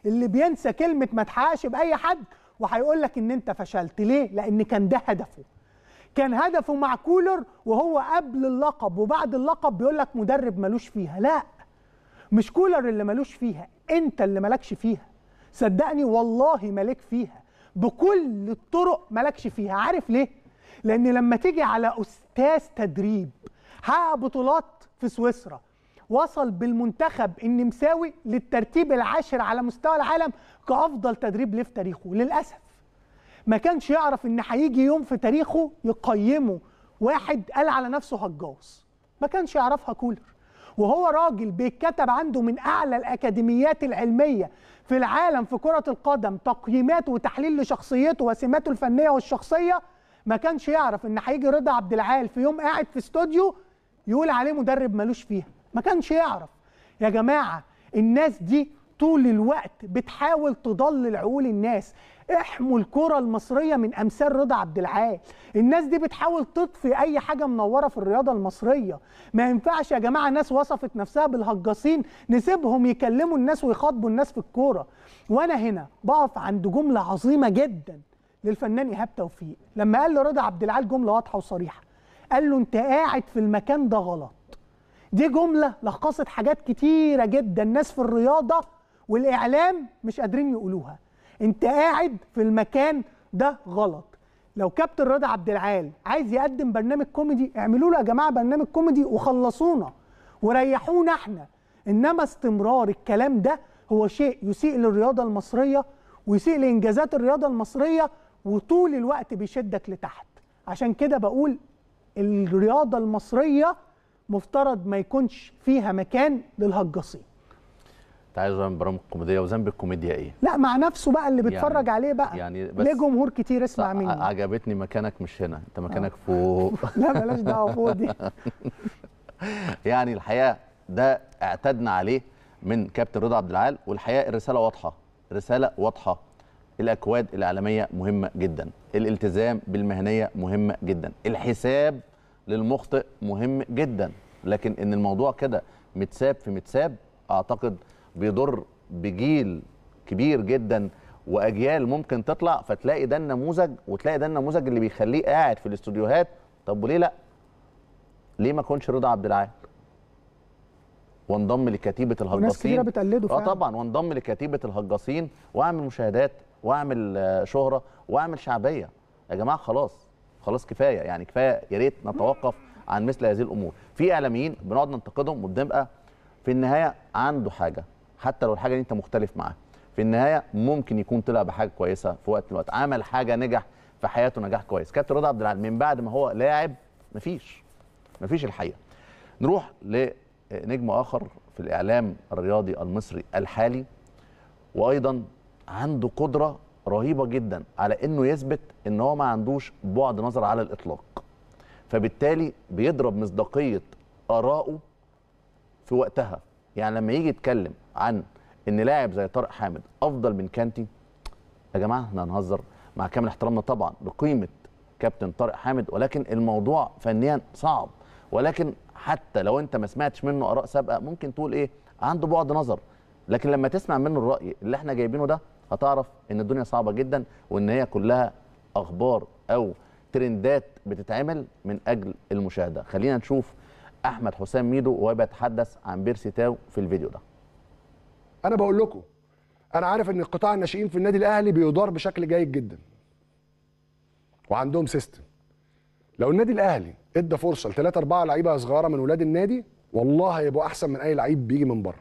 اللي بينسى كلمه ما تحققش باي حد وهيقول لك ان انت فشلت ليه لان كان ده هدفه كان هدفه مع كولر وهو قبل اللقب وبعد اللقب بيقول لك مدرب ملوش فيها لا مش كولر اللي ملوش فيها انت اللي مالكش فيها صدقني والله مالك فيها بكل الطرق مالكش فيها عارف ليه لان لما تيجي على استاذ تدريب حقق بطولات في سويسرا وصل بالمنتخب النمساوي للترتيب العاشر على مستوى العالم كافضل تدريب ليه في تاريخه للاسف ما كانش يعرف ان هيجي يوم في تاريخه يقيمه واحد قال على نفسه هجاص ما كانش يعرفها كولر وهو راجل بيتكتب عنده من اعلى الاكاديميات العلميه في العالم في كره القدم تقييمات وتحليل لشخصيته وسماته الفنيه والشخصيه ما كانش يعرف ان هيجي رضا عبد العال في يوم قاعد في استوديو يقول عليه مدرب ملوش فيها ما كانش يعرف يا جماعه الناس دي طول الوقت بتحاول تضلل عقول الناس احموا الكرة المصرية من أمثال رضا عبد العال الناس دي بتحاول تطفي أي حاجة منورة في الرياضة المصرية ما ينفعش يا جماعة ناس وصفت نفسها بالهجاصين نسيبهم يكلموا الناس ويخاطبوا الناس في الكورة وأنا هنا بقف عند جملة عظيمة جدا للفنان إيهاب توفيق لما قال لرضا عبد العال جملة واضحة وصريحة قال له أنت قاعد في المكان ده غلط دي جملة لخصت حاجات كتيرة جدا ناس في الرياضة والاعلام مش قادرين يقولوها انت قاعد في المكان ده غلط لو كابتن رضا عبد العال عايز يقدم برنامج كوميدي اعملوا له يا جماعه برنامج كوميدي وخلصونا وريحونا احنا انما استمرار الكلام ده هو شيء يسيء للرياضه المصريه ويسيء لانجازات الرياضه المصريه وطول الوقت بيشدك لتحت عشان كده بقول الرياضه المصريه مفترض ما يكونش فيها مكان للهجصين عايز يعمل برامج كوميديه وذنب الكوميديا ايه؟ لا مع نفسه بقى اللي يعني بيتفرج يعني عليه بقى يعني بس ليه جمهور كتير اسمع مني عجبتني مكانك مش هنا انت مكانك آه. فوق لا بلاش دعوه فوق دي يعني الحقيقه ده اعتدنا عليه من كابتن رضا عبد العال والحقيقه الرساله واضحه رساله واضحه الاكواد الاعلاميه مهمه جدا الالتزام بالمهنيه مهمه جدا الحساب للمخطئ مهم جدا لكن ان الموضوع كده متساب في متساب اعتقد بيضر بجيل كبير جدا واجيال ممكن تطلع فتلاقي ده النموذج وتلاقي ده النموذج اللي بيخليه قاعد في الاستوديوهات طب وليه لا؟ ليه ما كونش رضا عبد العال؟ وانضم لكتيبه الهجاصين وناس كتيره بتقلده آه فعلا اه طبعا وانضم لكتيبه الهجاصين واعمل مشاهدات واعمل آه، شهره واعمل شعبيه يا جماعه خلاص خلاص كفايه يعني كفايه يا ريت نتوقف عن مثل هذه الامور في اعلاميين بنقعد ننتقدهم وبنبقى في النهايه عنده حاجه حتى لو الحاجه دي انت مختلف معاها في النهايه ممكن يكون طلع بحاجه كويسه في وقت الوقت عمل حاجه نجح في حياته نجاح كويس كابتن رضا عبد العال من بعد ما هو لاعب مفيش مفيش الحقيقه نروح لنجم اخر في الاعلام الرياضي المصري الحالي وايضا عنده قدره رهيبه جدا على انه يثبت ان هو ما عندوش بعد نظر على الاطلاق فبالتالي بيضرب مصداقيه ارائه في وقتها يعني لما يجي يتكلم عن ان لاعب زي طارق حامد افضل من كانتي يا جماعه احنا هنهزر مع كامل احترامنا طبعا لقيمه كابتن طارق حامد ولكن الموضوع فنيا صعب ولكن حتى لو انت ما سمعتش منه اراء سابقه ممكن تقول ايه عنده بعد نظر لكن لما تسمع منه الراي اللي احنا جايبينه ده هتعرف ان الدنيا صعبه جدا وان هي كلها اخبار او ترندات بتتعمل من اجل المشاهده خلينا نشوف احمد حسام ميدو وهو بيتحدث عن بيرسي تاو في الفيديو ده انا بقول لكم انا عارف ان قطاع الناشئين في النادي الاهلي بيدار بشكل جيد جدا وعندهم سيستم لو النادي الاهلي ادى فرصه لثلاثه اربعه لعيبه صغيره من ولاد النادي والله هيبقوا احسن من اي لعيب بيجي من بره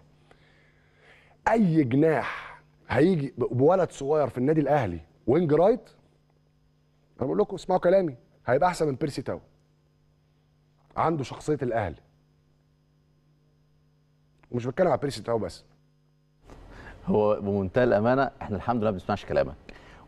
اي جناح هيجي بولد صغير في النادي الاهلي وينج رايت انا بقول لكم اسمعوا كلامي هيبقى احسن من بيرسي تاو عنده شخصيه الاهلي ومش بتكلم على بيرسي تاو بس هو بمنتهى الامانه احنا الحمد لله ما بنسمعش كلامك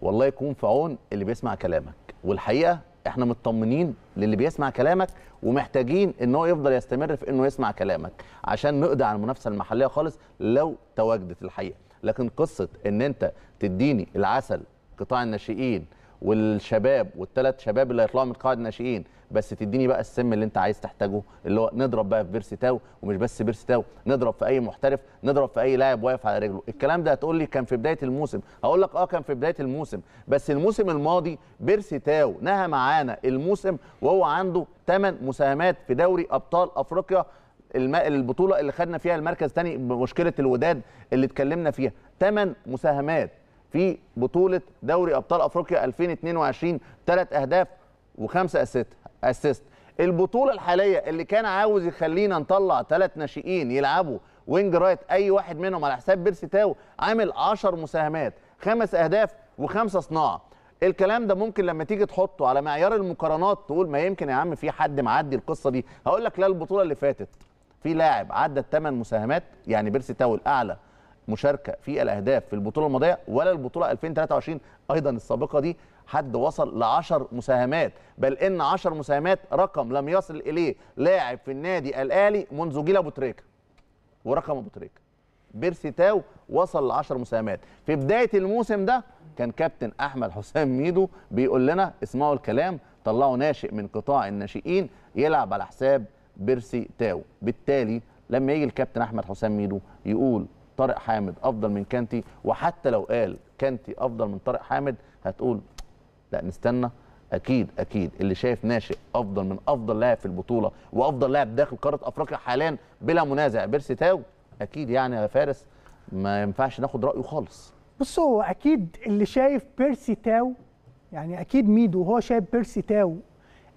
والله يكون في عون اللي بيسمع كلامك والحقيقه احنا مطمنين للي بيسمع كلامك ومحتاجين ان هو يفضل يستمر في انه يسمع كلامك عشان نقضي على المنافسه المحليه خالص لو تواجدت الحقيقه لكن قصه ان انت تديني العسل قطاع الناشئين والشباب والثلاث شباب اللي هيطلعوا من قاعده الناشئين بس تديني بقى السم اللي انت عايز تحتاجه اللي هو نضرب بقى في بيرسي تاو ومش بس بيرسي تاو نضرب في اي محترف نضرب في اي لاعب واقف على رجله الكلام ده هتقول لي كان في بدايه الموسم هقول لك اه كان في بدايه الموسم بس الموسم الماضي بيرسي تاو نهى معانا الموسم وهو عنده 8 مساهمات في دوري ابطال افريقيا البطوله اللي خدنا فيها المركز الثاني بمشكله الوداد اللي اتكلمنا فيها 8 مساهمات في بطوله دوري ابطال افريقيا 2022 ثلاث اهداف وخمسه اسيست اسيست البطوله الحاليه اللي كان عاوز يخلينا نطلع ثلاث ناشئين يلعبوا وينج رايت اي واحد منهم على حساب بيرسي تاو عامل 10 مساهمات خمس اهداف وخمسه صناعه الكلام ده ممكن لما تيجي تحطه على معيار المقارنات تقول ما يمكن يا عم في حد معدي القصه دي هقول لك لا البطوله اللي فاتت في لاعب عدى الثمان مساهمات يعني بيرسي تاو الاعلى مشاركه في الاهداف في البطوله الماضيه ولا البطوله 2023 ايضا السابقه دي حد وصل ل 10 مساهمات بل ان 10 مساهمات رقم لم يصل اليه لاعب في النادي الاهلي منذ جيل ابو تريكه ورقم ابو تريكه بيرسي تاو وصل ل 10 مساهمات في بدايه الموسم ده كان كابتن احمد حسام ميدو بيقول لنا اسمعوا الكلام طلعوا ناشئ من قطاع الناشئين يلعب على حساب بيرسي تاو بالتالي لما يجي الكابتن احمد حسام ميدو يقول طارق حامد افضل من كانتي وحتى لو قال كانتي افضل من طارق حامد هتقول لا نستنى اكيد اكيد اللي شايف ناشئ افضل من افضل لاعب في البطوله وافضل لاعب داخل قاره افريقيا حاليا بلا منازع بيرسي تاو اكيد يعني يا فارس ما ينفعش ناخد رايه خالص بص هو اكيد اللي شايف بيرسي تاو يعني اكيد ميدو وهو شايف بيرسي تاو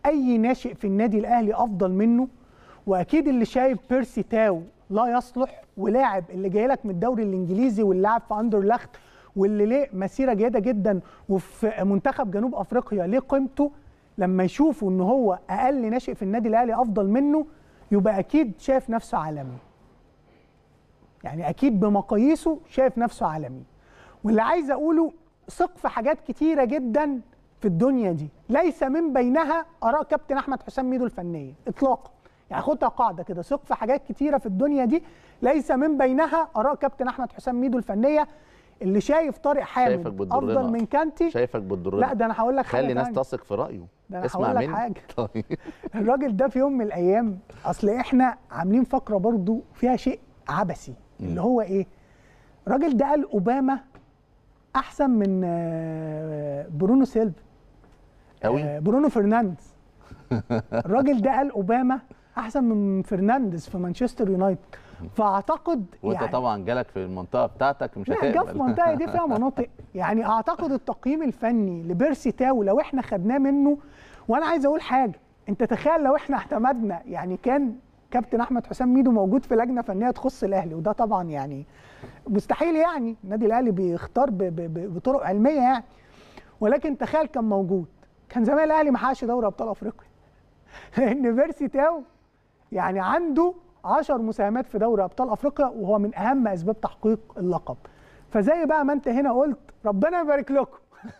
اي ناشئ في النادي الاهلي افضل منه واكيد اللي شايف بيرسي تاو لا يصلح ولاعب اللي جاي لك من الدوري الانجليزي واللي لعب في اندرلخت واللي ليه مسيره جيده جدا وفي منتخب جنوب افريقيا ليه قيمته لما يشوفوا ان هو اقل ناشئ في النادي الاهلي افضل منه يبقى اكيد شايف نفسه عالمي يعني اكيد بمقاييسه شايف نفسه عالمي واللي عايز اقوله ثق في حاجات كتيره جدا في الدنيا دي ليس من بينها اراء كابتن احمد حسام ميدو الفنيه اطلاقا يعني خدها قاعده كده ثق في حاجات كتيره في الدنيا دي ليس من بينها اراء كابتن احمد حسام ميدو الفنيه اللي شايف طارق حامد افضل من كانتي شايفك بتضرنا لا ده انا هقول لك حاجه خلي الناس تثق في رايه ده انا هقول لك حاجه طيب. الراجل ده في يوم من الايام اصل احنا عاملين فقره برضو فيها شيء عبثي اللي هو ايه الراجل ده قال اوباما احسن من آه، برونو سيلفا قوي آه، برونو فرنانديز الراجل ده قال اوباما احسن من فرنانديز في مانشستر يونايتد فاعتقد وانت يعني طبعا جالك في المنطقه بتاعتك مش هتقبل جه في المنطقه دي فيها مناطق يعني اعتقد التقييم الفني لبيرسي تاو لو احنا خدناه منه وانا عايز اقول حاجه انت تخيل لو احنا اعتمدنا يعني كان كابتن احمد حسام ميدو موجود في لجنه فنيه تخص الاهلي وده طبعا يعني مستحيل يعني النادي الاهلي بيختار ب ب ب بطرق علميه يعني ولكن تخيل كان موجود كان زمان الاهلي ما حققش دوري ابطال افريقيا لان بيرسي تاو يعني عنده 10 مساهمات في دوري ابطال افريقيا وهو من اهم اسباب تحقيق اللقب فزي بقى ما انت هنا قلت ربنا يبارك لكم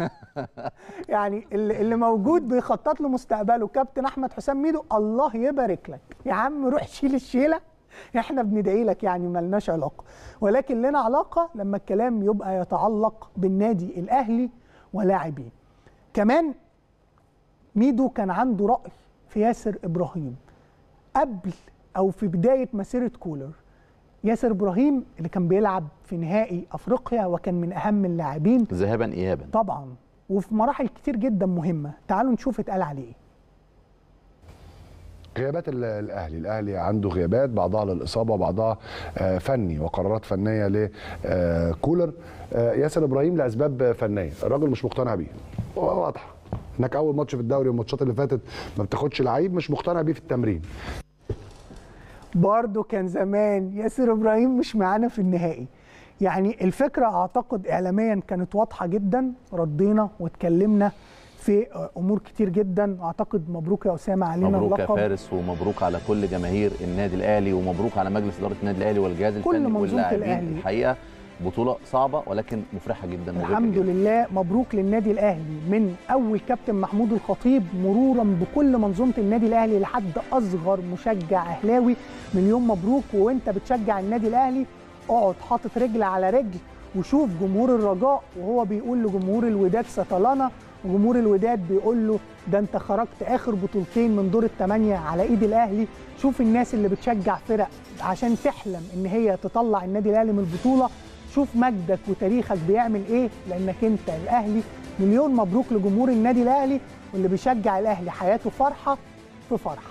يعني اللي موجود بيخطط له مستقبله كابتن احمد حسام ميدو الله يبارك لك يا عم روح شيل الشيله احنا بندعي لك يعني ملناش علاقه ولكن لنا علاقه لما الكلام يبقى يتعلق بالنادي الاهلي ولاعبيه كمان ميدو كان عنده راي في ياسر ابراهيم قبل او في بدايه مسيره كولر ياسر ابراهيم اللي كان بيلعب في نهائي افريقيا وكان من اهم اللاعبين ذهابا ايابا طبعا وفي مراحل كتير جدا مهمه تعالوا نشوف اتقال عليه ايه غيابات الاهلي الاهلي عنده غيابات بعضها للاصابه بعضها آه، فني وقرارات فنيه لكولر آه، آه، ياسر ابراهيم لاسباب فنيه الراجل مش مقتنع بيه واضحه انك اول ماتش في الدوري والماتشات اللي فاتت ما بتاخدش لعيب مش مقتنع بيه في التمرين برضه كان زمان ياسر ابراهيم مش معانا في النهائي يعني الفكره اعتقد اعلاميا كانت واضحه جدا ردينا واتكلمنا في امور كتير جدا اعتقد مبروك يا اسامه علينا مبروك اللقب مبروك يا فارس ومبروك على كل جماهير النادي الاهلي ومبروك على مجلس اداره النادي الاهلي والجهاز الفني واللاعبين الحقيقه بطوله صعبه ولكن مفرحه جدا الحمد جداً. لله مبروك للنادي الاهلي من اول كابتن محمود الخطيب مرورا بكل منظومه النادي الاهلي لحد اصغر مشجع اهلاوي مليون مبروك وانت بتشجع النادي الاهلي اقعد حاطط رجل على رجل وشوف جمهور الرجاء وهو بيقول لجمهور الوداد ستلانا وجمهور الوداد بيقول له ده انت خرجت اخر بطولتين من دور الثمانيه على ايد الاهلي شوف الناس اللي بتشجع فرق عشان تحلم ان هي تطلع النادي الاهلي من البطوله شوف مجدك وتاريخك بيعمل ايه لانك انت الاهلي مليون مبروك لجمهور النادي الاهلي واللي بيشجع الاهلي حياته فرحه في فرحه